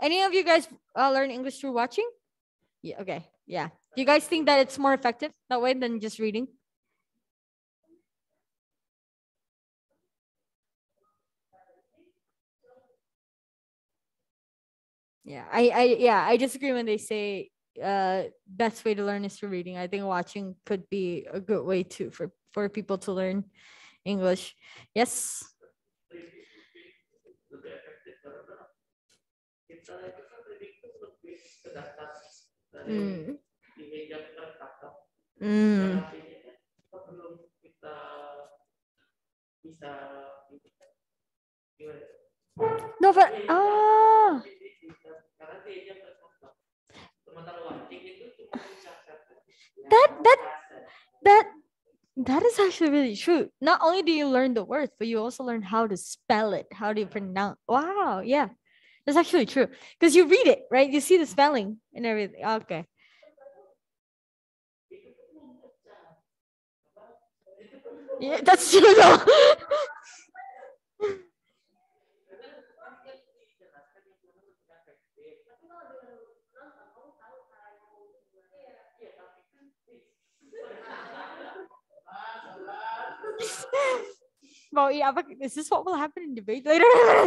any of you guys uh, learn english through watching yeah okay yeah. Do you guys think that it's more effective that way than just reading? Yeah, I, I, yeah, I disagree when they say uh best way to learn is through reading. I think watching could be a good way too for for people to learn English. Yes dari tiga hmm. kita Hmm. kita bisa gimana? Novel. Ah. Karena Sementara itu cuma bisa That that that that is actually really true. Not only do you learn the words, but you also learn how to spell it, how do you pronounce. Wow, yeah. That's actually true because you read it, right? You see the spelling and everything. Okay. Yeah, that's true though. well, yeah, but is this what will happen in debate later?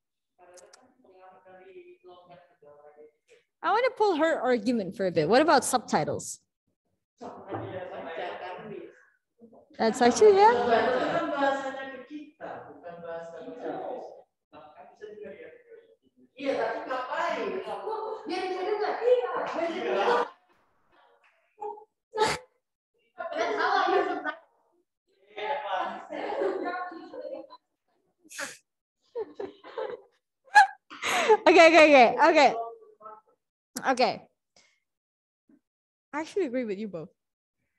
I want to pull her argument for a bit. What about subtitles? That's actually, yeah. okay, okay, okay, okay. Okay. I actually agree with you both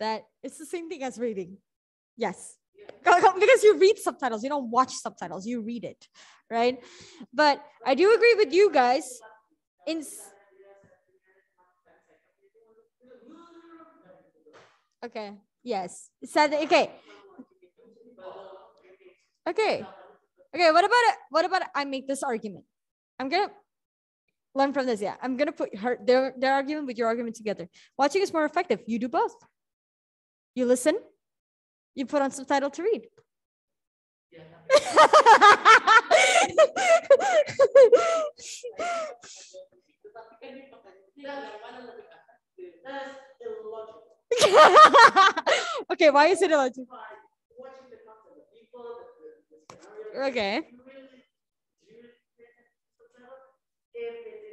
that it's the same thing as reading. Yes. Because you read subtitles, you don't watch subtitles, you read it, right? But I do agree with you guys. In okay, yes, said okay, okay, okay. What about it? what about I make this argument? I'm gonna learn from this. Yeah, I'm gonna put her their their argument with your argument together. Watching is more effective. You do both. You listen. You put on subtitle to read. okay, why is it illogical? Okay.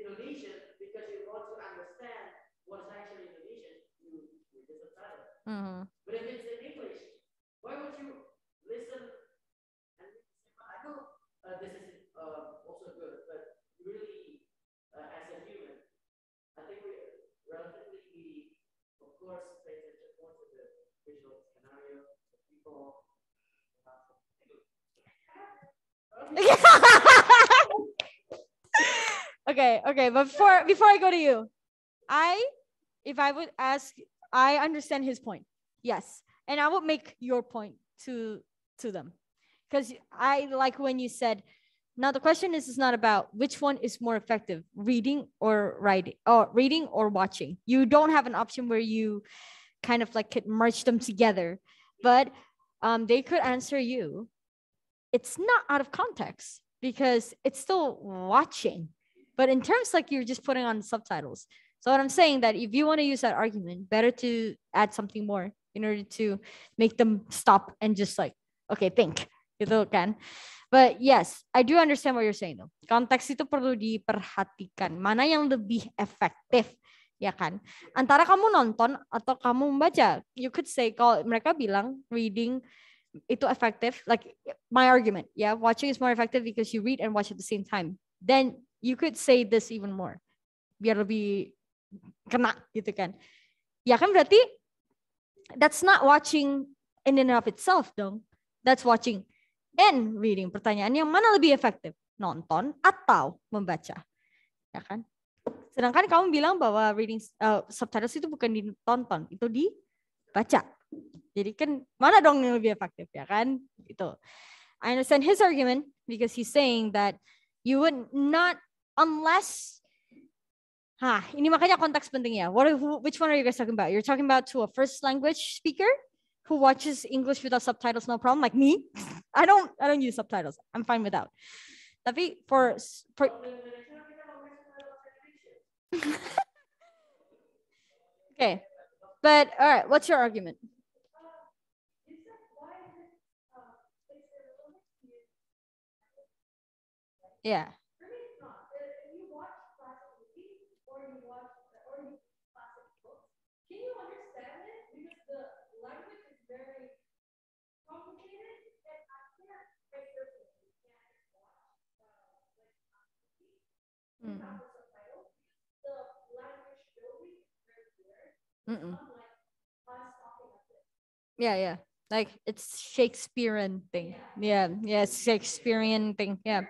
Indonesian because you want to understand what's actually Indonesian, you read the subtitle. Mm-hmm. But if it's in English, why would you listen and I know uh, this is uh, also good, but really, uh, as a human, I think we relatively, we, of course, pay attention more to the visual scenario, the people. Uh, okay okay but before before i go to you i if i would ask i understand his point yes and i would make your point to to them because i like when you said now the question is is not about which one is more effective reading or writing or reading or watching you don't have an option where you kind of like could merge them together but um, they could answer you it's not out of context because it's still watching but in terms like you're just putting on subtitles. So what I'm saying that if you want to use that argument, better to add something more in order to make them stop and just like, okay, think. Gitu can. But yes, I do understand what you're saying though. Konteks itu perlu diperhatikan. Mana yang lebih efektif ya kan? Antara kamu nonton atau kamu membaca. You could say kalau mereka bilang reading itu efektif, like my argument, yeah, watching is more effective because you read and watch at the same time. Then you could say this even more biar lebih kena gitu kan ya kan berarti that's not watching in and of itself dong that's watching and reading pertanyaan yang mana lebih efektif nonton atau membaca ya kan sedangkan kamu bilang bahwa reading uh, subtitles itu bukan ditonton itu dibaca jadi kan mana dong yang lebih efektif ya kan itu I understand his argument because he's saying that you would not unless ha ini makanya konteks pentingnya. What who, which one are you guys talking about? You're talking about to a first language speaker who watches English without subtitles no problem like me. I don't I don't use subtitles. I'm fine without. Tapi for for Okay. But all right, what's your argument? Uh, uh, yeah. Mm. mm Yeah, yeah. Like it's Shakespearean thing. Yeah, yeah, Shakespearean thing. Yeah.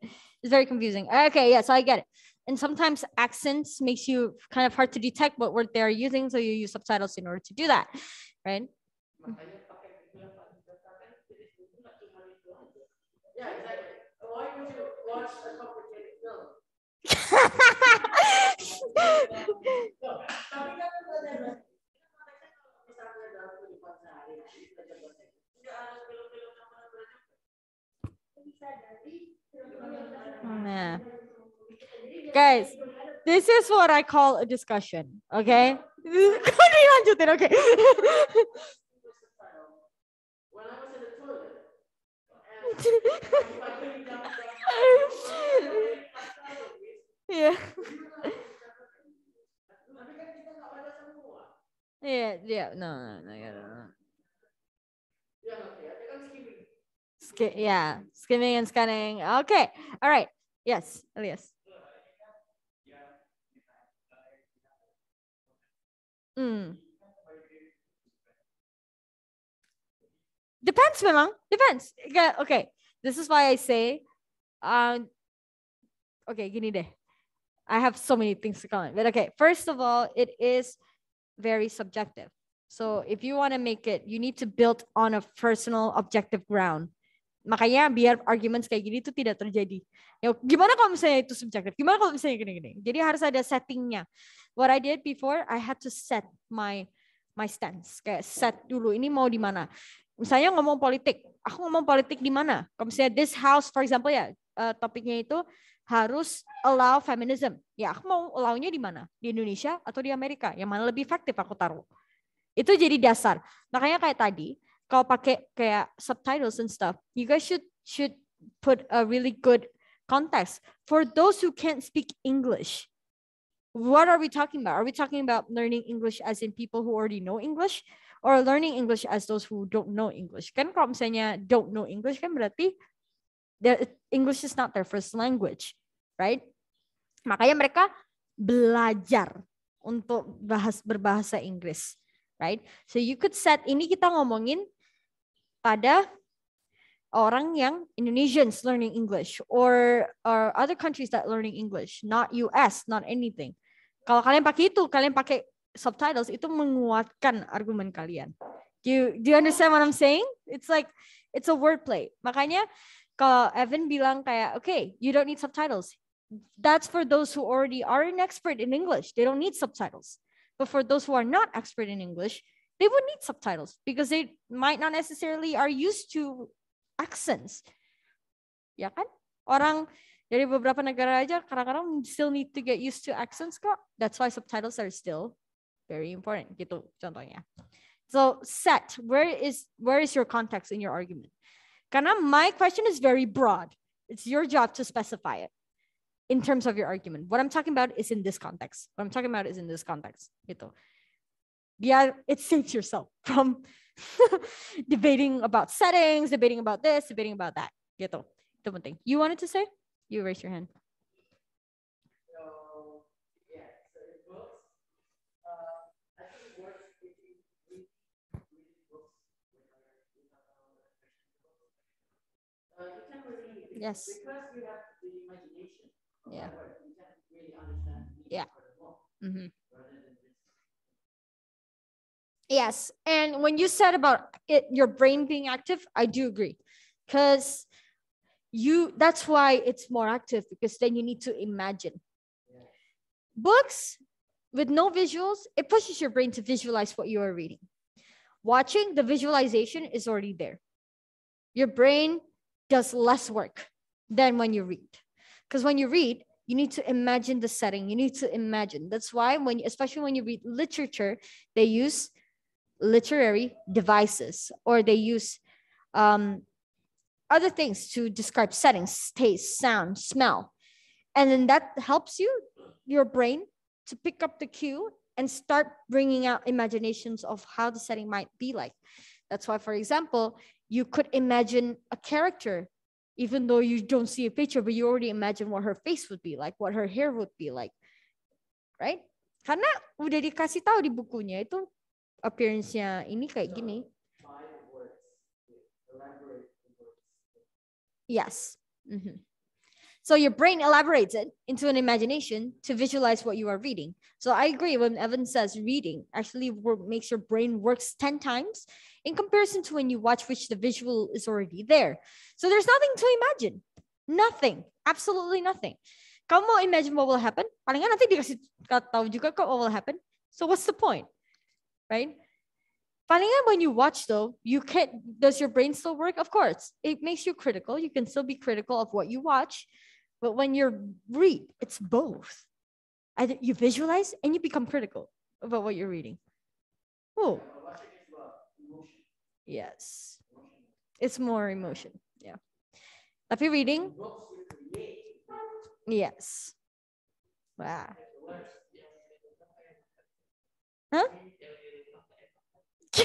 It's very confusing. Okay, yeah, so I get it. And sometimes accents makes you kind of hard to detect what word they're using, so you use subtitles in order to do that, right? Yeah, exactly. Why would you watch a couple nah. Guys, this is what I call a discussion, okay? dilanjutin, okay. Iya. Iya, iya. No, no, no, no. no. Sk- yeah, skimming and scanning. Okay. All right. Yes, Elias. Mm. Depends memang. Depends. Okay. This is why I say um okay, gini deh. I have so many things to comment. But okay, first of all, it is very subjective. So if you want to make it, you need to build on a personal objective ground. Makanya biar arguments kayak gini itu tidak terjadi. Ya, gimana kalau misalnya itu subjektif? Gimana kalau misalnya gini-gini? Jadi harus ada settingnya. What I did before, I had to set my my stance. Kayak set dulu, ini mau di mana? Misalnya ngomong politik, aku ngomong politik di mana? Kalau misalnya this house, for example ya, eh, topiknya itu harus allow feminism. Ya aku mau allow-nya di mana? Di Indonesia atau di Amerika? Yang mana lebih efektif aku taruh? Itu jadi dasar. Makanya kayak tadi, kalau pakai kayak subtitles and stuff, you guys should should put a really good context for those who can't speak English. What are we talking about? Are we talking about learning English as in people who already know English or learning English as those who don't know English? Kan kalau misalnya don't know English kan berarti English is not their first language, right? Makanya mereka belajar untuk bahas berbahasa Inggris, right? So you could set ini kita ngomongin pada orang yang Indonesians learning English or or other countries that learning English, not US, not anything. Kalau kalian pakai itu, kalian pakai subtitles itu menguatkan argumen kalian. Do you, do you understand what I'm saying? It's like it's a wordplay. Makanya kalau Evan bilang kayak, okay, you don't need subtitles. That's for those who already are an expert in English. They don't need subtitles. But for those who are not expert in English, they would need subtitles because they might not necessarily are used to accents. Ya kan? Orang dari beberapa negara aja kadang-kadang still need to get used to accents kok. That's why subtitles are still very important gitu contohnya. So set, where is where is your context in your argument? Kana, my question is very broad. It's your job to specify it in terms of your argument. What I'm talking about is in this context. What I'm talking about is in this context. Gitu. Yeah, it saves yourself from debating about settings, debating about this, debating about that. Gitu. one thing You wanted to say? You raise your hand. Yes. Because you have the imagination. Yeah. Really yeah. Mm-hmm. Yes. And when you said about it, your brain being active, I do agree. Because you that's why it's more active because then you need to imagine. Yeah. Books with no visuals, it pushes your brain to visualize what you are reading. Watching the visualization is already there. Your brain does less work than when you read. Because when you read, you need to imagine the setting. You need to imagine. That's why when, especially when you read literature, they use literary devices or they use um, other things to describe settings, taste, sound, smell. And then that helps you, your brain, to pick up the cue and start bringing out imaginations of how the setting might be like. That's why, for example, you could imagine a character, even though you don't see a picture, but you already imagine what her face would be like, what her hair would be like, right? Karena udah dikasih tahu di bukunya itu appearance-nya ini kayak gini. Yes. Mm -hmm. So your brain elaborates it into an imagination to visualize what you are reading. So I agree when Evan says reading actually makes your brain works 10 times in comparison to when you watch, which the visual is already there. So there's nothing to imagine. Nothing. Absolutely nothing. Kamu mau imagine what will happen? Palingan nanti dikasih tahu juga kok what will happen. So what's the point? Right? Palingan when you watch though, you can does your brain still work? Of course. It makes you critical. You can still be critical of what you watch but when you're read, it's both. Either you visualize and you become critical about what you're reading. Oh, yes, it's more emotion. Yeah, happy reading. Yes. Wow. Huh?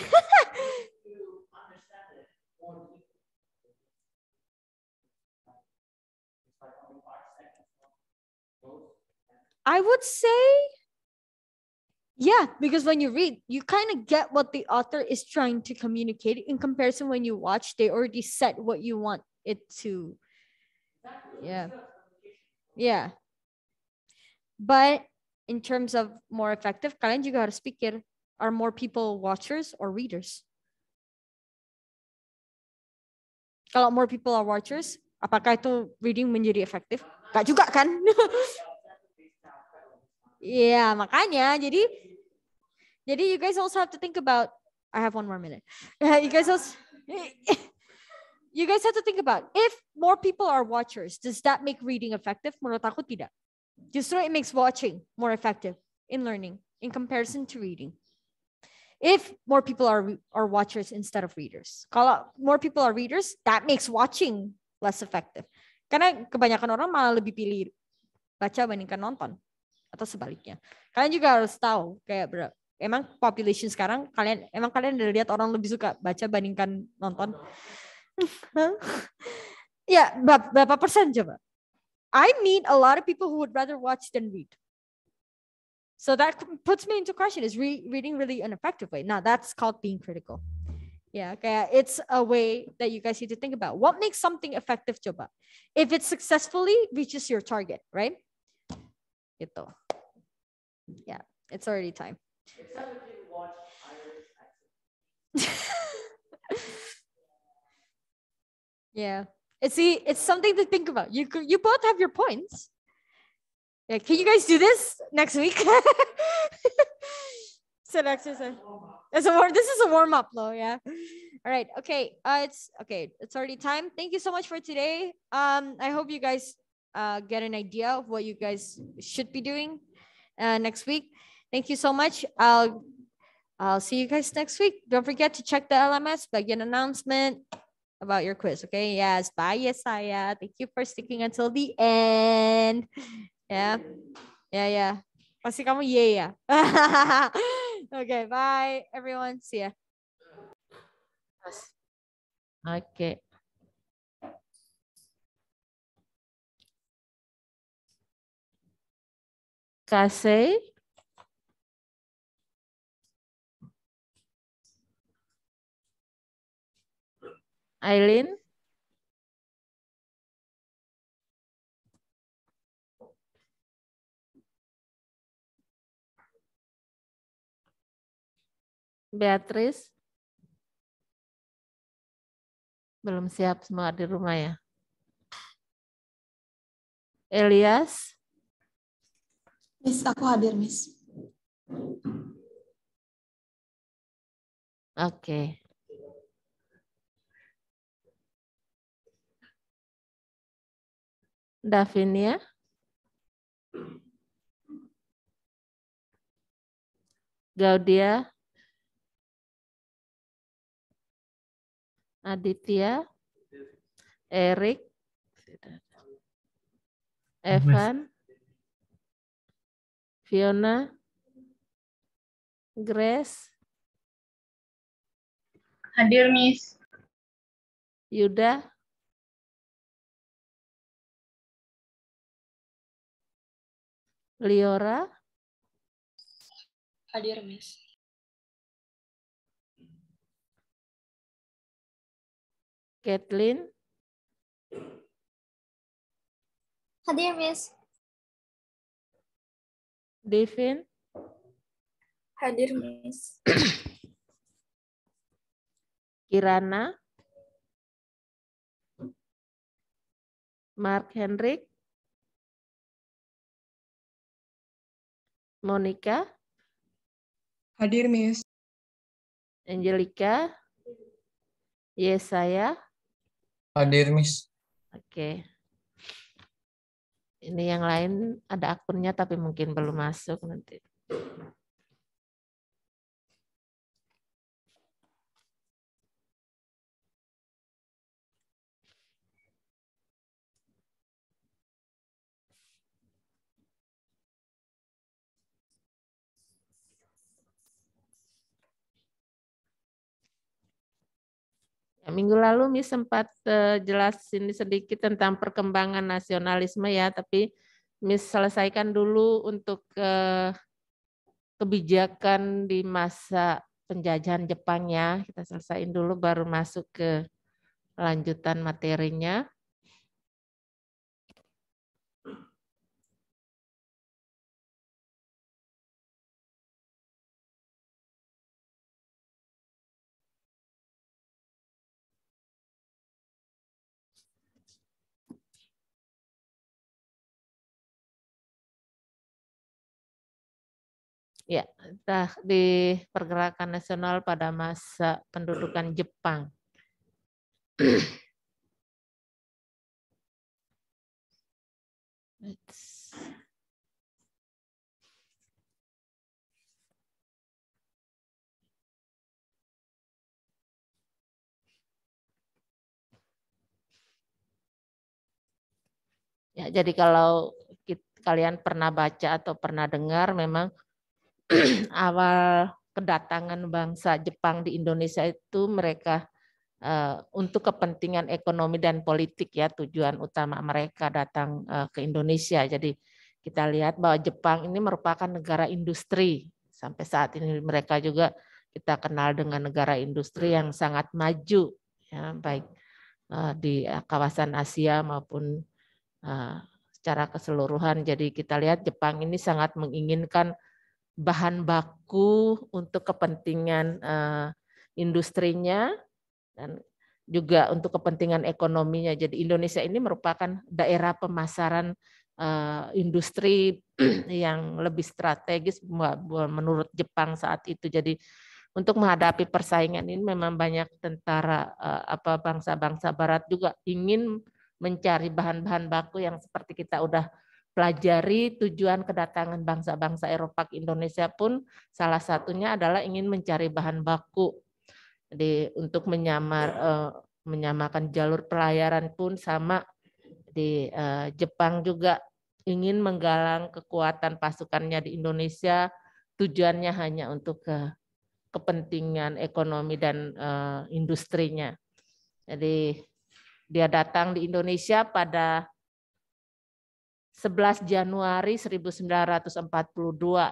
I would say, yeah, because when you read, you kind of get what the author is trying to communicate in comparison when you watch, they already set what you want it to. Yeah. Yeah. But in terms of more effective, kalian juga harus pikir, are more people watchers or readers? Kalau more people are watchers, apakah itu reading menjadi efektif? Gak juga kan? Iya, yeah, makanya jadi jadi you guys also have to think about I have one more minute. you guys also you guys have to think about if more people are watchers, does that make reading effective? Menurut aku tidak. Justru it makes watching more effective in learning in comparison to reading. If more people are are watchers instead of readers. Kalau more people are readers, that makes watching less effective. Karena kebanyakan orang malah lebih pilih baca bandingkan nonton atau sebaliknya. Kalian juga harus tahu kayak bro, emang population sekarang kalian emang kalian udah lihat orang lebih suka baca bandingkan nonton. ya berapa persen coba? I meet a lot of people who would rather watch than read. So that puts me into question: Is re reading really an effective way? Now that's called being critical. Yeah, kayak it's a way that you guys need to think about. What makes something effective coba? If it successfully reaches your target, right? Gitu. Yeah, it's already time. yeah. It's see, it's something to think about. You you both have your points. Yeah, can you guys do this next week? it's an exercise. It's a warm. This is a warm up, though. Yeah. All right. Okay. Uh, it's okay. It's already time. Thank you so much for today. Um, I hope you guys uh, get an idea of what you guys should be doing uh, next week. Thank you so much. I'll I'll see you guys next week. Don't forget to check the LMS, but an announcement about your quiz. Okay. Yes. Bye, Yesaya. Thank you for sticking until the end. Yeah. Yeah. Yeah. Kasi kamu yeah. yeah. okay. Bye, everyone. See ya. Okay. Kasih. Aileen. Beatrice. Belum siap semua di rumah ya. Elias. Miss, aku hadir, Miss. Oke. Okay. Davinia? Ya? Gaudia? Aditya? Erik? Evan? Fiona, Grace, hadir Miss, Yuda, Liora, hadir Miss. Kathleen. Hadir, Miss. Devin? Hadir, Miss. Kirana? Mark Hendrik, Monica? Hadir, Miss. Angelica? Yes, saya. Hadir, Miss. Oke. Okay ini yang lain ada akunnya tapi mungkin belum masuk nanti. Minggu lalu Mi sempat uh, jelasin sedikit tentang perkembangan nasionalisme ya, tapi Mi selesaikan dulu untuk uh, kebijakan di masa penjajahan Jepang ya. Kita selesaiin dulu baru masuk ke lanjutan materinya. Ya, di pergerakan nasional pada masa pendudukan Jepang. Ya, jadi kalau kalian pernah baca atau pernah dengar memang awal kedatangan bangsa Jepang di Indonesia itu mereka eh, untuk kepentingan ekonomi dan politik ya tujuan utama mereka datang eh, ke Indonesia. Jadi kita lihat bahwa Jepang ini merupakan negara industri. Sampai saat ini mereka juga kita kenal dengan negara industri yang sangat maju ya baik eh, di kawasan Asia maupun secara keseluruhan. Jadi kita lihat Jepang ini sangat menginginkan bahan baku untuk kepentingan eh, industrinya dan juga untuk kepentingan ekonominya. Jadi Indonesia ini merupakan daerah pemasaran eh, industri yang lebih strategis menurut Jepang saat itu. Jadi untuk menghadapi persaingan ini memang banyak tentara eh, apa bangsa-bangsa barat juga ingin mencari bahan-bahan baku yang seperti kita udah pelajari tujuan kedatangan bangsa-bangsa Eropa ke Indonesia pun salah satunya adalah ingin mencari bahan baku. Jadi untuk menyamar uh, menyamakan jalur pelayaran pun sama di uh, Jepang juga ingin menggalang kekuatan pasukannya di Indonesia tujuannya hanya untuk ke kepentingan ekonomi dan uh, industrinya. Jadi dia datang di Indonesia pada 11 Januari 1942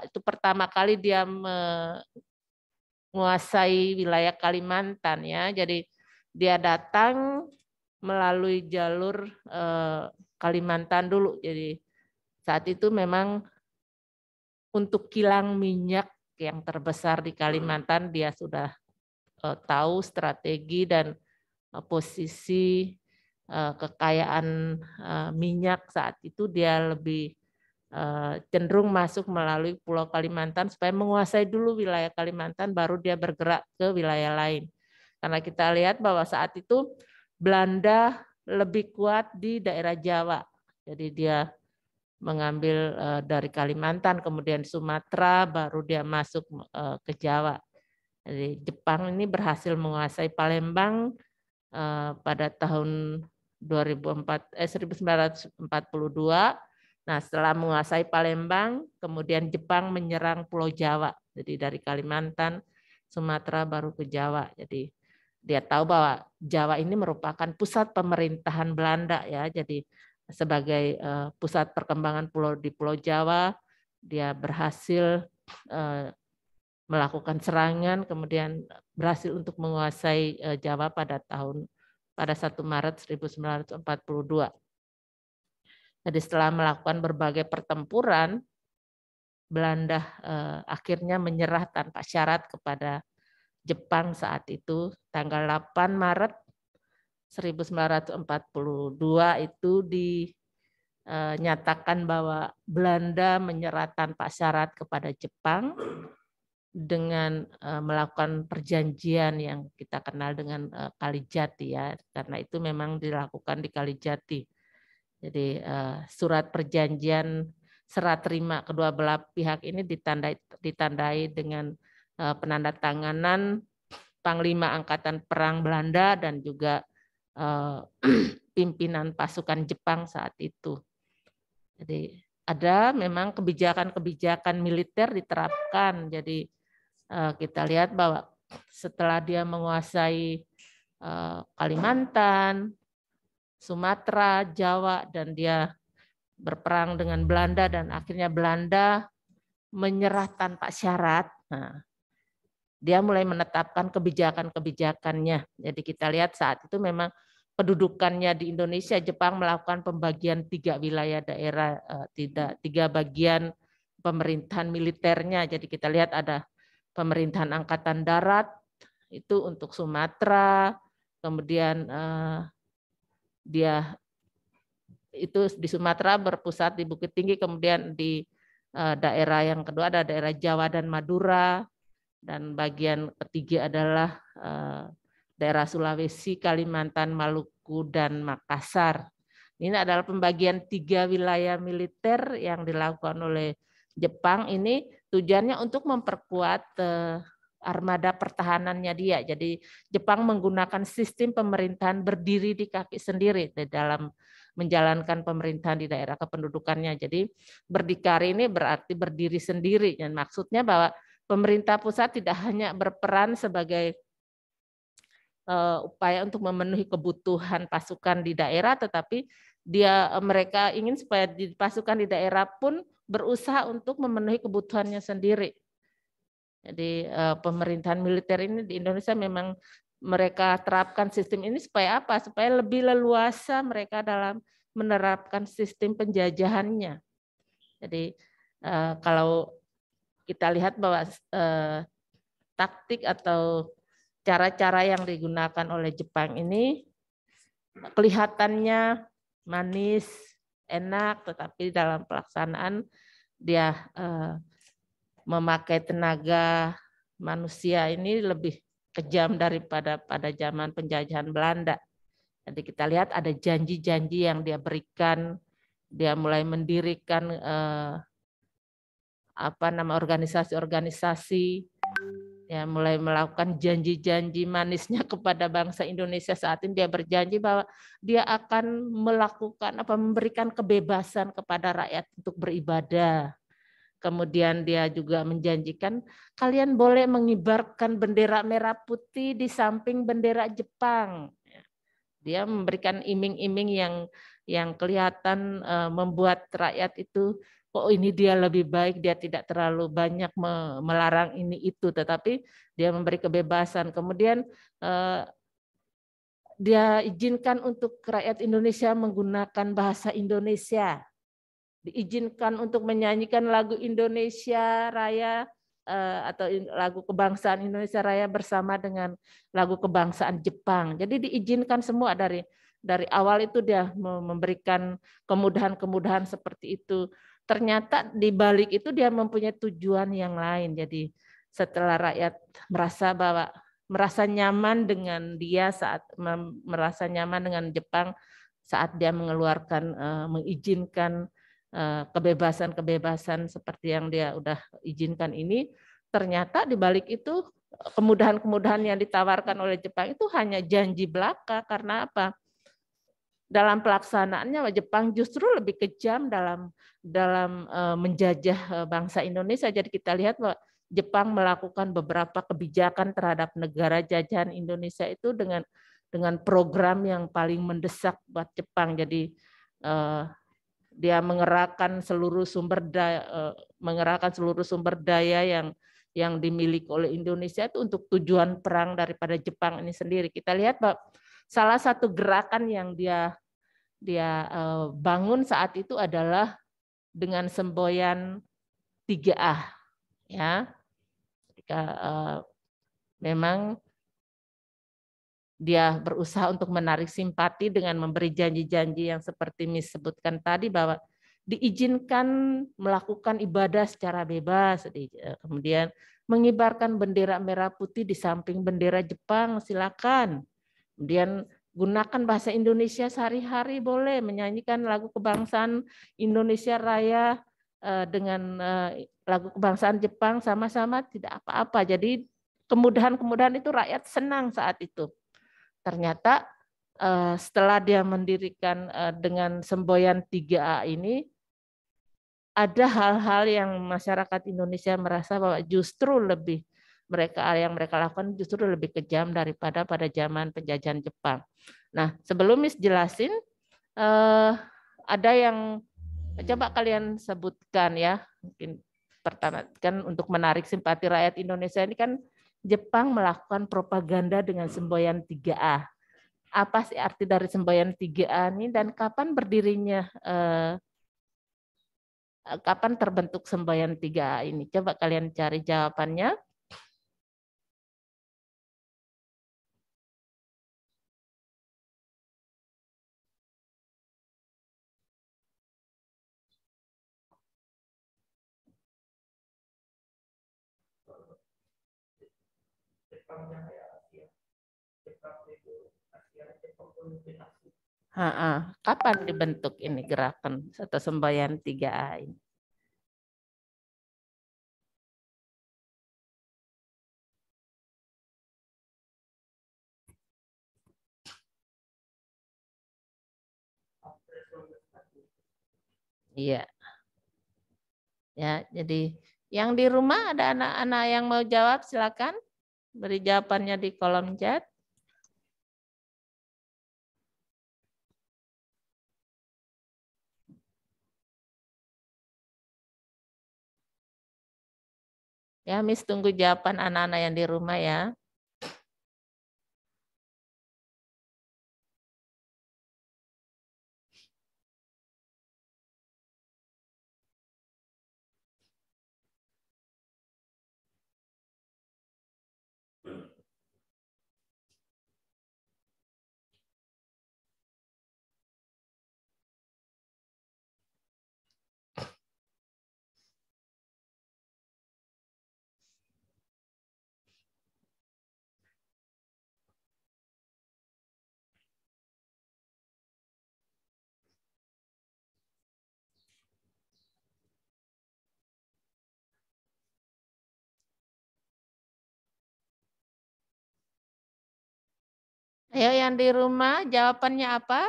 itu pertama kali dia menguasai wilayah Kalimantan ya. Jadi dia datang melalui jalur eh, Kalimantan dulu. Jadi saat itu memang untuk kilang minyak yang terbesar di Kalimantan dia sudah eh, tahu strategi dan eh, posisi Eh, kekayaan eh, minyak saat itu dia lebih eh, cenderung masuk melalui Pulau Kalimantan supaya menguasai dulu wilayah Kalimantan baru dia bergerak ke wilayah lain. Karena kita lihat bahwa saat itu Belanda lebih kuat di daerah Jawa. Jadi dia mengambil dari Kalimantan kemudian Sumatera baru dia masuk ke Jawa. Jadi Jepang ini berhasil menguasai Palembang pada tahun 2004 eh 1942. Nah, setelah menguasai Palembang, kemudian Jepang menyerang Pulau Jawa. Jadi dari Kalimantan, Sumatera baru ke Jawa. Jadi dia tahu bahwa Jawa ini merupakan pusat pemerintahan Belanda ya. Jadi sebagai uh, pusat perkembangan pulau di Pulau Jawa, dia berhasil uh, melakukan serangan kemudian berhasil untuk menguasai eh, Jawa pada tahun pada 1 Maret 1942. Jadi setelah melakukan berbagai pertempuran, Belanda eh, akhirnya menyerah tanpa syarat kepada Jepang saat itu tanggal 8 Maret 1942 itu dinyatakan eh, bahwa Belanda menyerah tanpa syarat kepada Jepang dengan melakukan perjanjian yang kita kenal dengan Kalijati ya karena itu memang dilakukan di Kalijati. Jadi surat perjanjian serat terima kedua belah pihak ini ditandai ditandai dengan penandatanganan Panglima Angkatan Perang Belanda dan juga pimpinan pasukan Jepang saat itu. Jadi ada memang kebijakan-kebijakan militer diterapkan. Jadi Eh, kita lihat bahwa setelah dia menguasai eh, Kalimantan, Sumatera, Jawa, dan dia berperang dengan Belanda dan akhirnya Belanda menyerah tanpa syarat. Nah, dia mulai menetapkan kebijakan-kebijakannya. Jadi kita lihat saat itu memang pendudukannya di Indonesia, Jepang melakukan pembagian tiga wilayah daerah, eh, tidak tiga bagian pemerintahan militernya. Jadi kita lihat ada pemerintahan angkatan darat itu untuk Sumatera, kemudian eh, dia itu di Sumatera berpusat di Bukit Tinggi, kemudian di eh, daerah yang kedua ada daerah Jawa dan Madura, dan bagian ketiga adalah eh, daerah Sulawesi, Kalimantan, Maluku, dan Makassar. Ini adalah pembagian tiga wilayah militer yang dilakukan oleh Jepang ini tujuannya untuk memperkuat eh, armada pertahanannya dia. Jadi Jepang menggunakan sistem pemerintahan berdiri di kaki sendiri di dalam menjalankan pemerintahan di daerah kependudukannya. Jadi berdikari ini berarti berdiri sendiri. Dan maksudnya bahwa pemerintah pusat tidak hanya berperan sebagai eh, upaya untuk memenuhi kebutuhan pasukan di daerah, tetapi dia eh, mereka ingin supaya pasukan di daerah pun berusaha untuk memenuhi kebutuhannya sendiri. Jadi eh, pemerintahan militer ini di Indonesia memang mereka terapkan sistem ini supaya apa? Supaya lebih leluasa mereka dalam menerapkan sistem penjajahannya. Jadi eh, kalau kita lihat bahwa eh, taktik atau cara-cara yang digunakan oleh Jepang ini kelihatannya manis, enak, tetapi dalam pelaksanaan dia uh, memakai tenaga manusia ini lebih kejam daripada pada zaman penjajahan Belanda. Jadi kita lihat ada janji-janji yang dia berikan, dia mulai mendirikan uh, apa nama organisasi-organisasi ya mulai melakukan janji-janji manisnya kepada bangsa Indonesia saat ini dia berjanji bahwa dia akan melakukan apa memberikan kebebasan kepada rakyat untuk beribadah. Kemudian dia juga menjanjikan kalian boleh mengibarkan bendera merah putih di samping bendera Jepang. Ya, dia memberikan iming-iming yang yang kelihatan eh, membuat rakyat itu oh ini dia lebih baik, dia tidak terlalu banyak melarang ini itu, tetapi dia memberi kebebasan. Kemudian eh, dia izinkan untuk rakyat Indonesia menggunakan bahasa Indonesia, diizinkan untuk menyanyikan lagu Indonesia Raya eh, atau lagu kebangsaan Indonesia Raya bersama dengan lagu kebangsaan Jepang. Jadi diizinkan semua dari dari awal itu dia memberikan kemudahan-kemudahan seperti itu ternyata di balik itu dia mempunyai tujuan yang lain. Jadi setelah rakyat merasa bahwa merasa nyaman dengan dia saat merasa nyaman dengan Jepang saat dia mengeluarkan eh, mengizinkan eh, kebebasan-kebebasan seperti yang dia udah izinkan ini ternyata di balik itu kemudahan-kemudahan yang ditawarkan oleh Jepang itu hanya janji belaka karena apa? dalam pelaksanaannya Jepang justru lebih kejam dalam dalam eh, menjajah eh, bangsa Indonesia. Jadi kita lihat bahwa Jepang melakukan beberapa kebijakan terhadap negara jajahan Indonesia itu dengan dengan program yang paling mendesak buat Jepang. Jadi eh, dia mengerahkan seluruh sumber daya mengerahkan seluruh sumber daya yang yang dimiliki oleh Indonesia itu untuk tujuan perang daripada Jepang ini sendiri. Kita lihat Pak salah satu gerakan yang dia dia eh, bangun saat itu adalah dengan semboyan 3A ya ketika eh, memang dia berusaha untuk menarik simpati dengan memberi janji-janji yang seperti Miss sebutkan tadi bahwa diizinkan melakukan ibadah secara bebas, eh, kemudian mengibarkan bendera merah putih di samping bendera Jepang, silakan. Kemudian gunakan bahasa Indonesia sehari-hari boleh menyanyikan lagu kebangsaan Indonesia Raya eh, dengan eh, lagu kebangsaan Jepang sama-sama tidak apa-apa. Jadi kemudahan-kemudahan itu rakyat senang saat itu. Ternyata eh, setelah dia mendirikan dengan semboyan 3A ini ada hal-hal yang masyarakat Indonesia merasa bahwa justru lebih mereka yang mereka lakukan justru lebih kejam daripada pada zaman penjajahan Jepang. Nah, sebelum Miss jelasin, eh, ada yang coba kalian sebutkan ya, mungkin pertama kan untuk menarik simpati rakyat Indonesia ini kan Jepang melakukan propaganda dengan semboyan 3A. Apa sih arti dari semboyan 3A ini dan kapan berdirinya eh, kapan terbentuk semboyan 3A ini? Coba kalian cari jawabannya. Ha -ha. Kapan dibentuk ini gerakan atau semboyan tiga a ini? Iya. Ya, jadi yang di rumah ada anak-anak yang mau jawab silakan. Beri jawabannya di kolom chat. Ya, Miss tunggu jawaban anak-anak yang di rumah ya. Ayo yang di rumah jawabannya apa?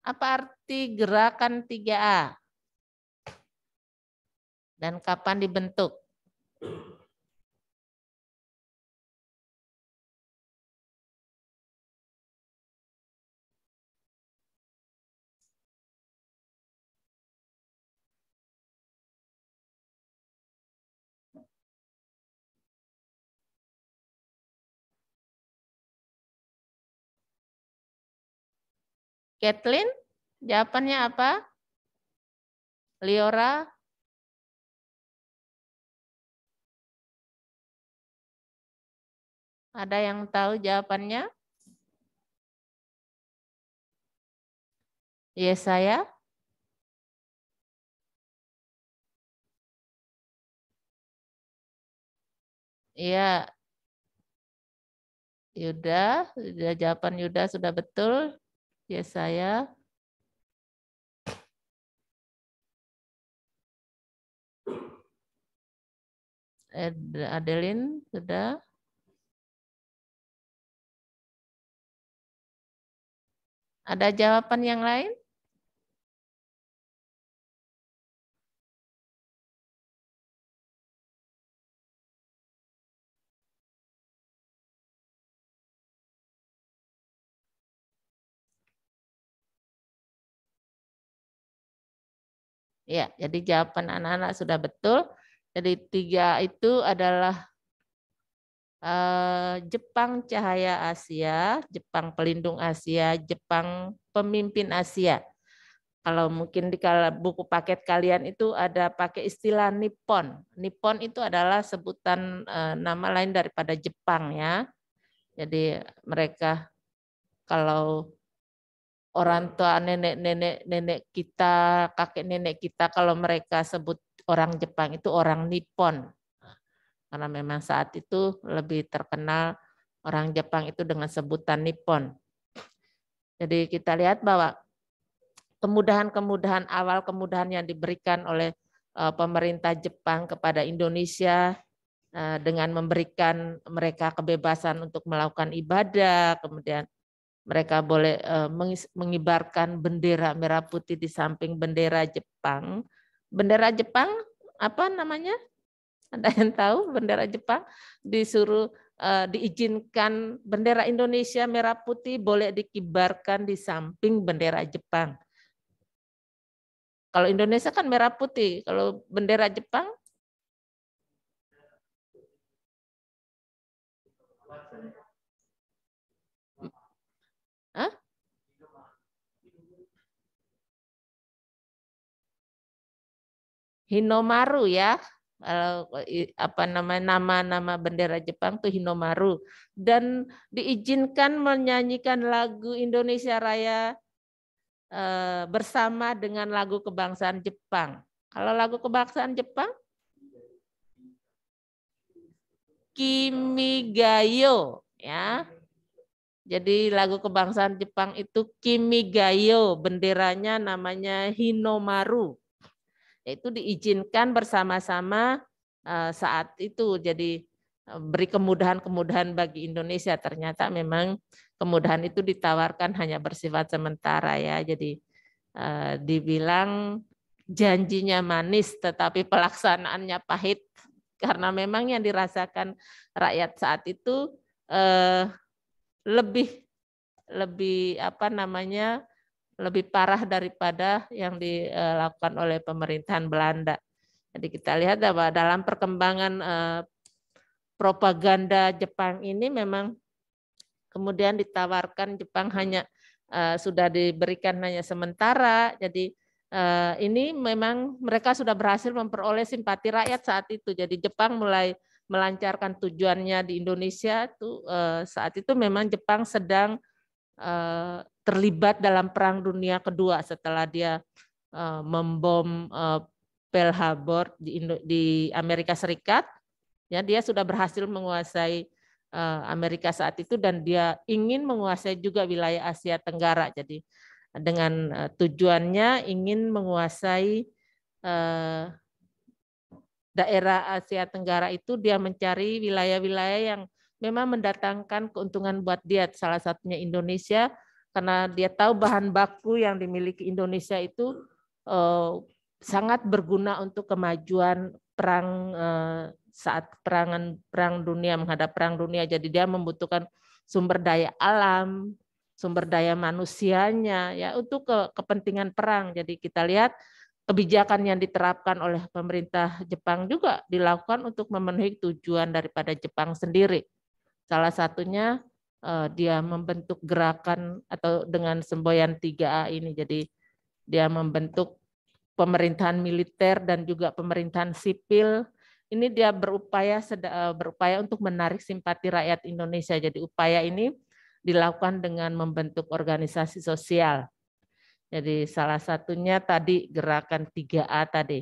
Apa arti gerakan 3A? Dan kapan dibentuk? Kathleen, jawabannya apa? Liora? Ada yang tahu jawabannya? Yes, saya. Iya. Yuda, sudah jawaban Yuda sudah betul. Yesaya ya, Adeline sudah ada jawaban yang lain? Ya, jadi jawaban anak-anak sudah betul. Jadi tiga itu adalah eh, Jepang Cahaya Asia, Jepang Pelindung Asia, Jepang Pemimpin Asia. Kalau mungkin di buku paket kalian itu ada pakai istilah Nippon. Nippon itu adalah sebutan eh, nama lain daripada Jepang ya. Jadi mereka kalau orang tua nenek-nenek nenek kita, kakek nenek kita kalau mereka sebut orang Jepang itu orang Nippon. Karena memang saat itu lebih terkenal orang Jepang itu dengan sebutan Nippon. Jadi kita lihat bahwa kemudahan-kemudahan awal kemudahan yang diberikan oleh eh, pemerintah Jepang kepada Indonesia eh, dengan memberikan mereka kebebasan untuk melakukan ibadah, kemudian mereka boleh eh, mengibarkan bendera merah putih di samping bendera Jepang. Bendera Jepang apa namanya? Ada yang tahu bendera Jepang disuruh eh, diizinkan bendera Indonesia merah putih boleh dikibarkan di samping bendera Jepang. Kalau Indonesia kan merah putih, kalau bendera Jepang Hinomaru ya apa namanya nama nama bendera Jepang tuh Hinomaru dan diizinkan menyanyikan lagu Indonesia Raya e, bersama dengan lagu kebangsaan Jepang. Kalau lagu kebangsaan Jepang Kimigayo ya. Jadi lagu kebangsaan Jepang itu Kimigayo, benderanya namanya Hinomaru yaitu diizinkan bersama-sama eh, saat itu. Jadi eh, beri kemudahan-kemudahan bagi Indonesia. Ternyata memang kemudahan itu ditawarkan hanya bersifat sementara ya. Jadi eh, dibilang janjinya manis tetapi pelaksanaannya pahit karena memang yang dirasakan rakyat saat itu lebih lebih apa namanya lebih parah daripada yang dilakukan eh, oleh pemerintahan Belanda. Jadi kita lihat bahwa dalam perkembangan eh, propaganda Jepang ini memang kemudian ditawarkan Jepang hanya eh, sudah diberikan hanya sementara. Jadi ini memang mereka sudah berhasil memperoleh simpati rakyat saat itu. Jadi Jepang mulai melancarkan tujuannya di Indonesia tuh saat itu memang Jepang sedang terlibat dalam Perang Dunia Kedua setelah dia eh, membom eh, Pearl Harbor di, Amerika Serikat. Ya, dia sudah berhasil menguasai eh, Amerika saat itu dan dia ingin menguasai juga wilayah Asia Tenggara. Jadi dengan tujuannya ingin menguasai daerah Asia Tenggara itu dia mencari wilayah-wilayah yang memang mendatangkan keuntungan buat dia. Salah satunya Indonesia, karena dia tahu bahan baku yang dimiliki Indonesia itu eh, sangat berguna untuk kemajuan perang eh, saat perangan perang dunia menghadap perang dunia jadi dia membutuhkan sumber daya alam sumber daya manusianya ya untuk ke, kepentingan perang jadi kita lihat kebijakan yang diterapkan oleh pemerintah Jepang juga dilakukan untuk memenuhi tujuan daripada Jepang sendiri salah satunya Eh, dia membentuk gerakan atau dengan semboyan 3A ini jadi dia membentuk pemerintahan militer dan juga pemerintahan sipil ini dia berupaya eh, berupaya untuk menarik simpati rakyat Indonesia jadi upaya ini dilakukan dengan membentuk organisasi sosial jadi salah satunya tadi gerakan 3A tadi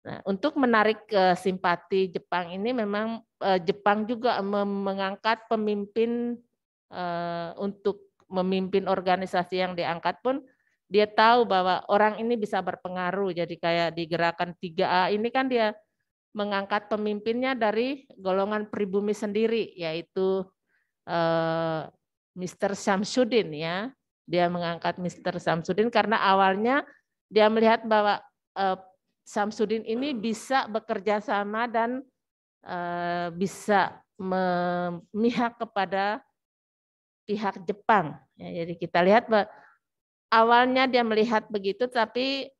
Nah, untuk menarik ke eh, simpati Jepang ini memang eh, Jepang juga mengangkat pemimpin eh, untuk memimpin organisasi yang diangkat pun dia tahu bahwa orang ini bisa berpengaruh. Jadi kayak di gerakan 3A ini kan dia mengangkat pemimpinnya dari golongan pribumi sendiri yaitu Mr. Samsudin ya. Dia mengangkat Mr. Samsudin karena awalnya dia melihat bahwa Samsudin ini bisa bekerja sama dan eh, bisa memihak kepada pihak Jepang. Ya, jadi kita lihat awalnya dia melihat begitu, tapi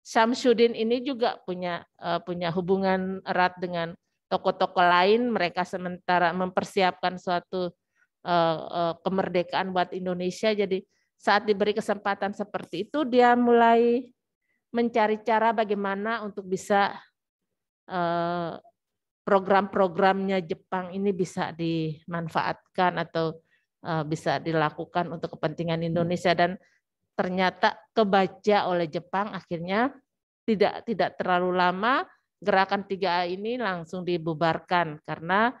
Samsudin ini juga punya eh, punya hubungan erat dengan toko-toko lain. Mereka sementara mempersiapkan suatu eh, kemerdekaan buat Indonesia. Jadi saat diberi kesempatan seperti itu, dia mulai mencari cara bagaimana untuk bisa eh, program-programnya Jepang ini bisa dimanfaatkan atau eh, bisa dilakukan untuk kepentingan hmm. Indonesia dan ternyata kebaca oleh Jepang akhirnya tidak tidak terlalu lama gerakan 3A ini langsung dibubarkan karena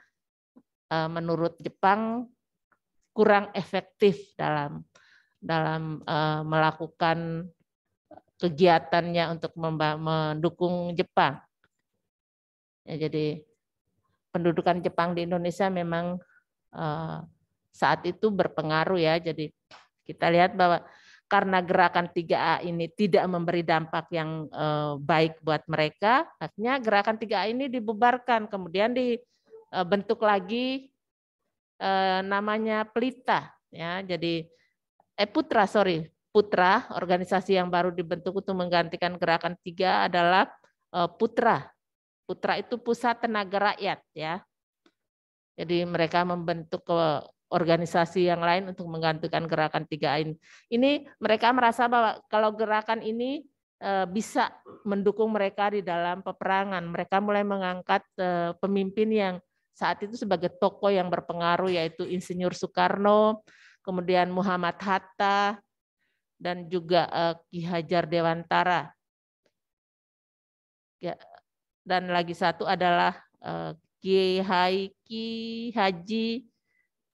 eh, menurut Jepang kurang efektif dalam dalam melakukan kegiatannya untuk mendukung Jepang. Ya, jadi pendudukan Jepang di Indonesia memang uh, saat itu berpengaruh ya. Jadi kita lihat bahwa karena gerakan 3A ini tidak memberi dampak yang uh, baik buat mereka, akhirnya gerakan 3A ini dibubarkan, kemudian dibentuk eh, lagi uh, namanya Pelita ya. Jadi Eputra, sorry, Putra, organisasi yang baru dibentuk untuk menggantikan gerakan tiga adalah eh, Putra. Putra itu pusat tenaga rakyat ya. Jadi mereka membentuk ke organisasi yang lain untuk menggantikan gerakan tiga ini. Ini mereka merasa bahwa kalau gerakan ini eh, bisa mendukung mereka di dalam peperangan. Mereka mulai mengangkat eh, pemimpin yang saat itu sebagai tokoh yang berpengaruh yaitu Insinyur Soekarno, kemudian Muhammad Hatta, dan juga uh, Ki Hajar Dewantara. Ya, dan lagi satu adalah uh, eh, Ki Ki Haji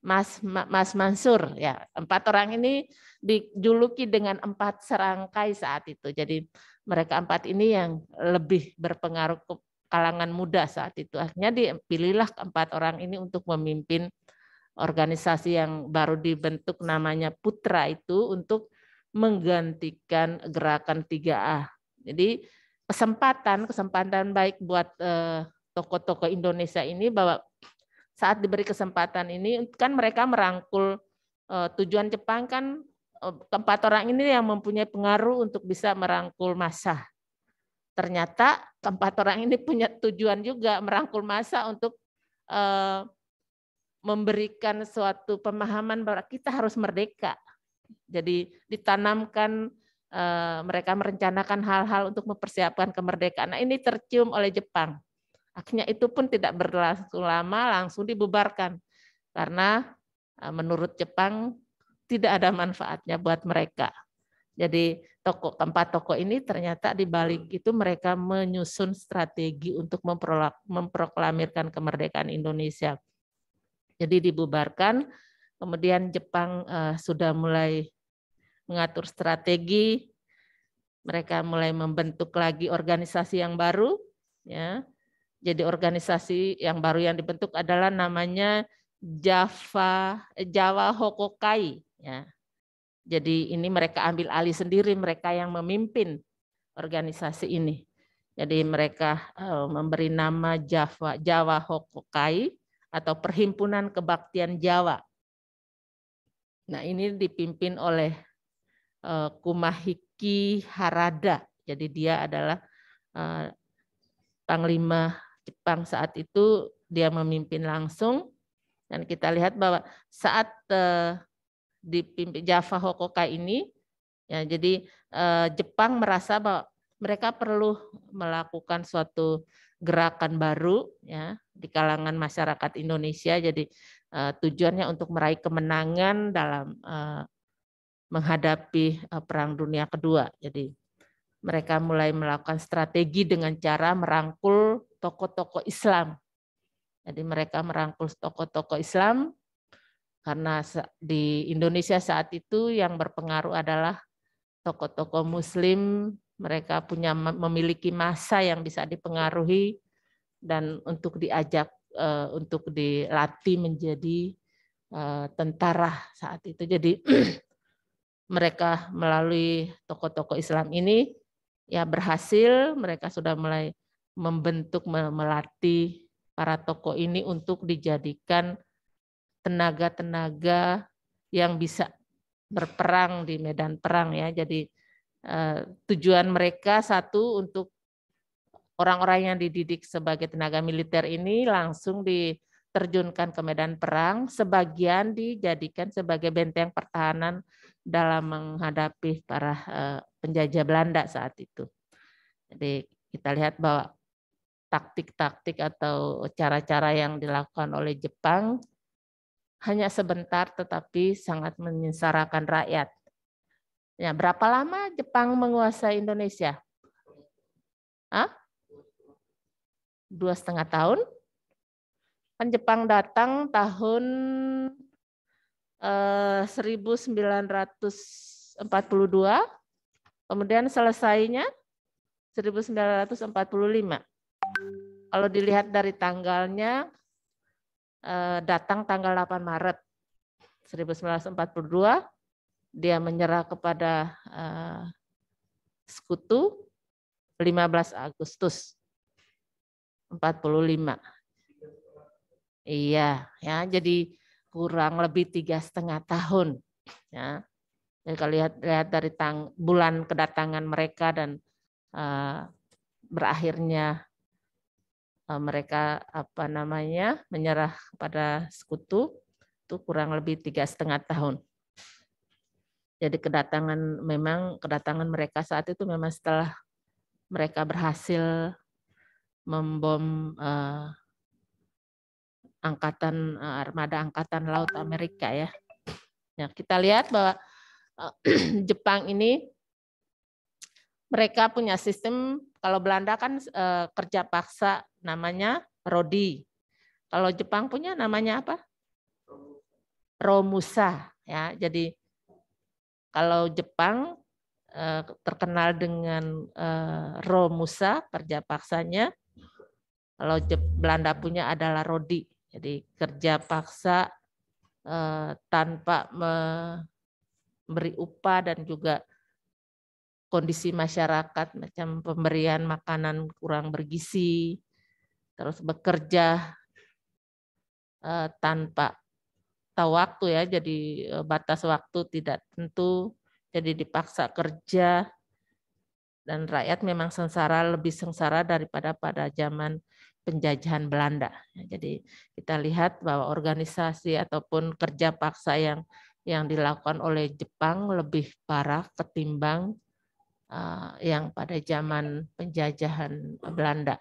Mas Mas Mansur ya. Empat orang ini dijuluki dengan empat serangkai saat itu. Jadi mereka empat ini yang lebih berpengaruh ke kalangan muda saat itu. Akhirnya dipilihlah empat orang ini untuk memimpin organisasi yang baru dibentuk namanya Putra itu untuk menggantikan gerakan 3A. Jadi kesempatan kesempatan baik buat eh, toko-toko Indonesia ini bahwa saat diberi kesempatan ini kan mereka merangkul eh, tujuan Jepang kan eh, keempat orang ini yang mempunyai pengaruh untuk bisa merangkul massa. Ternyata keempat orang ini punya tujuan juga merangkul massa untuk memberikan suatu pemahaman bahwa kita harus merdeka jadi ditanamkan eh, mereka merencanakan hal-hal untuk mempersiapkan kemerdekaan. Nah, ini tercium oleh Jepang. Akhirnya itu pun tidak berlangsung lama langsung dibubarkan karena eh, menurut Jepang tidak ada manfaatnya buat mereka. Jadi toko keempat toko ini ternyata di balik itu mereka menyusun strategi untuk memproklamirkan kemerdekaan Indonesia. Jadi dibubarkan Kemudian Jepang uh, sudah mulai mengatur strategi, mereka mulai membentuk lagi organisasi yang baru, ya. Jadi organisasi yang baru yang dibentuk adalah namanya Java eh, Jawa Hokokai, ya. Jadi ini mereka ambil alih sendiri, mereka yang memimpin organisasi ini. Jadi mereka eh, memberi nama Java Jawa Hokokai atau Perhimpunan Kebaktian Jawa. Nah, ini dipimpin oleh eh, Kumahiki Harada. Jadi dia adalah eh, panglima Jepang saat itu dia memimpin langsung dan kita lihat bahwa saat eh, dipimpin Java Hokoka ini ya jadi Jepang merasa bahwa mereka perlu melakukan suatu gerakan baru ya di kalangan masyarakat Indonesia jadi Eh, tujuannya untuk meraih kemenangan dalam eh, menghadapi eh, perang dunia kedua. Jadi mereka mulai melakukan strategi dengan cara merangkul tokoh-tokoh Islam. Jadi mereka merangkul tokoh-tokoh Islam karena di Indonesia saat itu yang berpengaruh adalah tokoh-tokoh Muslim. Mereka punya memiliki masa yang bisa dipengaruhi dan untuk diajak uh, untuk dilatih menjadi uh, tentara saat itu. Jadi mereka melalui toko-toko Islam ini ya berhasil mereka sudah mulai membentuk melatih para toko ini untuk dijadikan tenaga-tenaga yang bisa berperang di medan perang ya. Jadi uh, tujuan mereka satu untuk orang-orang yang dididik sebagai tenaga militer ini langsung diterjunkan ke medan perang, sebagian dijadikan sebagai benteng pertahanan dalam menghadapi para eh, penjajah Belanda saat itu. Jadi kita lihat bahwa taktik-taktik atau cara-cara yang dilakukan oleh Jepang hanya sebentar tetapi sangat menyengsarakan rakyat. Ya, berapa lama Jepang menguasai Indonesia? Hah? dua setengah tahun. Kan Jepang datang tahun eh, 1942, kemudian selesainya 1945. Kalau dilihat dari tanggalnya, eh, datang tanggal 8 Maret 1942, dia menyerah kepada eh, sekutu 15 Agustus 45. Iya, ya jadi kurang lebih tiga setengah tahun. Ya. Jadi kalau lihat, lihat dari tang, bulan kedatangan mereka dan uh, berakhirnya uh, mereka apa namanya menyerah pada sekutu itu kurang lebih tiga setengah tahun. Jadi kedatangan memang kedatangan mereka saat itu memang setelah mereka berhasil membom uh, angkatan uh, armada angkatan laut Amerika ya. Ya kita lihat bahwa uh, Jepang ini mereka punya sistem kalau Belanda kan uh, kerja paksa namanya rodi. Kalau Jepang punya namanya apa? Romusa ya. Jadi kalau Jepang terkenal dengan Romusa kerja paksanya, kalau Belanda punya adalah rodi, jadi kerja paksa eh, tanpa memberi upah dan juga kondisi masyarakat macam pemberian makanan kurang bergizi, terus bekerja eh, tanpa tahu waktu ya, jadi eh, batas waktu tidak tentu, jadi dipaksa kerja dan rakyat memang sengsara lebih sengsara daripada pada zaman penjajahan Belanda. Ya, jadi kita lihat bahwa organisasi ataupun kerja paksa yang yang dilakukan oleh Jepang lebih parah ketimbang uh, yang pada zaman penjajahan Belanda.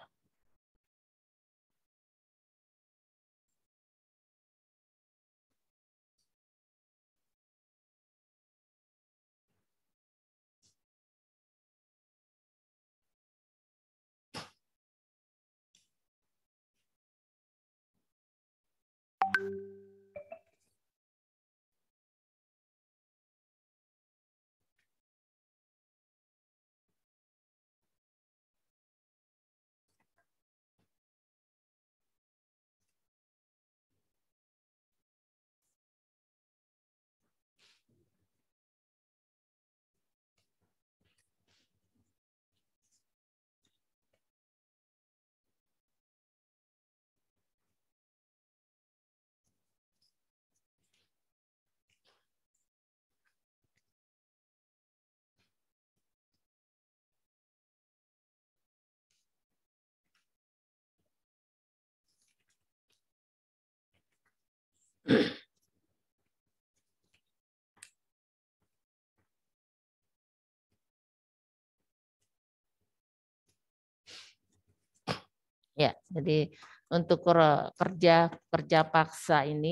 Ya, jadi untuk kerja kerja paksa ini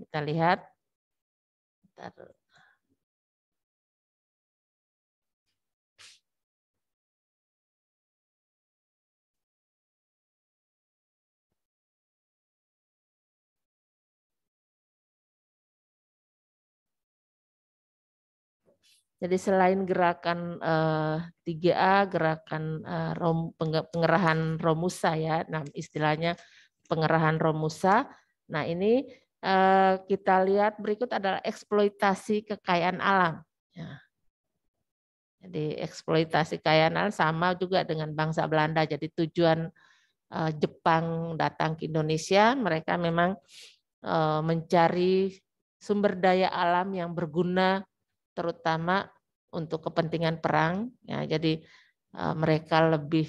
kita lihat. Taruh. Jadi selain gerakan uh, eh, 3A, gerakan uh, rom, pengerahan romusa ya, nah istilahnya pengerahan romusa. Nah ini uh, kita lihat berikut adalah eksploitasi kekayaan alam. Ya. Jadi eksploitasi kekayaan alam sama juga dengan bangsa Belanda. Jadi tujuan uh, Jepang datang ke Indonesia, mereka memang uh, mencari sumber daya alam yang berguna terutama untuk kepentingan perang. Ya, jadi e, mereka lebih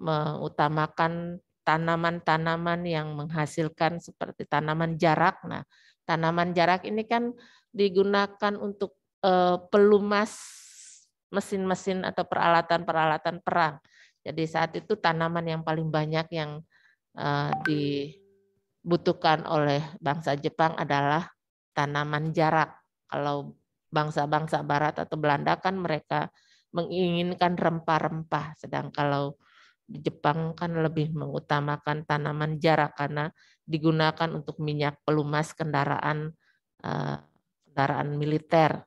mengutamakan tanaman-tanaman yang menghasilkan seperti tanaman jarak. Nah, tanaman jarak ini kan digunakan untuk e, pelumas mesin-mesin atau peralatan-peralatan perang. Jadi saat itu tanaman yang paling banyak yang e, dibutuhkan oleh bangsa Jepang adalah tanaman jarak. Kalau bangsa-bangsa barat atau Belanda kan mereka menginginkan rempah-rempah sedang kalau di Jepang kan lebih mengutamakan tanaman jarak karena digunakan untuk minyak pelumas kendaraan eh, kendaraan militer.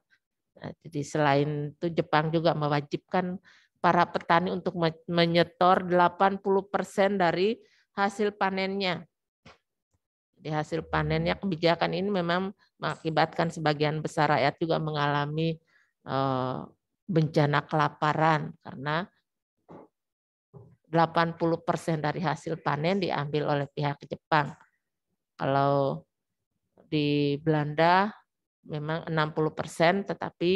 Nah, jadi selain itu Jepang juga mewajibkan para petani untuk menyetor 80% dari hasil panennya. Di hasil panennya kebijakan ini memang mengakibatkan sebagian besar rakyat juga mengalami eh, bencana kelaparan karena 80% dari hasil panen diambil oleh pihak Jepang. Kalau di Belanda memang 60% tetapi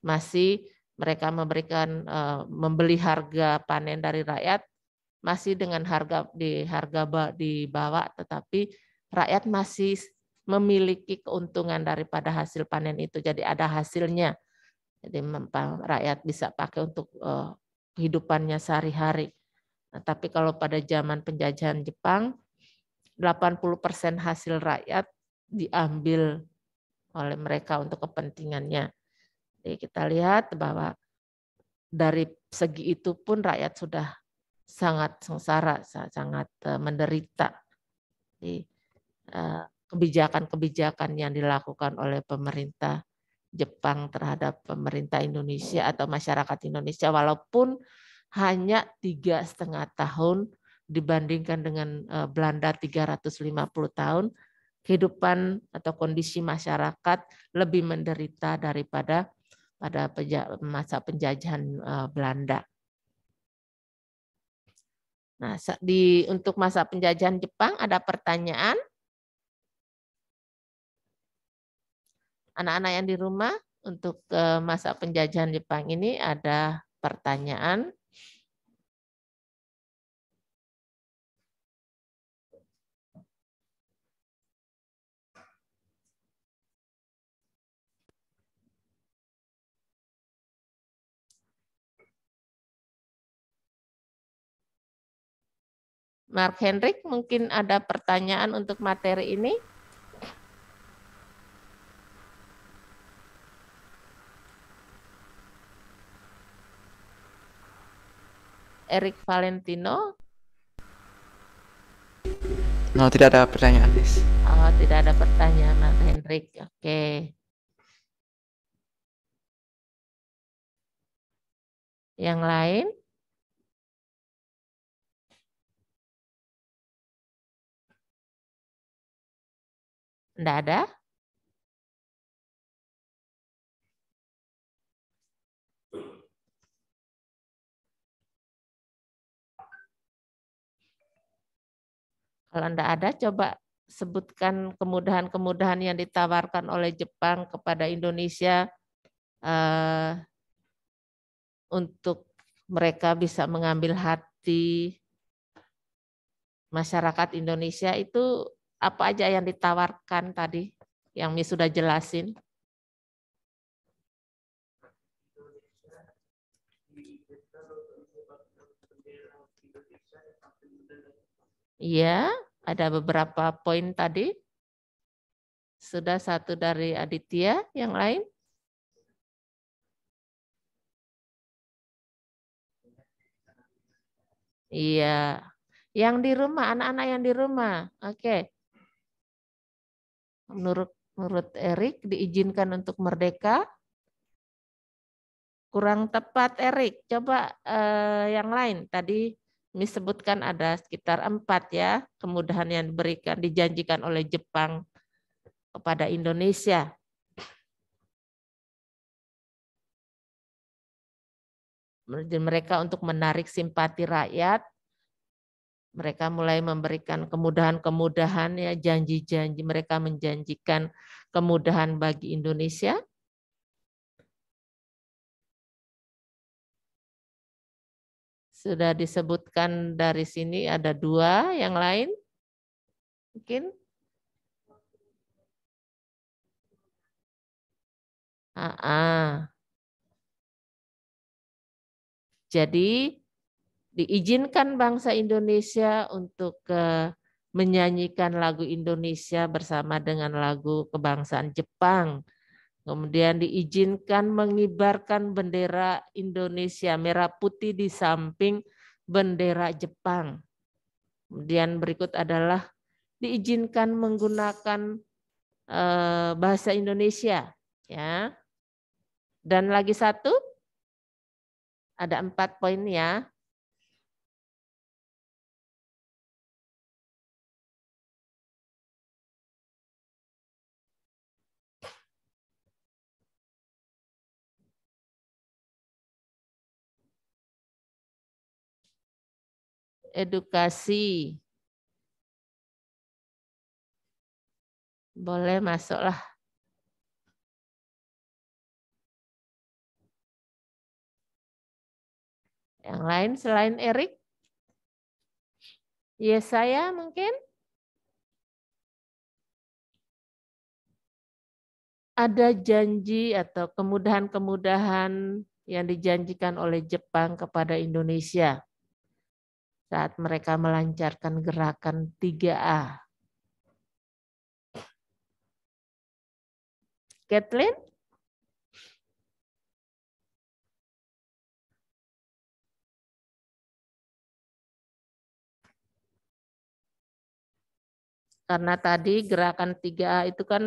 masih mereka memberikan eh, membeli harga panen dari rakyat masih dengan harga di harga di bawah tetapi rakyat masih memiliki keuntungan daripada hasil panen itu. Jadi ada hasilnya. Jadi rakyat bisa pakai untuk eh, kehidupannya sehari-hari. Nah, tapi kalau pada zaman penjajahan Jepang, 80% hasil rakyat diambil oleh mereka untuk kepentingannya. Jadi kita lihat bahwa dari segi itu pun rakyat sudah sangat sengsara, sangat eh, menderita. Jadi, eh, kebijakan-kebijakan yang dilakukan oleh pemerintah Jepang terhadap pemerintah Indonesia atau masyarakat Indonesia walaupun hanya tiga setengah tahun dibandingkan dengan eh, Belanda 350 tahun kehidupan atau kondisi masyarakat lebih menderita daripada pada masa penjajahan eh, Belanda. Nah, di untuk masa penjajahan Jepang ada pertanyaan? anak-anak yang di rumah untuk eh, masa penjajahan Jepang ini ada pertanyaan? Mark Hendrik, mungkin ada pertanyaan untuk materi ini? Eric Valentino? No, tidak ada pertanyaan, Liz. Oh, tidak ada pertanyaan, Mas Hendrik. Oke. Okay. Yang lain? Tidak ada? Kalau Anda ada, coba sebutkan kemudahan-kemudahan yang ditawarkan oleh Jepang kepada Indonesia eh, untuk mereka bisa mengambil hati masyarakat Indonesia itu apa aja yang ditawarkan tadi yang sudah jelasin? Iya, ada beberapa poin tadi. Sudah satu dari Aditya, yang lain? Iya. Yang di rumah, anak-anak yang di rumah. Oke. Okay. Menurut menurut Erik diizinkan untuk merdeka. Kurang tepat Erik. Coba uh, yang lain tadi disebutkan ada sekitar empat ya kemudahan yang diberikan dijanjikan oleh Jepang kepada Indonesia. Mereka untuk menarik simpati rakyat, mereka mulai memberikan kemudahan-kemudahan ya janji-janji mereka menjanjikan kemudahan bagi Indonesia sudah disebutkan dari sini ada dua yang lain mungkin ah, ah. jadi diizinkan bangsa Indonesia untuk uh, menyanyikan lagu Indonesia bersama dengan lagu kebangsaan Jepang Kemudian diizinkan mengibarkan bendera Indonesia merah putih di samping bendera Jepang. Kemudian berikut adalah diizinkan menggunakan e, bahasa Indonesia, ya. Dan lagi satu, ada empat poin ya. edukasi. Boleh masuklah. Yang lain selain Erik? Ya, saya mungkin? Ada janji atau kemudahan-kemudahan yang dijanjikan oleh Jepang kepada Indonesia saat mereka melancarkan gerakan 3A. Kathleen? Karena tadi gerakan 3A itu kan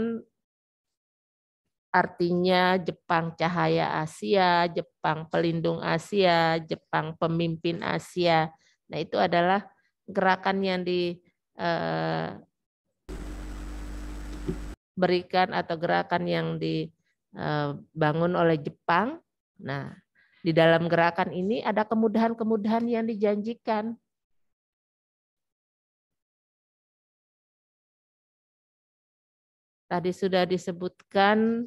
artinya Jepang cahaya Asia, Jepang pelindung Asia, Jepang pemimpin Asia, Nah, itu adalah gerakan yang diberikan eh, atau gerakan yang dibangun eh, oleh Jepang. Nah, di dalam gerakan ini ada kemudahan-kemudahan yang dijanjikan. Tadi sudah disebutkan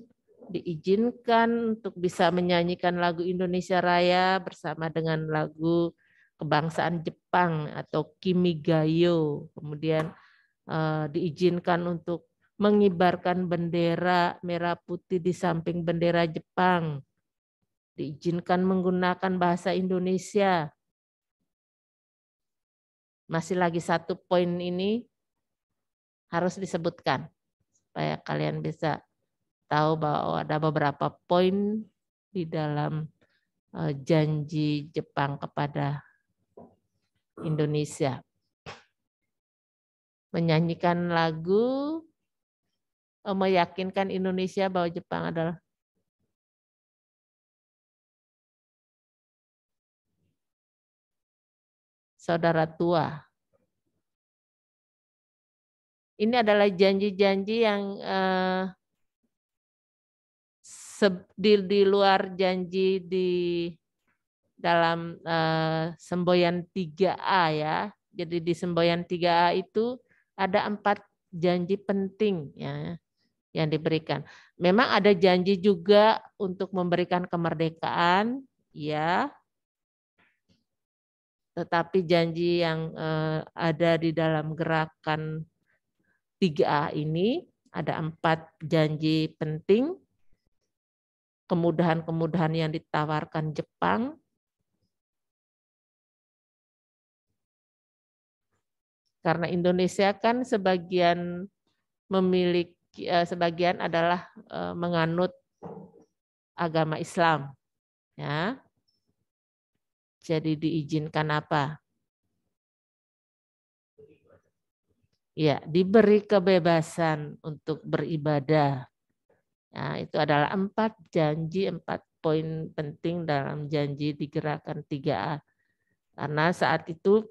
diizinkan untuk bisa menyanyikan lagu Indonesia Raya bersama dengan lagu kebangsaan Jepang atau Kimigayo, kemudian uh, diizinkan untuk mengibarkan bendera merah putih di samping bendera Jepang, diizinkan menggunakan bahasa Indonesia. Masih lagi satu poin ini harus disebutkan supaya kalian bisa tahu bahwa ada beberapa poin di dalam eh, janji Jepang kepada Indonesia. Menyanyikan lagu eh, meyakinkan Indonesia bahwa Jepang adalah saudara tua. Ini adalah janji-janji yang eh, di, di luar janji di dalam eh, semboyan 3A ya. Jadi di semboyan 3A itu ada empat janji penting ya yang diberikan. Memang ada janji juga untuk memberikan kemerdekaan, ya. Tetapi janji yang eh, ada di dalam gerakan 3A ini ada empat janji penting. Kemudahan-kemudahan yang ditawarkan Jepang, Karena Indonesia kan sebagian memiliki eh, sebagian adalah eh, menganut agama Islam. Ya. Jadi diizinkan apa? Ya, diberi kebebasan untuk beribadah. Nah, itu adalah empat janji, empat poin penting dalam janji digerakkan tiga 3A. Karena saat itu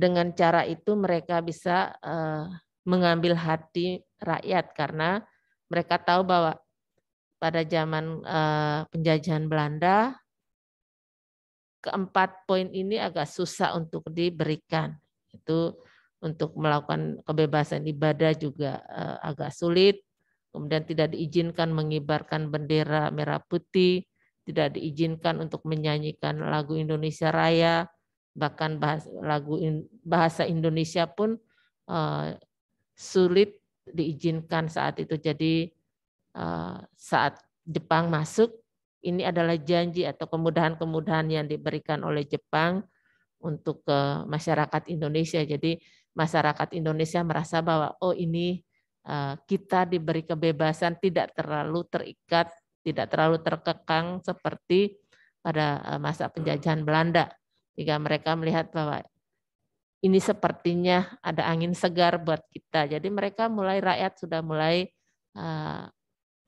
dengan cara itu mereka bisa eh, mengambil hati rakyat karena mereka tahu bahwa pada zaman eh, penjajahan Belanda keempat poin ini agak susah untuk diberikan itu untuk melakukan kebebasan ibadah juga eh, agak sulit kemudian tidak diizinkan mengibarkan bendera merah putih tidak diizinkan untuk menyanyikan lagu Indonesia Raya bahkan bahasa, lagu in, bahasa Indonesia pun uh, sulit diizinkan saat itu. Jadi uh, saat Jepang masuk, ini adalah janji atau kemudahan-kemudahan yang diberikan oleh Jepang untuk ke masyarakat Indonesia. Jadi masyarakat Indonesia merasa bahwa oh ini uh, kita diberi kebebasan tidak terlalu terikat, tidak terlalu terkekang seperti pada masa penjajahan Belanda jika mereka melihat bahwa ini sepertinya ada angin segar buat kita. Jadi mereka mulai rakyat sudah mulai uh,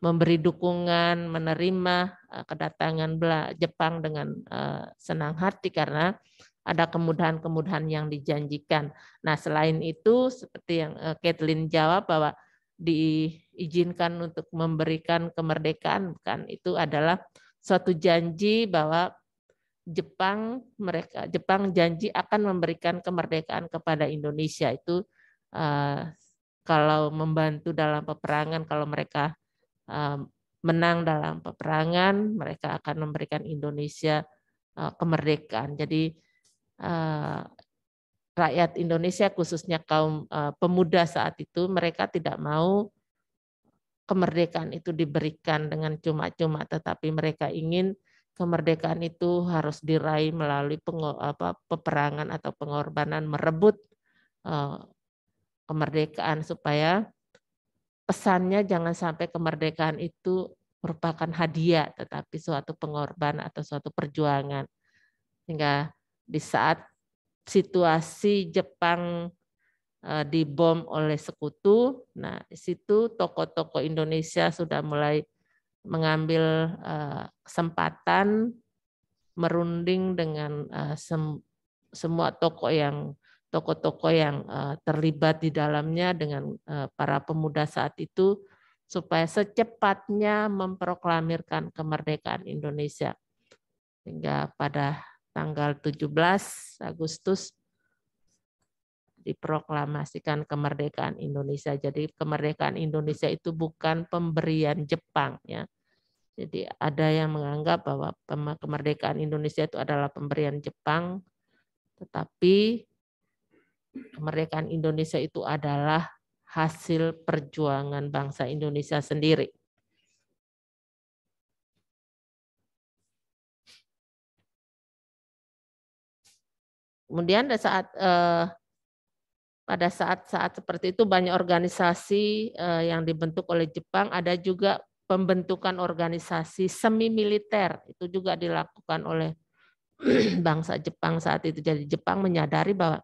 memberi dukungan, menerima uh, kedatangan Jepang dengan uh, senang hati karena ada kemudahan-kemudahan yang dijanjikan. Nah, selain itu seperti yang uh, Kathleen jawab bahwa diizinkan untuk memberikan kemerdekaan kan itu adalah suatu janji bahwa Jepang mereka Jepang janji akan memberikan kemerdekaan kepada Indonesia itu uh, kalau membantu dalam peperangan kalau mereka uh, menang dalam peperangan mereka akan memberikan Indonesia uh, kemerdekaan jadi uh, rakyat Indonesia khususnya kaum uh, pemuda saat itu mereka tidak mau kemerdekaan itu diberikan dengan cuma-cuma tetapi mereka ingin kemerdekaan itu harus diraih melalui apa, peperangan atau pengorbanan merebut uh, kemerdekaan supaya pesannya jangan sampai kemerdekaan itu merupakan hadiah tetapi suatu pengorbanan atau suatu perjuangan sehingga di saat situasi Jepang eh, dibom oleh sekutu nah di situ tokoh-tokoh Indonesia sudah mulai mengambil eh, kesempatan merunding dengan eh, semua toko yang toko-toko yang eh, terlibat di dalamnya dengan para pemuda saat itu supaya secepatnya memproklamirkan kemerdekaan Indonesia. Hingga pada tanggal 17 Agustus diproklamasikan kemerdekaan Indonesia. Jadi kemerdekaan Indonesia itu bukan pemberian Jepang ya. Jadi ada yang menganggap bahwa kemerdekaan Indonesia itu adalah pemberian Jepang, tetapi kemerdekaan Indonesia itu adalah hasil perjuangan bangsa Indonesia sendiri. Kemudian saat eh, pada saat-saat seperti itu banyak organisasi eh, yang dibentuk oleh Jepang, ada juga pembentukan organisasi semi militer itu juga dilakukan oleh bangsa Jepang saat itu. Jadi Jepang menyadari bahwa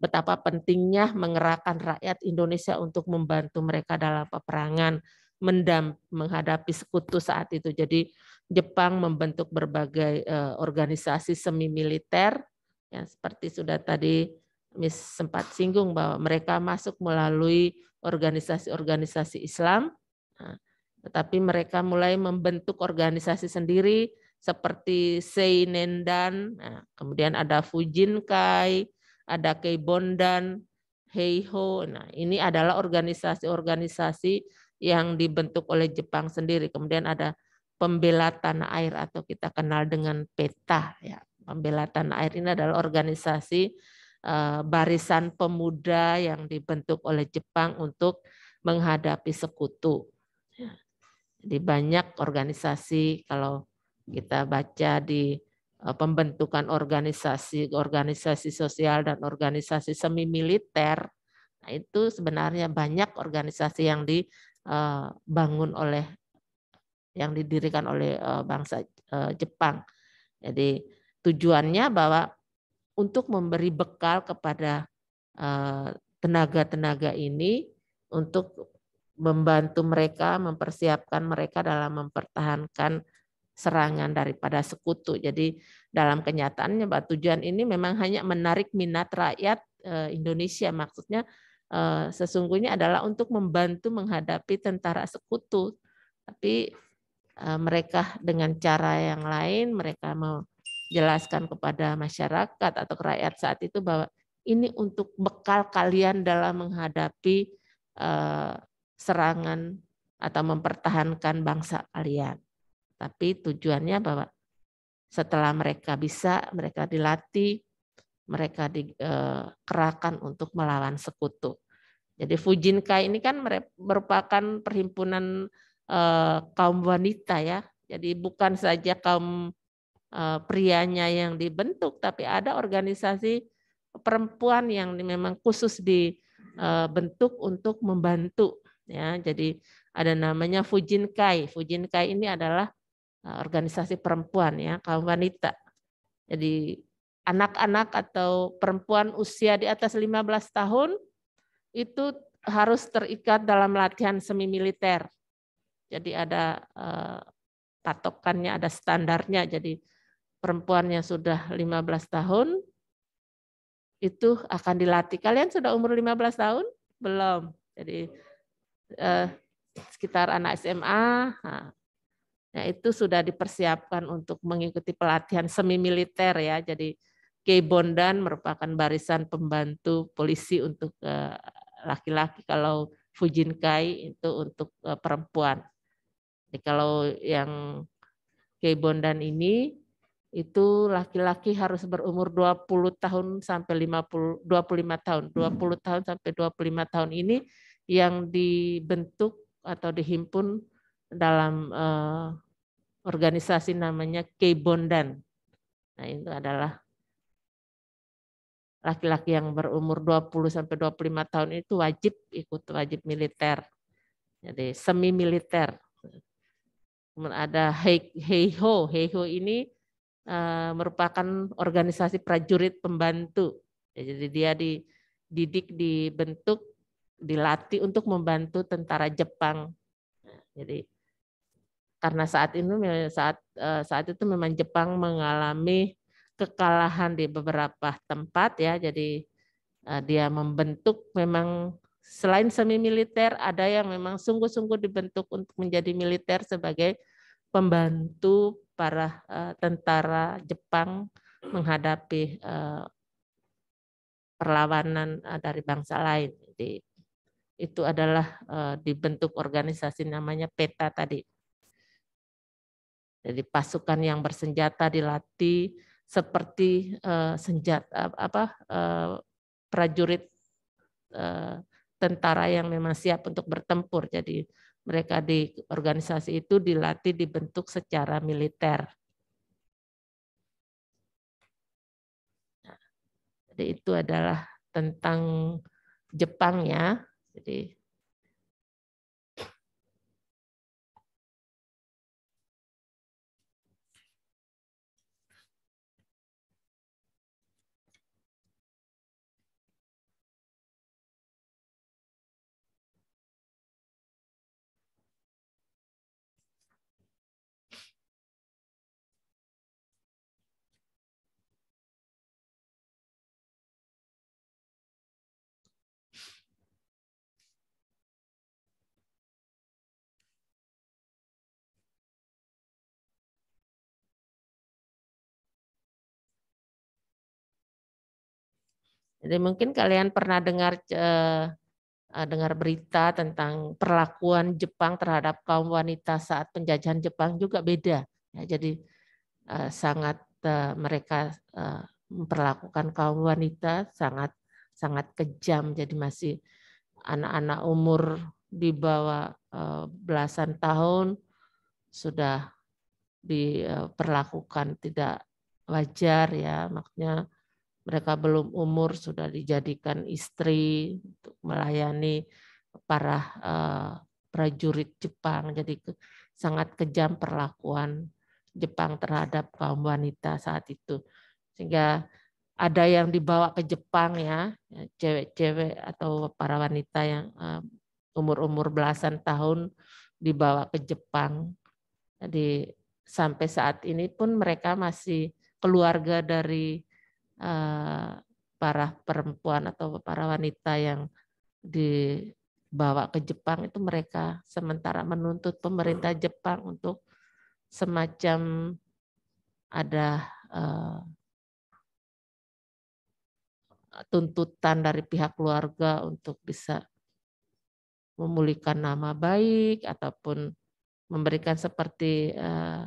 betapa pentingnya mengerahkan rakyat Indonesia untuk membantu mereka dalam peperangan mendam, menghadapi sekutu saat itu. Jadi Jepang membentuk berbagai uh, organisasi semi militer yang seperti sudah tadi Miss sempat singgung bahwa mereka masuk melalui organisasi-organisasi Islam, nah, tetapi mereka mulai membentuk organisasi sendiri seperti Seinendan, nah, kemudian ada Fujinkai, ada Keibondan, Heiho. Nah, ini adalah organisasi-organisasi yang dibentuk oleh Jepang sendiri. Kemudian ada pembela tanah air atau kita kenal dengan PETA ya. Pembela tanah air ini adalah organisasi Eh, barisan pemuda yang dibentuk oleh Jepang untuk menghadapi sekutu. Ya. Di banyak organisasi kalau kita baca di eh, pembentukan organisasi, organisasi sosial dan organisasi semi militer, nah itu sebenarnya banyak organisasi yang dibangun eh, oleh yang didirikan oleh bangsa Jepang. Jadi tujuannya bahwa untuk memberi bekal kepada eh, tenaga-tenaga ini untuk membantu mereka mempersiapkan mereka dalam mempertahankan serangan daripada sekutu. Jadi dalam kenyataannya Mbak tujuan ini memang hanya menarik minat rakyat eh, Indonesia maksudnya eh, sesungguhnya adalah untuk membantu menghadapi tentara sekutu. Tapi mereka dengan cara yang lain mereka mau jelaskan kepada masyarakat atau rakyat saat itu bahwa ini untuk bekal kalian dalam menghadapi eh, serangan atau mempertahankan bangsa kalian. Tapi tujuannya bahwa setelah mereka bisa, mereka dilatih, mereka dikerahkan eh, untuk melawan sekutu. Jadi Fujinkai ini kan merupakan perhimpunan eh, kaum wanita ya. Jadi bukan saja kaum Eh, prianya yang dibentuk, tapi ada organisasi perempuan yang memang khusus dibentuk eh, untuk membantu. Ya, jadi ada namanya Fujinkai. Fujinkai ini adalah eh, organisasi perempuan ya, kaum wanita. Jadi anak-anak atau perempuan usia di atas 15 tahun itu harus terikat dalam latihan semi militer. Jadi ada eh, patokannya, ada standarnya. Jadi perempuan yang sudah 15 tahun itu akan dilatih. Kalian sudah umur 15 tahun? Belum. Jadi eh, sekitar anak SMA. Nah, ya itu sudah dipersiapkan untuk mengikuti pelatihan semi militer ya. Jadi Kei merupakan barisan pembantu polisi untuk eh, laki-laki eh, kalau Fujinkai itu untuk eh, perempuan. Jadi kalau yang Kei ini itu laki-laki harus berumur 20 tahun sampai 50 25 tahun. 20 hmm. tahun sampai 25 tahun ini yang dibentuk atau dihimpun dalam uh, organisasi namanya Kebondan. Nah, itu adalah laki-laki yang berumur 20 sampai 25 tahun itu wajib ikut wajib militer. Jadi semi militer. Kemudian ada Heiho. Heiho ini Eh, merupakan organisasi prajurit pembantu. Ya, jadi dia dididik, dibentuk, dilatih untuk membantu tentara Jepang. Jadi karena saat itu saat eh, saat itu memang Jepang mengalami kekalahan di beberapa tempat ya. Jadi eh, dia membentuk memang selain semi militer ada yang memang sungguh-sungguh dibentuk untuk menjadi militer sebagai pembantu para uh, eh, tentara Jepang menghadapi uh, perlawanan uh, dari bangsa lain. Jadi, itu adalah uh, dibentuk organisasi namanya PETA tadi. Jadi pasukan yang bersenjata dilatih seperti uh, senjata apa uh, prajurit uh, tentara yang memang siap untuk bertempur. Jadi mereka di organisasi itu dilatih dibentuk secara militer. Nah, jadi itu adalah tentang Jepang ya. Jadi Jadi mungkin kalian pernah dengar eh, eh, dengar berita tentang perlakuan Jepang terhadap kaum wanita saat penjajahan Jepang juga beda. Ya, jadi eh, sangat eh, mereka eh, memperlakukan kaum wanita sangat sangat kejam. Jadi masih anak-anak umur di bawah eh, belasan tahun sudah diperlakukan tidak wajar ya maksudnya mereka belum umur sudah dijadikan istri untuk melayani para uh, prajurit Jepang. Jadi ke, sangat kejam perlakuan Jepang terhadap kaum wanita saat itu. Sehingga ada yang dibawa ke Jepang ya, ya cewek-cewek atau para wanita yang eh, umur-umur belasan tahun dibawa ke Jepang. Jadi sampai saat ini pun mereka masih keluarga dari Eh, para perempuan atau para wanita yang dibawa ke Jepang itu mereka sementara menuntut pemerintah Jepang untuk semacam ada uh, tuntutan dari pihak keluarga untuk bisa memulihkan nama baik ataupun memberikan seperti uh,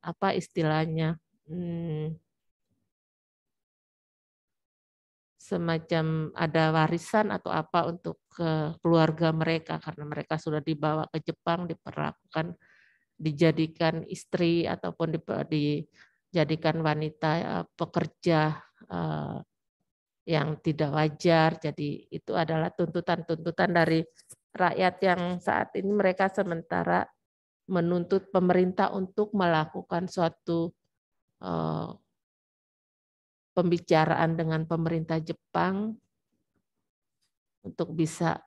apa istilahnya Hmm. semacam ada warisan atau apa untuk keluarga mereka karena mereka sudah dibawa ke Jepang diperlakukan dijadikan istri ataupun dijadikan wanita eh, pekerja eh, yang tidak wajar jadi itu adalah tuntutan-tuntutan dari rakyat yang saat ini mereka sementara menuntut pemerintah untuk melakukan suatu Eh, pembicaraan dengan pemerintah Jepang untuk bisa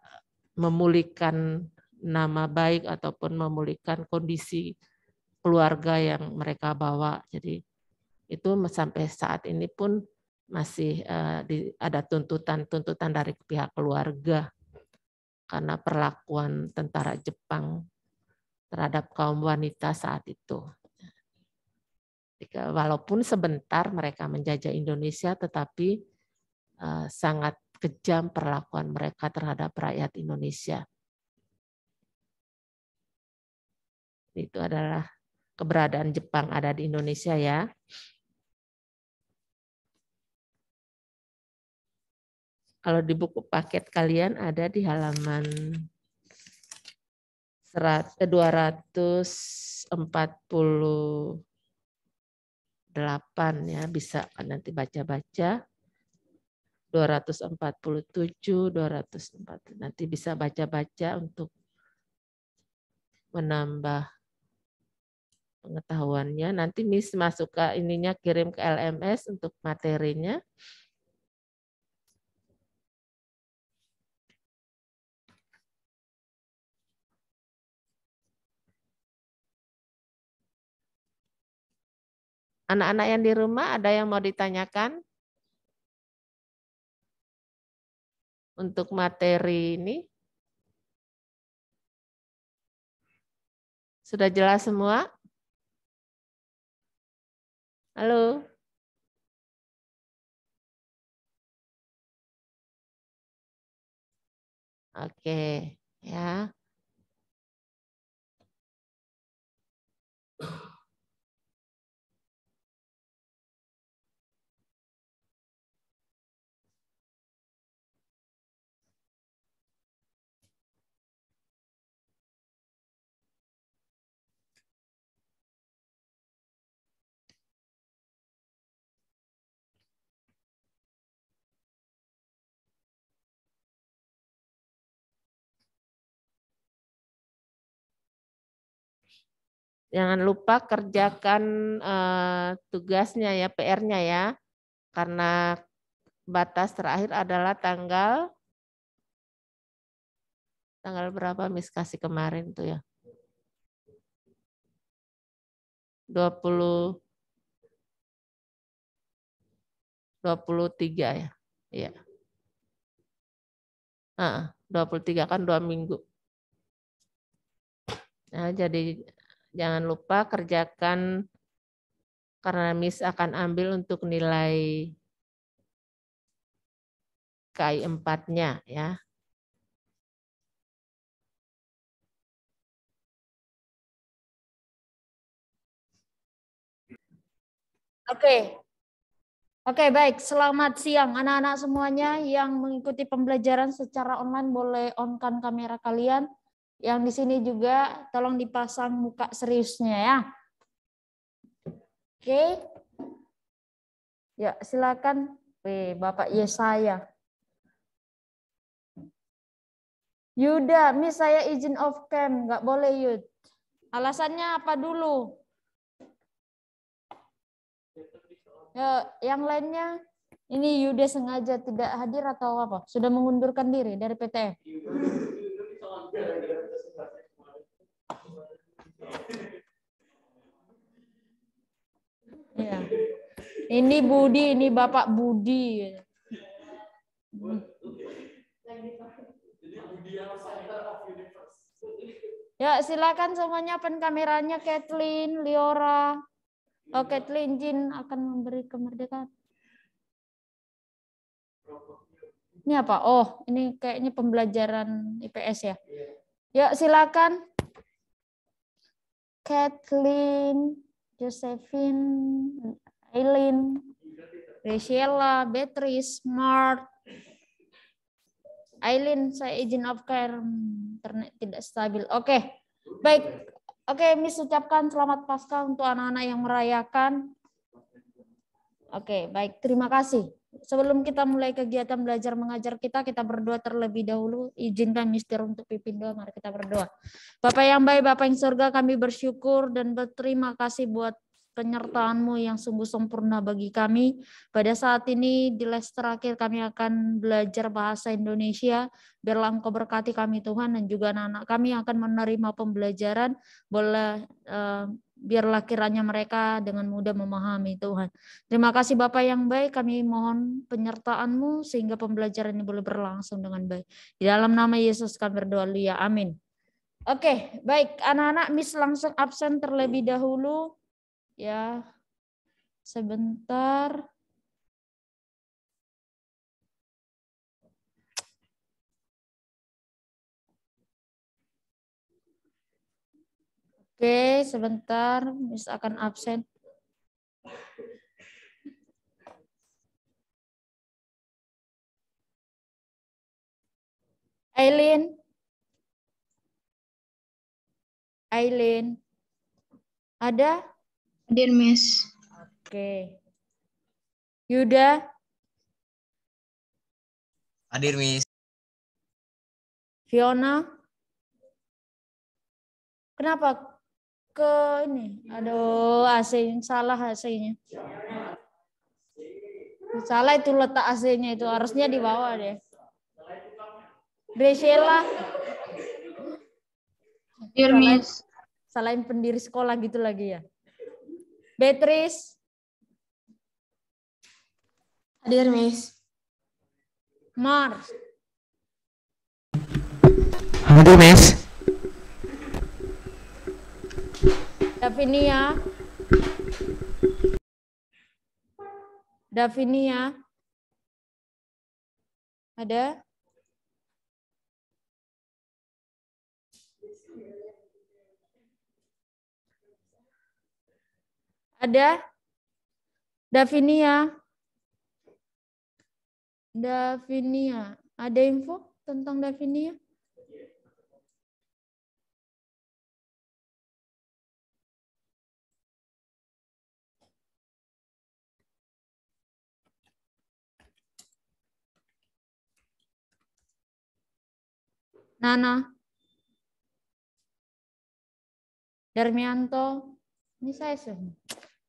memulihkan nama baik ataupun memulihkan kondisi keluarga yang mereka bawa. Jadi itu sampai saat ini pun masih eh, ada tuntutan-tuntutan dari pihak keluarga karena perlakuan tentara Jepang terhadap kaum wanita saat itu walaupun sebentar mereka menjajah Indonesia, tetapi eh, sangat kejam perlakuan mereka terhadap rakyat Indonesia. Itu adalah keberadaan Jepang ada di Indonesia ya. Kalau di buku paket kalian ada di halaman 240 8 ya bisa kan nanti baca-baca 247 204 nanti bisa baca-baca untuk menambah pengetahuannya nanti Miss masuk ke ininya kirim ke LMS untuk materinya Anak-anak yang di rumah ada yang mau ditanyakan? Untuk materi ini? Sudah jelas semua? Halo? Oke, ya. Jangan lupa kerjakan uh, tugasnya ya, PR-nya ya. Karena batas terakhir adalah tanggal tanggal berapa Miss kasih kemarin tuh ya? 20 23 ya. Iya. puluh 23 kan dua minggu. Nah, jadi Jangan lupa kerjakan karena Miss akan ambil untuk nilai KI 4-nya ya. Oke. Oke, baik. Selamat siang anak-anak semuanya yang mengikuti pembelajaran secara online boleh onkan kamera kalian. Yang di sini juga tolong dipasang muka seriusnya ya. Oke. Ya, silakan Wih, Bapak Yesaya. Yuda, Miss saya izin off cam, nggak boleh Yud. Alasannya apa dulu? Ya, yang lainnya, ini Yuda sengaja tidak hadir atau apa? Sudah mengundurkan diri dari PT? E? Ya. Ini Budi, ini Bapak Budi. Ya, silakan semuanya pen kameranya Kathleen, Liora. Oh, Kathleen Jin akan memberi kemerdekaan. Ini apa? Oh, ini kayaknya pembelajaran IPS ya. Ya silakan. Kathleen. Josephine, Eileen, Rachela, Beatrice, Mark, Eileen saya izin off care internet tidak stabil. Oke, okay. baik. Oke, okay, Miss ucapkan selamat pasca untuk anak-anak yang merayakan. Oke, okay, baik. Terima kasih sebelum kita mulai kegiatan belajar mengajar kita, kita berdoa terlebih dahulu. Izinkan mister untuk pimpin doa, mari kita berdoa. Bapak yang baik, Bapak yang surga, kami bersyukur dan berterima kasih buat penyertaanmu yang sungguh sempurna bagi kami. Pada saat ini di les terakhir kami akan belajar bahasa Indonesia. Biarlah engkau berkati kami Tuhan dan juga anak-anak kami yang akan menerima pembelajaran. Boleh uh, biarlah kiranya mereka dengan mudah memahami Tuhan. Terima kasih Bapak yang baik, kami mohon penyertaanmu sehingga pembelajaran ini boleh berlangsung dengan baik. Di dalam nama Yesus kami berdoa, ya amin. Oke, baik anak-anak Miss langsung absen terlebih dahulu ya. Sebentar. Oke, sebentar. Miss akan absen. Aileen. Aileen. Ada? Hadir, Miss. Oke. Yuda? Hadir, Miss. Fiona? Kenapa ke ini? Aduh, AC salah AC-nya. Salah itu letak AC-nya itu harusnya di bawah deh. Graciela. Dear Miss. Salahin pendiri sekolah gitu lagi ya. Beatrice. Hadir, Miss. Mars. Hadir, Miss. Davinia. Davinia. Ada? Ada Davinia. Davinia. Ada info tentang Davinia? Nana. Darmianto. Ini saya sih.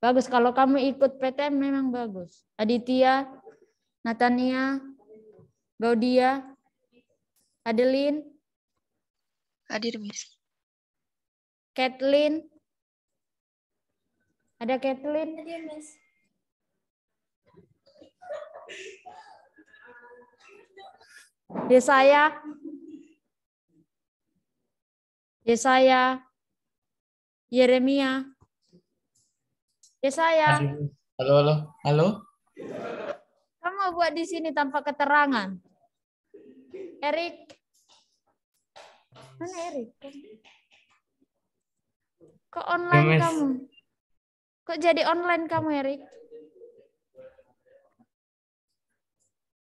Bagus, kalau kamu ikut PTM memang bagus. Aditya, Natania, Gaudia, Adeline. Hadir, Miss. Kathleen. Ada Kathleen? Hadir, Miss. Yesaya. Yeremia. Yeremia. Ya saya. Halo, halo, halo. Kamu buat di sini tanpa keterangan. Erik. Mana Erik? Kok online Demis. Ya, kamu? Kok jadi online kamu, Erik?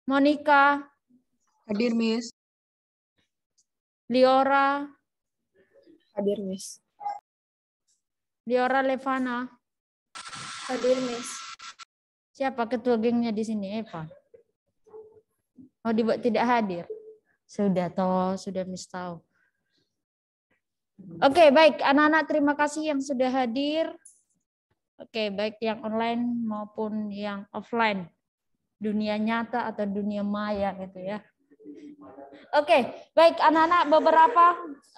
Monica. Hadir, Miss. Liora. Hadir, Miss. Liora Levana. Hadir, Miss. Siapa ketua gengnya di sini, Eva? Oh, dibuat tidak hadir. Sudah toh, sudah Miss tahu. Oke, okay, baik. Anak-anak terima kasih yang sudah hadir. Oke, okay, baik yang online maupun yang offline. Dunia nyata atau dunia maya gitu ya. Oke, okay, baik anak-anak beberapa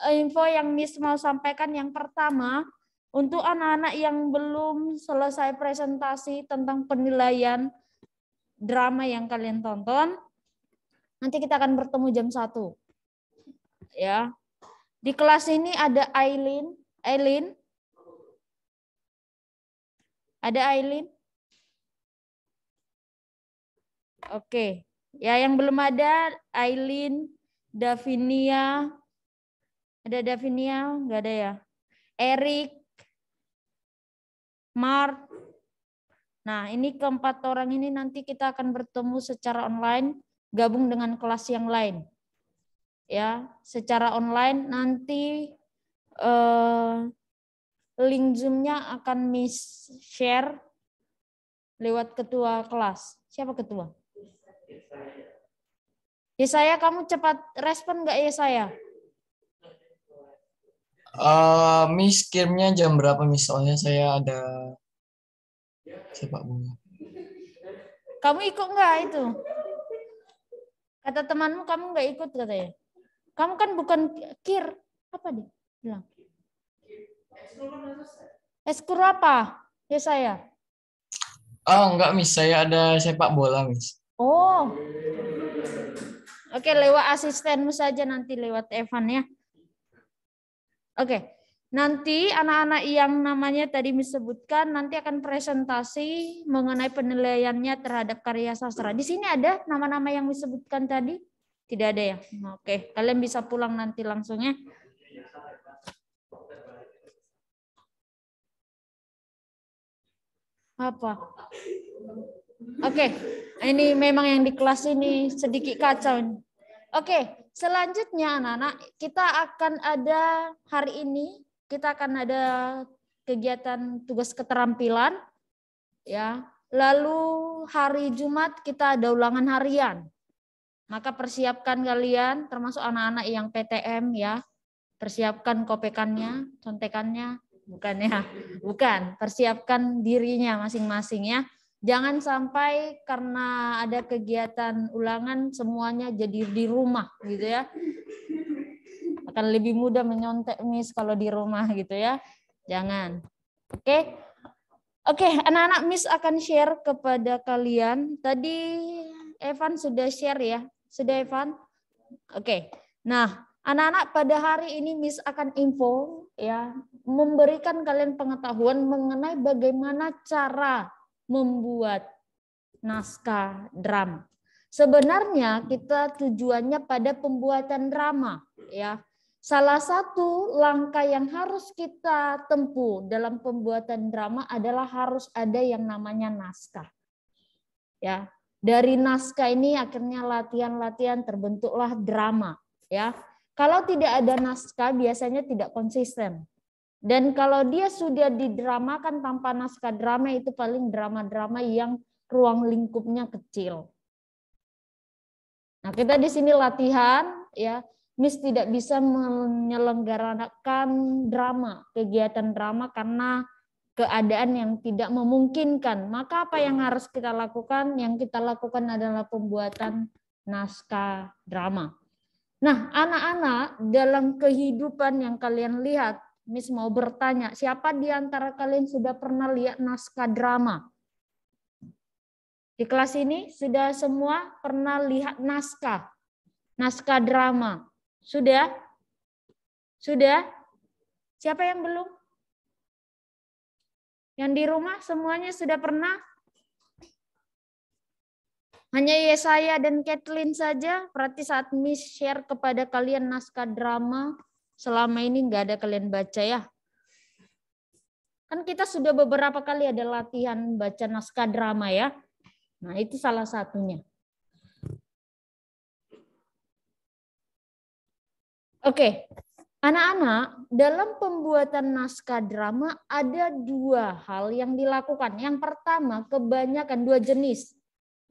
eh, info yang Miss mau sampaikan. Yang pertama, untuk anak-anak yang belum selesai presentasi tentang penilaian drama yang kalian tonton, nanti kita akan bertemu jam 1. Ya. Di kelas ini ada Aileen, Aileen. Ada Aileen? Oke. Ya, yang belum ada Aileen, Davinia. Ada Davinia? Enggak ada ya. Eric Mar. Nah, ini keempat orang ini nanti kita akan bertemu secara online, gabung dengan kelas yang lain. Ya, secara online nanti eh, link Zoom-nya akan miss share lewat ketua kelas. Siapa ketua? Ya saya kamu cepat respon nggak ya saya? Uh, miss kirimnya jam berapa Misalnya saya ada sepak bola. Kamu ikut nggak itu? Kata temanmu kamu nggak ikut katanya. Kamu kan bukan kir. Apa dia bilang? Eskul eh, apa? Ya saya. Oh ah, enggak miss, saya ada sepak bola miss. Oh. Oke lewat asistenmu saja nanti lewat Evan ya. Oke, nanti anak-anak yang namanya tadi disebutkan nanti akan presentasi mengenai penilaiannya terhadap karya sastra. Di sini ada nama-nama yang disebutkan tadi? Tidak ada ya? Oke, kalian bisa pulang nanti langsung ya. Apa? Oke, ini memang yang di kelas ini sedikit kacau. Oke, Selanjutnya anak-anak, kita akan ada hari ini, kita akan ada kegiatan tugas keterampilan. ya. Lalu hari Jumat kita ada ulangan harian. Maka persiapkan kalian, termasuk anak-anak yang PTM ya, persiapkan kopekannya, contekannya, bukan ya, bukan, persiapkan dirinya masing-masing ya. Jangan sampai karena ada kegiatan ulangan semuanya jadi di rumah gitu ya. Akan lebih mudah menyontek Miss kalau di rumah gitu ya. Jangan. Oke. Okay? Oke, okay, anak-anak Miss akan share kepada kalian. Tadi Evan sudah share ya. Sudah Evan? Oke. Okay. Nah, anak-anak pada hari ini Miss akan info ya, memberikan kalian pengetahuan mengenai bagaimana cara membuat naskah drama. Sebenarnya kita tujuannya pada pembuatan drama ya. Salah satu langkah yang harus kita tempuh dalam pembuatan drama adalah harus ada yang namanya naskah. Ya, dari naskah ini akhirnya latihan-latihan terbentuklah drama, ya. Kalau tidak ada naskah biasanya tidak konsisten. Dan kalau dia sudah didramakan tanpa naskah drama itu paling drama-drama yang ruang lingkupnya kecil. Nah, kita di sini latihan ya. Miss tidak bisa menyelenggarakan drama, kegiatan drama karena keadaan yang tidak memungkinkan. Maka apa yang harus kita lakukan? Yang kita lakukan adalah pembuatan naskah drama. Nah, anak-anak dalam kehidupan yang kalian lihat Miss mau bertanya, siapa di antara kalian sudah pernah lihat naskah drama? Di kelas ini sudah semua pernah lihat naskah, naskah drama. Sudah? Sudah? Siapa yang belum? Yang di rumah semuanya sudah pernah? Hanya Yesaya dan Kathleen saja, berarti saat Miss share kepada kalian naskah drama, selama ini nggak ada kalian baca ya. Kan kita sudah beberapa kali ada latihan baca naskah drama ya. Nah itu salah satunya. Oke, anak-anak dalam pembuatan naskah drama ada dua hal yang dilakukan. Yang pertama kebanyakan dua jenis.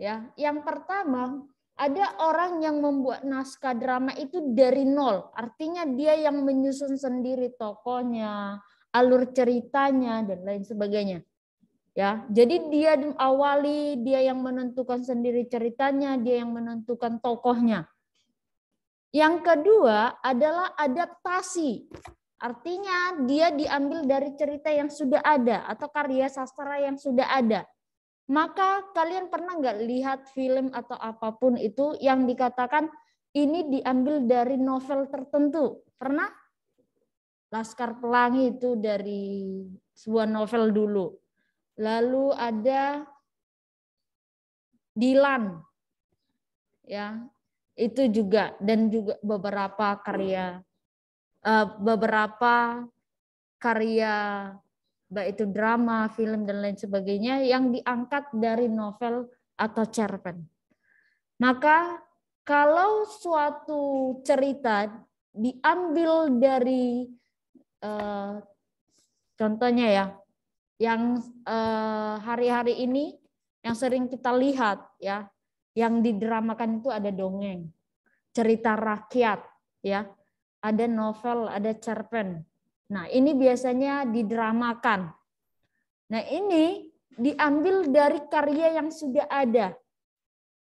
Ya, yang pertama ada orang yang membuat naskah drama itu dari nol, artinya dia yang menyusun sendiri tokonya, alur ceritanya dan lain sebagainya. Ya, jadi dia awali, dia yang menentukan sendiri ceritanya, dia yang menentukan tokohnya. Yang kedua adalah adaptasi. Artinya dia diambil dari cerita yang sudah ada atau karya sastra yang sudah ada. Maka kalian pernah nggak lihat film atau apapun itu yang dikatakan ini diambil dari novel tertentu? Pernah? Laskar Pelangi itu dari sebuah novel dulu. Lalu ada Dilan. Ya, itu juga dan juga beberapa karya eh, beberapa karya baik itu drama, film dan lain sebagainya yang diangkat dari novel atau cerpen. Maka kalau suatu cerita diambil dari eh, contohnya ya yang eh, hari-hari ini yang sering kita lihat ya yang didramakan itu ada dongeng cerita rakyat ya ada novel ada cerpen Nah, ini biasanya didramakan. Nah, ini diambil dari karya yang sudah ada.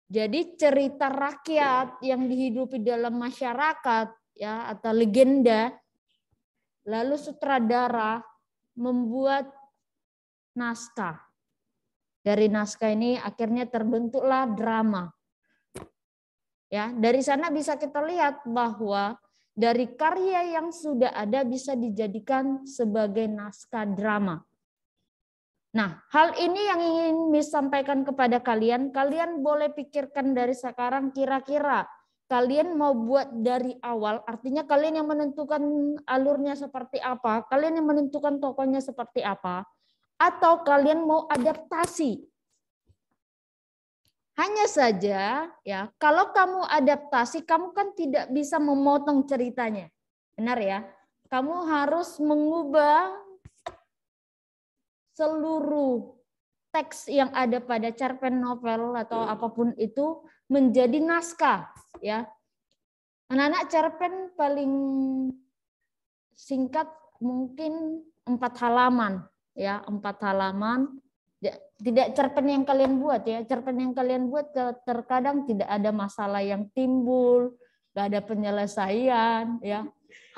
Jadi cerita rakyat yang dihidupi dalam masyarakat ya atau legenda lalu sutradara membuat naskah. Dari naskah ini akhirnya terbentuklah drama. Ya, dari sana bisa kita lihat bahwa dari karya yang sudah ada bisa dijadikan sebagai naskah drama. Nah, hal ini yang ingin disampaikan kepada kalian, kalian boleh pikirkan dari sekarang kira-kira kalian mau buat dari awal, artinya kalian yang menentukan alurnya seperti apa, kalian yang menentukan tokohnya seperti apa, atau kalian mau adaptasi hanya saja ya, kalau kamu adaptasi, kamu kan tidak bisa memotong ceritanya. Benar ya? Kamu harus mengubah seluruh teks yang ada pada cerpen novel atau apapun itu menjadi naskah ya. Anak-anak cerpen paling singkat mungkin empat halaman ya, empat halaman tidak cerpen yang kalian buat ya cerpen yang kalian buat terkadang tidak ada masalah yang timbul nggak ada penyelesaian ya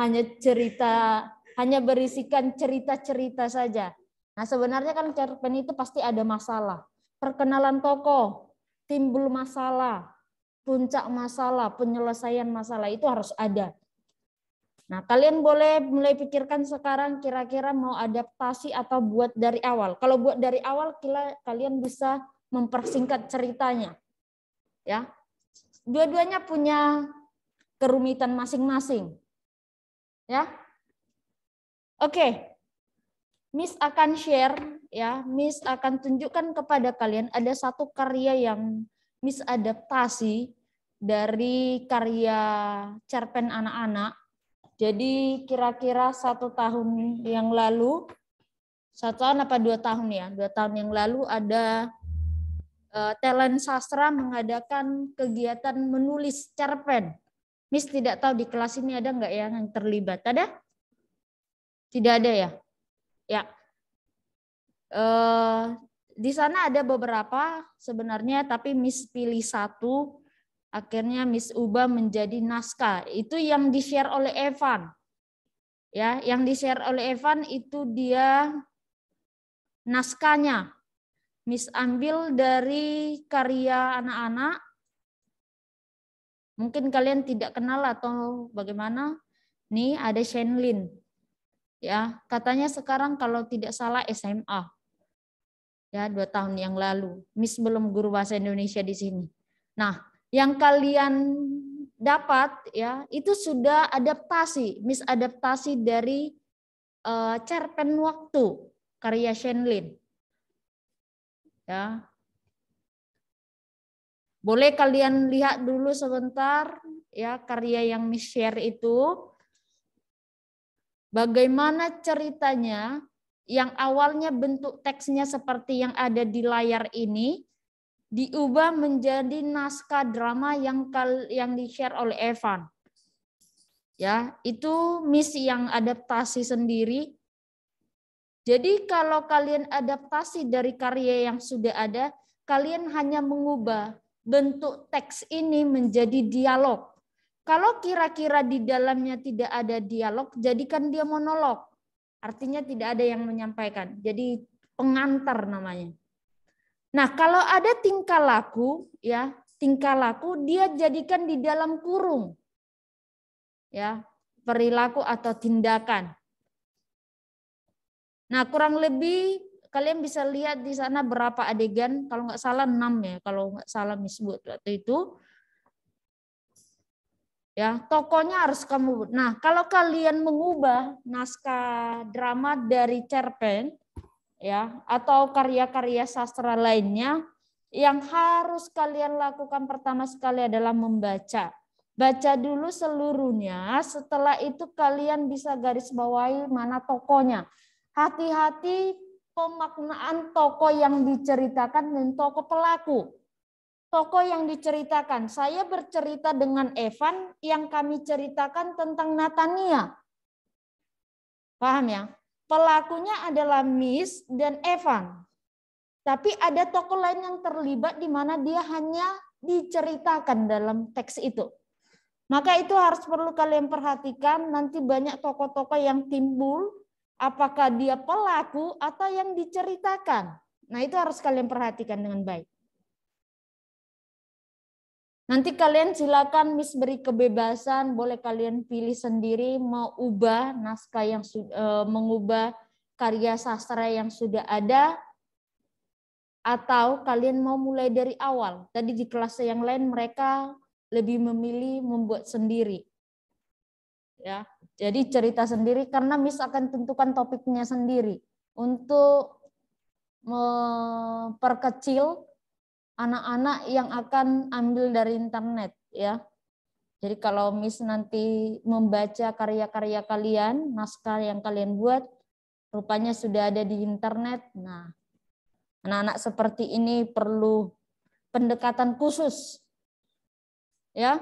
hanya cerita hanya berisikan cerita-cerita saja nah sebenarnya kan cerpen itu pasti ada masalah perkenalan tokoh timbul masalah puncak masalah penyelesaian masalah itu harus ada Nah, kalian boleh mulai pikirkan sekarang kira-kira mau adaptasi atau buat dari awal. Kalau buat dari awal kila, kalian bisa mempersingkat ceritanya. Ya. Dua-duanya punya kerumitan masing-masing. Ya. Oke. Miss akan share ya, Miss akan tunjukkan kepada kalian ada satu karya yang Miss adaptasi dari karya cerpen anak-anak jadi kira-kira satu tahun yang lalu, satu tahun apa dua tahun ya, dua tahun yang lalu ada uh, talent sastra mengadakan kegiatan menulis cerpen. Miss tidak tahu di kelas ini ada nggak yang, yang terlibat? Ada? Tidak ada ya? Ya. Uh, di sana ada beberapa sebenarnya, tapi Miss pilih satu Akhirnya Miss Uba menjadi naskah. Itu yang di-share oleh Evan. Ya, yang di-share oleh Evan itu dia naskahnya. Miss ambil dari karya anak-anak. Mungkin kalian tidak kenal atau bagaimana. Nih ada Shenlin. Ya, katanya sekarang kalau tidak salah SMA ya dua tahun yang lalu. Miss belum guru bahasa Indonesia di sini. Nah, yang kalian dapat ya itu sudah adaptasi misadaptasi dari uh, cerpen waktu karya Shenlin ya boleh kalian lihat dulu sebentar ya karya yang Miss Share itu bagaimana ceritanya yang awalnya bentuk teksnya seperti yang ada di layar ini diubah menjadi naskah drama yang kal yang di-share oleh Evan. Ya, itu misi yang adaptasi sendiri. Jadi kalau kalian adaptasi dari karya yang sudah ada, kalian hanya mengubah bentuk teks ini menjadi dialog. Kalau kira-kira di dalamnya tidak ada dialog, jadikan dia monolog. Artinya tidak ada yang menyampaikan. Jadi pengantar namanya. Nah, kalau ada tingkah laku, ya tingkah laku dia jadikan di dalam kurung, ya perilaku atau tindakan. Nah, kurang lebih kalian bisa lihat di sana berapa adegan, kalau nggak salah enam ya, kalau nggak salah disebut waktu itu. Ya, tokonya harus kamu. Nah, kalau kalian mengubah naskah drama dari cerpen ya atau karya-karya sastra lainnya yang harus kalian lakukan pertama sekali adalah membaca. Baca dulu seluruhnya, setelah itu kalian bisa garis bawahi mana tokonya. Hati-hati pemaknaan toko yang diceritakan dan toko pelaku. Toko yang diceritakan, saya bercerita dengan Evan yang kami ceritakan tentang Natania. Paham ya? Pelakunya adalah Miss dan Evan. Tapi ada tokoh lain yang terlibat di mana dia hanya diceritakan dalam teks itu. Maka itu harus perlu kalian perhatikan nanti banyak tokoh-tokoh yang timbul apakah dia pelaku atau yang diceritakan. Nah, itu harus kalian perhatikan dengan baik. Nanti kalian silakan Miss beri kebebasan, boleh kalian pilih sendiri mau ubah naskah yang e, mengubah karya sastra yang sudah ada atau kalian mau mulai dari awal. Tadi di kelas yang lain mereka lebih memilih membuat sendiri. Ya, jadi cerita sendiri karena Miss akan tentukan topiknya sendiri untuk memperkecil anak-anak yang akan ambil dari internet ya. Jadi kalau Miss nanti membaca karya-karya kalian, naskah yang kalian buat, rupanya sudah ada di internet. Nah, anak-anak seperti ini perlu pendekatan khusus. Ya.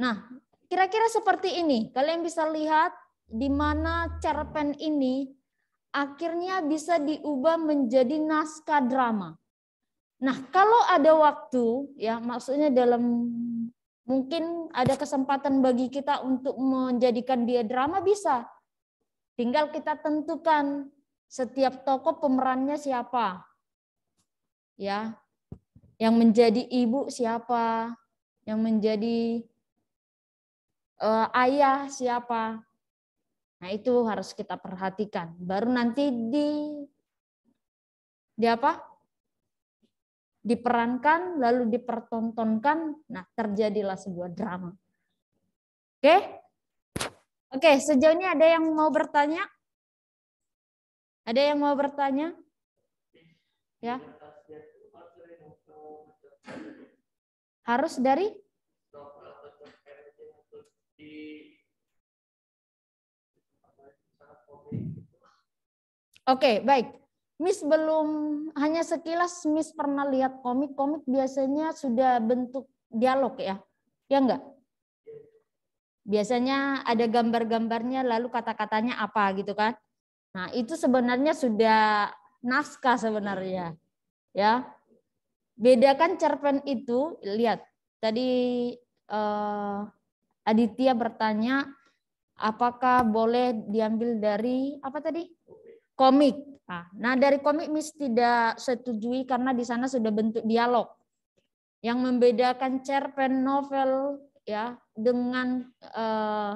Nah, kira-kira seperti ini. Kalian bisa lihat di mana cerpen ini akhirnya bisa diubah menjadi naskah drama. Nah, kalau ada waktu, ya maksudnya dalam mungkin ada kesempatan bagi kita untuk menjadikan dia drama bisa. Tinggal kita tentukan setiap tokoh pemerannya siapa. Ya. Yang menjadi ibu siapa, yang menjadi uh, ayah siapa. Nah, itu harus kita perhatikan. Baru nanti di di apa? diperankan lalu dipertontonkan, nah terjadilah sebuah drama. Oke? Oke, sejauh ini ada yang mau bertanya? Ada yang mau bertanya? Ya. Harus dari Oke, baik. Miss belum hanya sekilas Miss pernah lihat komik. Komik biasanya sudah bentuk dialog ya. Ya enggak? Biasanya ada gambar-gambarnya lalu kata-katanya apa gitu kan. Nah, itu sebenarnya sudah naskah sebenarnya. Ya. Bedakan cerpen itu, lihat. Tadi eh, Aditya bertanya apakah boleh diambil dari apa tadi? komik. Ah, nah, dari komik Miss tidak setujui karena di sana sudah bentuk dialog. Yang membedakan cerpen novel ya dengan eh,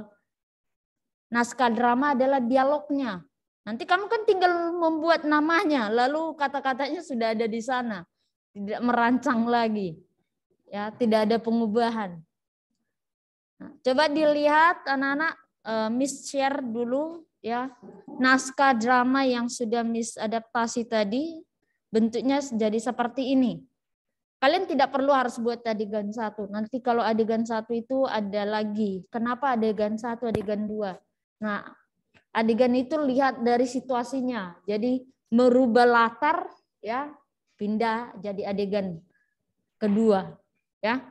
naskah drama adalah dialognya. Nanti kamu kan tinggal membuat namanya, lalu kata-katanya sudah ada di sana. Tidak merancang lagi. Ya, tidak ada pengubahan. Nah, coba dilihat anak-anak eh, Miss share dulu ya naskah drama yang sudah misadaptasi tadi bentuknya jadi seperti ini. Kalian tidak perlu harus buat adegan satu. Nanti kalau adegan satu itu ada lagi. Kenapa adegan satu, adegan dua? Nah, adegan itu lihat dari situasinya. Jadi merubah latar, ya pindah jadi adegan kedua, ya.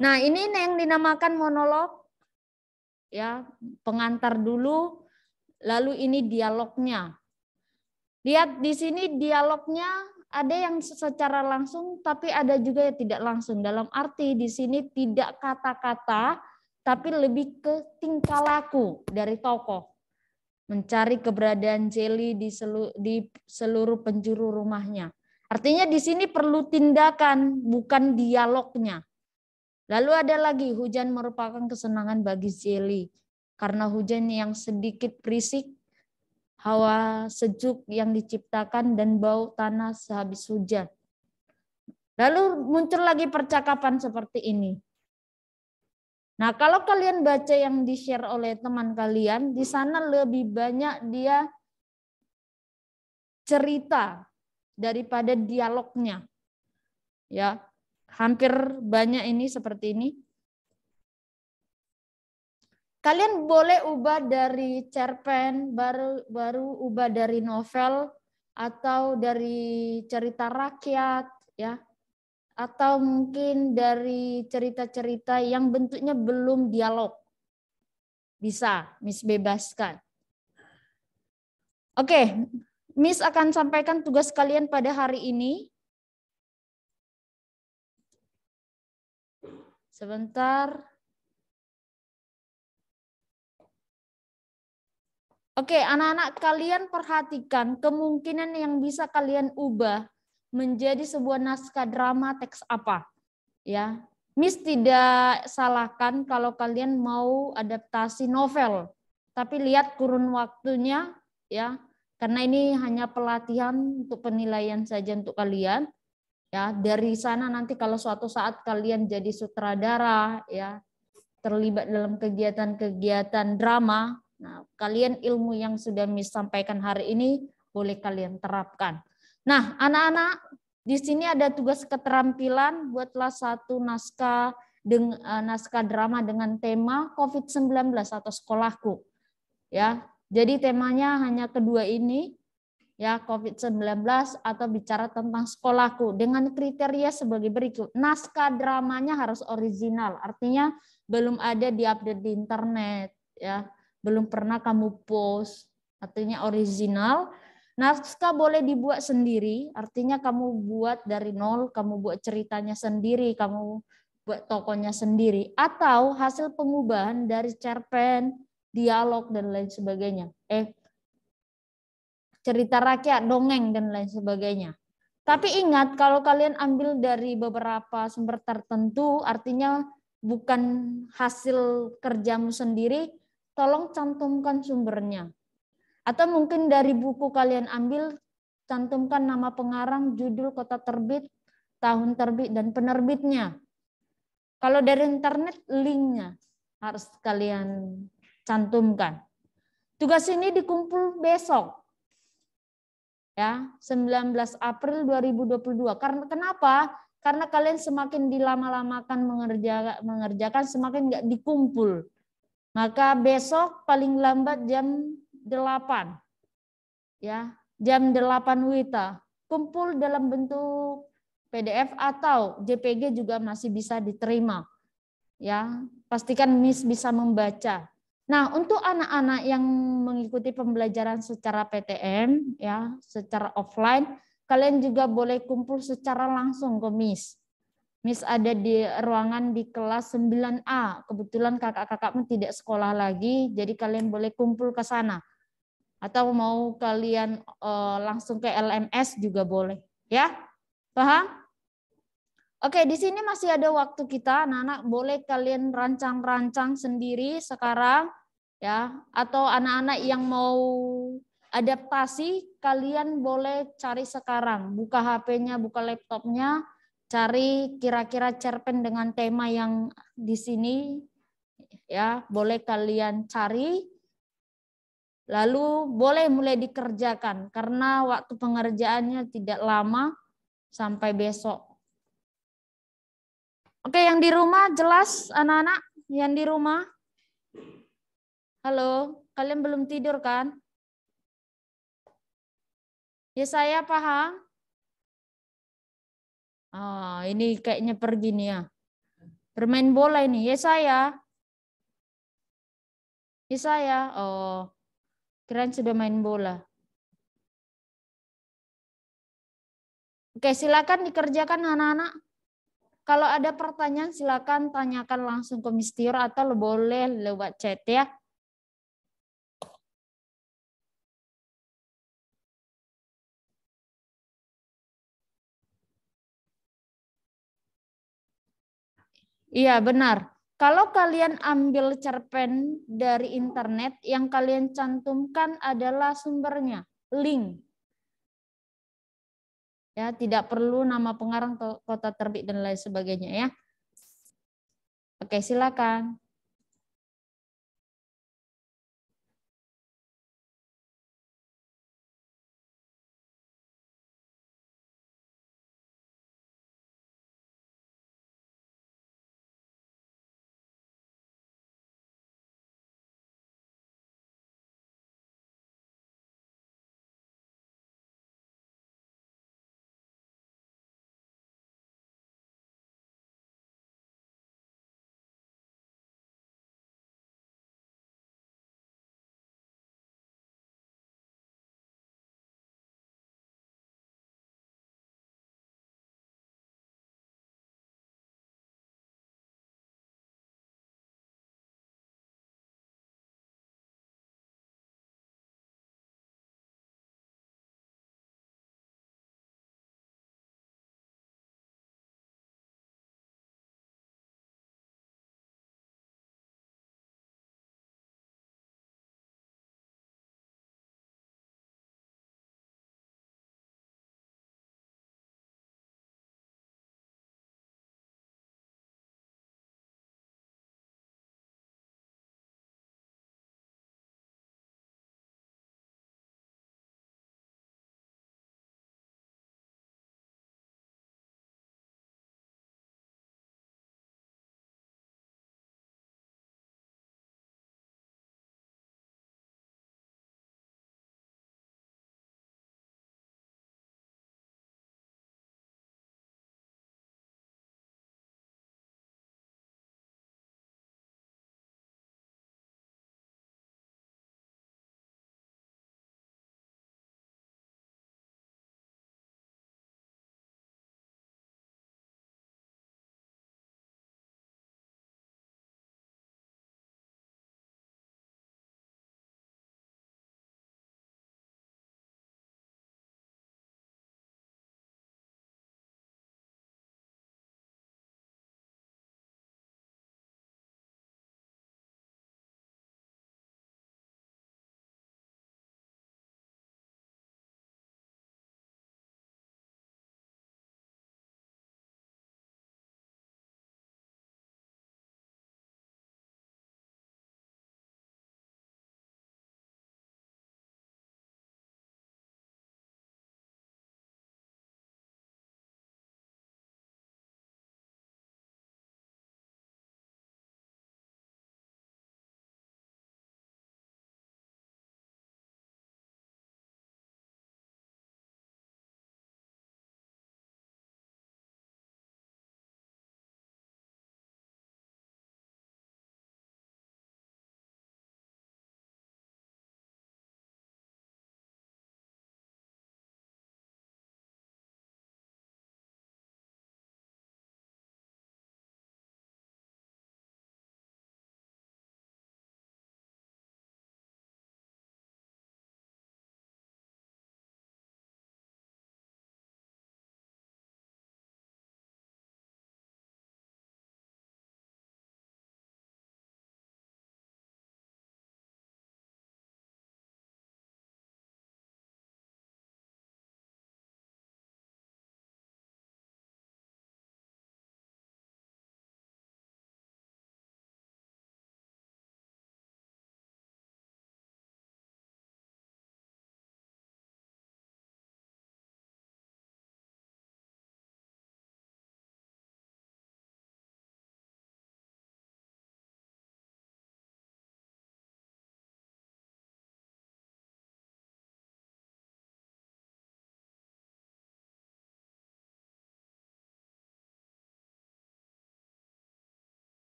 Nah, ini yang dinamakan monolog, ya pengantar dulu, Lalu ini dialognya. Lihat di sini dialognya ada yang secara langsung tapi ada juga yang tidak langsung. Dalam arti di sini tidak kata-kata tapi lebih ke tingkah laku dari tokoh. Mencari keberadaan Jeli di seluruh, di seluruh penjuru rumahnya. Artinya di sini perlu tindakan, bukan dialognya. Lalu ada lagi, hujan merupakan kesenangan bagi Jeli karena hujan yang sedikit berisik, hawa sejuk yang diciptakan dan bau tanah sehabis hujan. Lalu muncul lagi percakapan seperti ini. Nah, kalau kalian baca yang di-share oleh teman kalian, di sana lebih banyak dia cerita daripada dialognya. Ya, hampir banyak ini seperti ini. Kalian boleh ubah dari cerpen, baru baru ubah dari novel atau dari cerita rakyat ya. Atau mungkin dari cerita-cerita yang bentuknya belum dialog. Bisa, Miss bebaskan. Oke, Miss akan sampaikan tugas kalian pada hari ini. Sebentar. Oke, anak-anak kalian perhatikan kemungkinan yang bisa kalian ubah menjadi sebuah naskah drama teks apa. Ya, Miss tidak salahkan kalau kalian mau adaptasi novel, tapi lihat kurun waktunya ya, karena ini hanya pelatihan untuk penilaian saja untuk kalian. Ya, dari sana nanti kalau suatu saat kalian jadi sutradara ya, terlibat dalam kegiatan-kegiatan drama, Nah, kalian ilmu yang sudah disampaikan hari ini boleh kalian terapkan. Nah, anak-anak, di sini ada tugas keterampilan, buatlah satu naskah dengan eh, naskah drama dengan tema COVID-19 atau sekolahku. Ya. Jadi temanya hanya kedua ini ya COVID-19 atau bicara tentang sekolahku dengan kriteria sebagai berikut. Naskah dramanya harus original, artinya belum ada diupdate di internet ya belum pernah kamu post, artinya original. Naskah boleh dibuat sendiri, artinya kamu buat dari nol, kamu buat ceritanya sendiri, kamu buat tokonya sendiri, atau hasil pengubahan dari cerpen, dialog, dan lain sebagainya. Eh, cerita rakyat, dongeng, dan lain sebagainya. Tapi ingat, kalau kalian ambil dari beberapa sumber tertentu, artinya bukan hasil kerjamu sendiri, tolong cantumkan sumbernya. Atau mungkin dari buku kalian ambil, cantumkan nama pengarang, judul, kota terbit, tahun terbit, dan penerbitnya. Kalau dari internet, linknya harus kalian cantumkan. Tugas ini dikumpul besok. Ya, 19 April 2022. Karena kenapa? Karena kalian semakin dilama-lamakan mengerjakan, mengerjakan semakin nggak dikumpul maka besok paling lambat jam 8. Ya, jam 8 WITA. Kumpul dalam bentuk PDF atau JPG juga masih bisa diterima. Ya, pastikan Miss bisa membaca. Nah, untuk anak-anak yang mengikuti pembelajaran secara PTM ya, secara offline, kalian juga boleh kumpul secara langsung ke Miss Miss ada di ruangan di kelas 9A. Kebetulan kakak-kakakmu tidak sekolah lagi, jadi kalian boleh kumpul ke sana. Atau mau kalian uh, langsung ke LMS juga boleh, ya? Paham? Oke, di sini masih ada waktu kita, anak-anak boleh kalian rancang-rancang sendiri sekarang ya, atau anak-anak yang mau adaptasi kalian boleh cari sekarang, buka HP-nya, buka laptopnya, cari kira-kira cerpen dengan tema yang di sini ya boleh kalian cari lalu boleh mulai dikerjakan karena waktu pengerjaannya tidak lama sampai besok Oke yang di rumah jelas anak-anak yang di rumah Halo kalian belum tidur kan Ya saya paham Ah, ini kayaknya pergi nih ya. Bermain bola ini. Ya saya. Ya saya. Oh, keren sudah main bola. Oke, silakan dikerjakan anak-anak. Kalau ada pertanyaan silakan tanyakan langsung ke Misteri atau boleh lewat chat ya. Iya, benar. Kalau kalian ambil cerpen dari internet, yang kalian cantumkan adalah sumbernya, link. Ya, tidak perlu nama pengarang kota terbit dan lain sebagainya ya. Oke, silakan.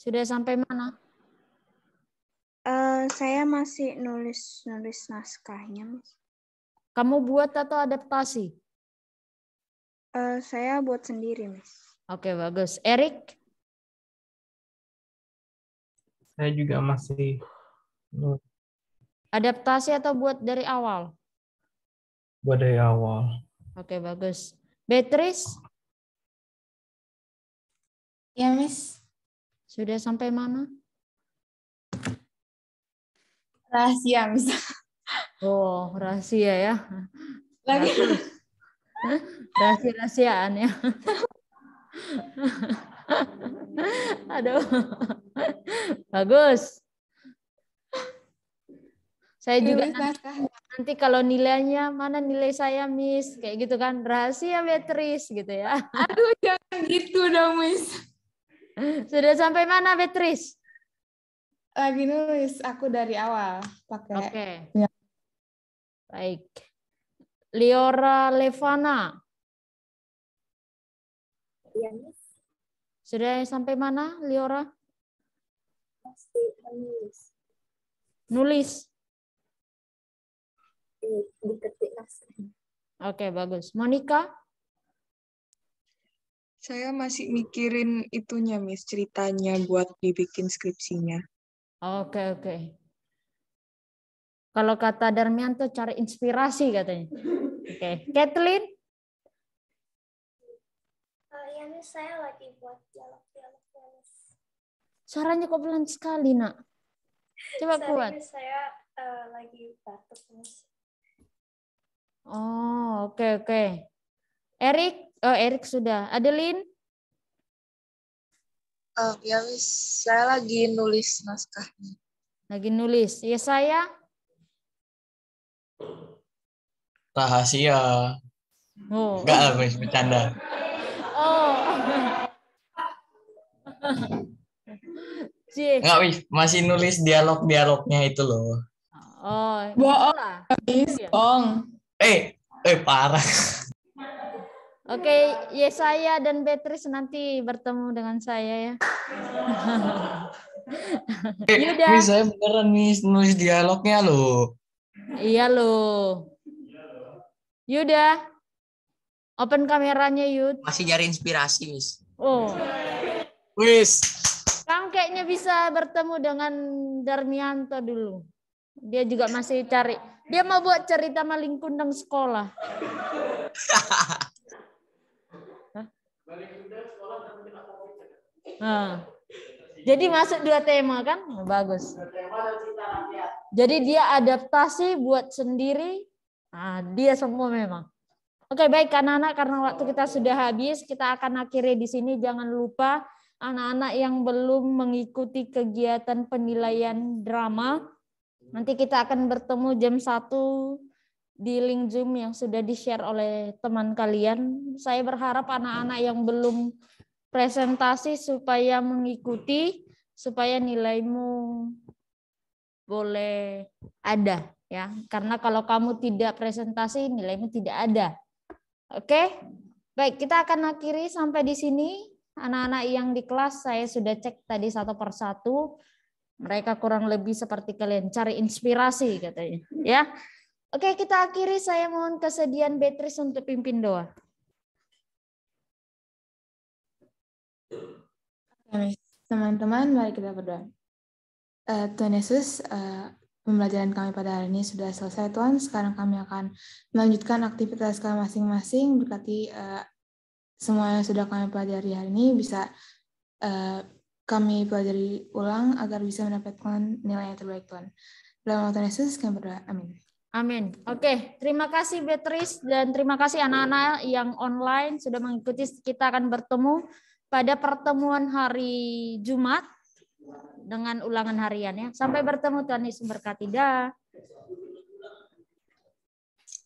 Sudah sampai mana? Uh, saya masih nulis-nulis naskahnya. Kamu buat atau adaptasi? Uh, saya buat sendiri, Mas. Oke, okay, bagus. Erik? Saya juga masih Adaptasi atau buat dari awal? Buat dari awal. Oke, okay, bagus. Beatrice? Ya, Miss. Sudah sampai mana? Rahasia misal. Oh, rahasia ya. Lagi. Rahasia-rahasiaan ya. Aduh. Bagus. Saya juga nanti, nanti kalau nilainya mana nilai saya Miss kayak gitu kan rahasia Beatrice gitu ya. Aduh jangan gitu dong Miss. Sudah sampai mana, Beatrice? Lagi nulis aku dari awal pakai. Oke. Okay. Ya. Baik. Liora Levana. Ya, Sudah sampai mana, Liora? Masih nulis. Nulis. Diketik Oke, okay, bagus. Monica? Saya masih mikirin itunya, Miss, ceritanya buat dibikin skripsinya. Oke, okay, oke. Okay. Kalau kata Darmianto cari inspirasi katanya. Oke, okay. Kathleen? Eh, iya nih saya lagi buat dialog-dialog. Suaranya kok pelan sekali, nak. Coba Sorry, kuat. saya uh, lagi batuk, Miss. Oh, oke, okay, oke. Okay. Erik, oh Erik sudah. Adeline? Oh, ya wis, saya lagi nulis naskahnya. Lagi nulis. Ya saya? Rahasia. Oh. Enggak lah, wis bercanda. Oh. Enggak, wis, masih nulis dialog-dialognya itu loh. Oh, bohong iya. Bohong. Eh, eh parah. Oke, okay, Yesaya dan Beatrice nanti bertemu dengan saya ya. Yuda. Ini saya beneran nih nulis dialognya loh. Iya loh. Yuda. Open kameranya Yud. Masih nyari inspirasi, Miss. Oh. Wis. Kang kayaknya bisa bertemu dengan Darmianto dulu. Dia juga masih cari. Dia mau buat cerita maling kundang sekolah. Ah. Jadi masuk dua tema kan? bagus. Jadi dia adaptasi buat sendiri. Nah, dia semua memang. Oke, baik karena anak karena waktu kita sudah habis, kita akan akhiri di sini. Jangan lupa anak-anak yang belum mengikuti kegiatan penilaian drama, nanti kita akan bertemu jam 1 di link Zoom yang sudah di-share oleh teman kalian. Saya berharap anak-anak yang belum presentasi supaya mengikuti supaya nilaimu boleh ada ya karena kalau kamu tidak presentasi nilaimu tidak ada oke baik kita akan akhiri sampai di sini anak-anak yang di kelas saya sudah cek tadi satu persatu mereka kurang lebih seperti kalian cari inspirasi katanya ya oke kita akhiri saya mohon kesediaan Beatrice untuk pimpin doa Amin. Teman-teman, mari kita berdoa. Uh, Tuhan Yesus, uh, pembelajaran kami pada hari ini sudah selesai, Tuhan. Sekarang kami akan melanjutkan aktivitas kami masing-masing. Berkati uh, semua yang sudah kami pelajari hari ini bisa uh, kami pelajari ulang agar bisa mendapatkan nilai yang terbaik, Tuhan. Dalam nama Tuhan Yesus, kami berdoa. Amin. Amin. Oke, okay. terima kasih Beatrice dan terima kasih anak-anak yang online sudah mengikuti. Kita akan bertemu pada pertemuan hari Jumat dengan ulangan harian ya. Sampai bertemu Tuhan Yesus berkati. Dah.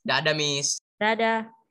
Dadah, Miss. Dadah.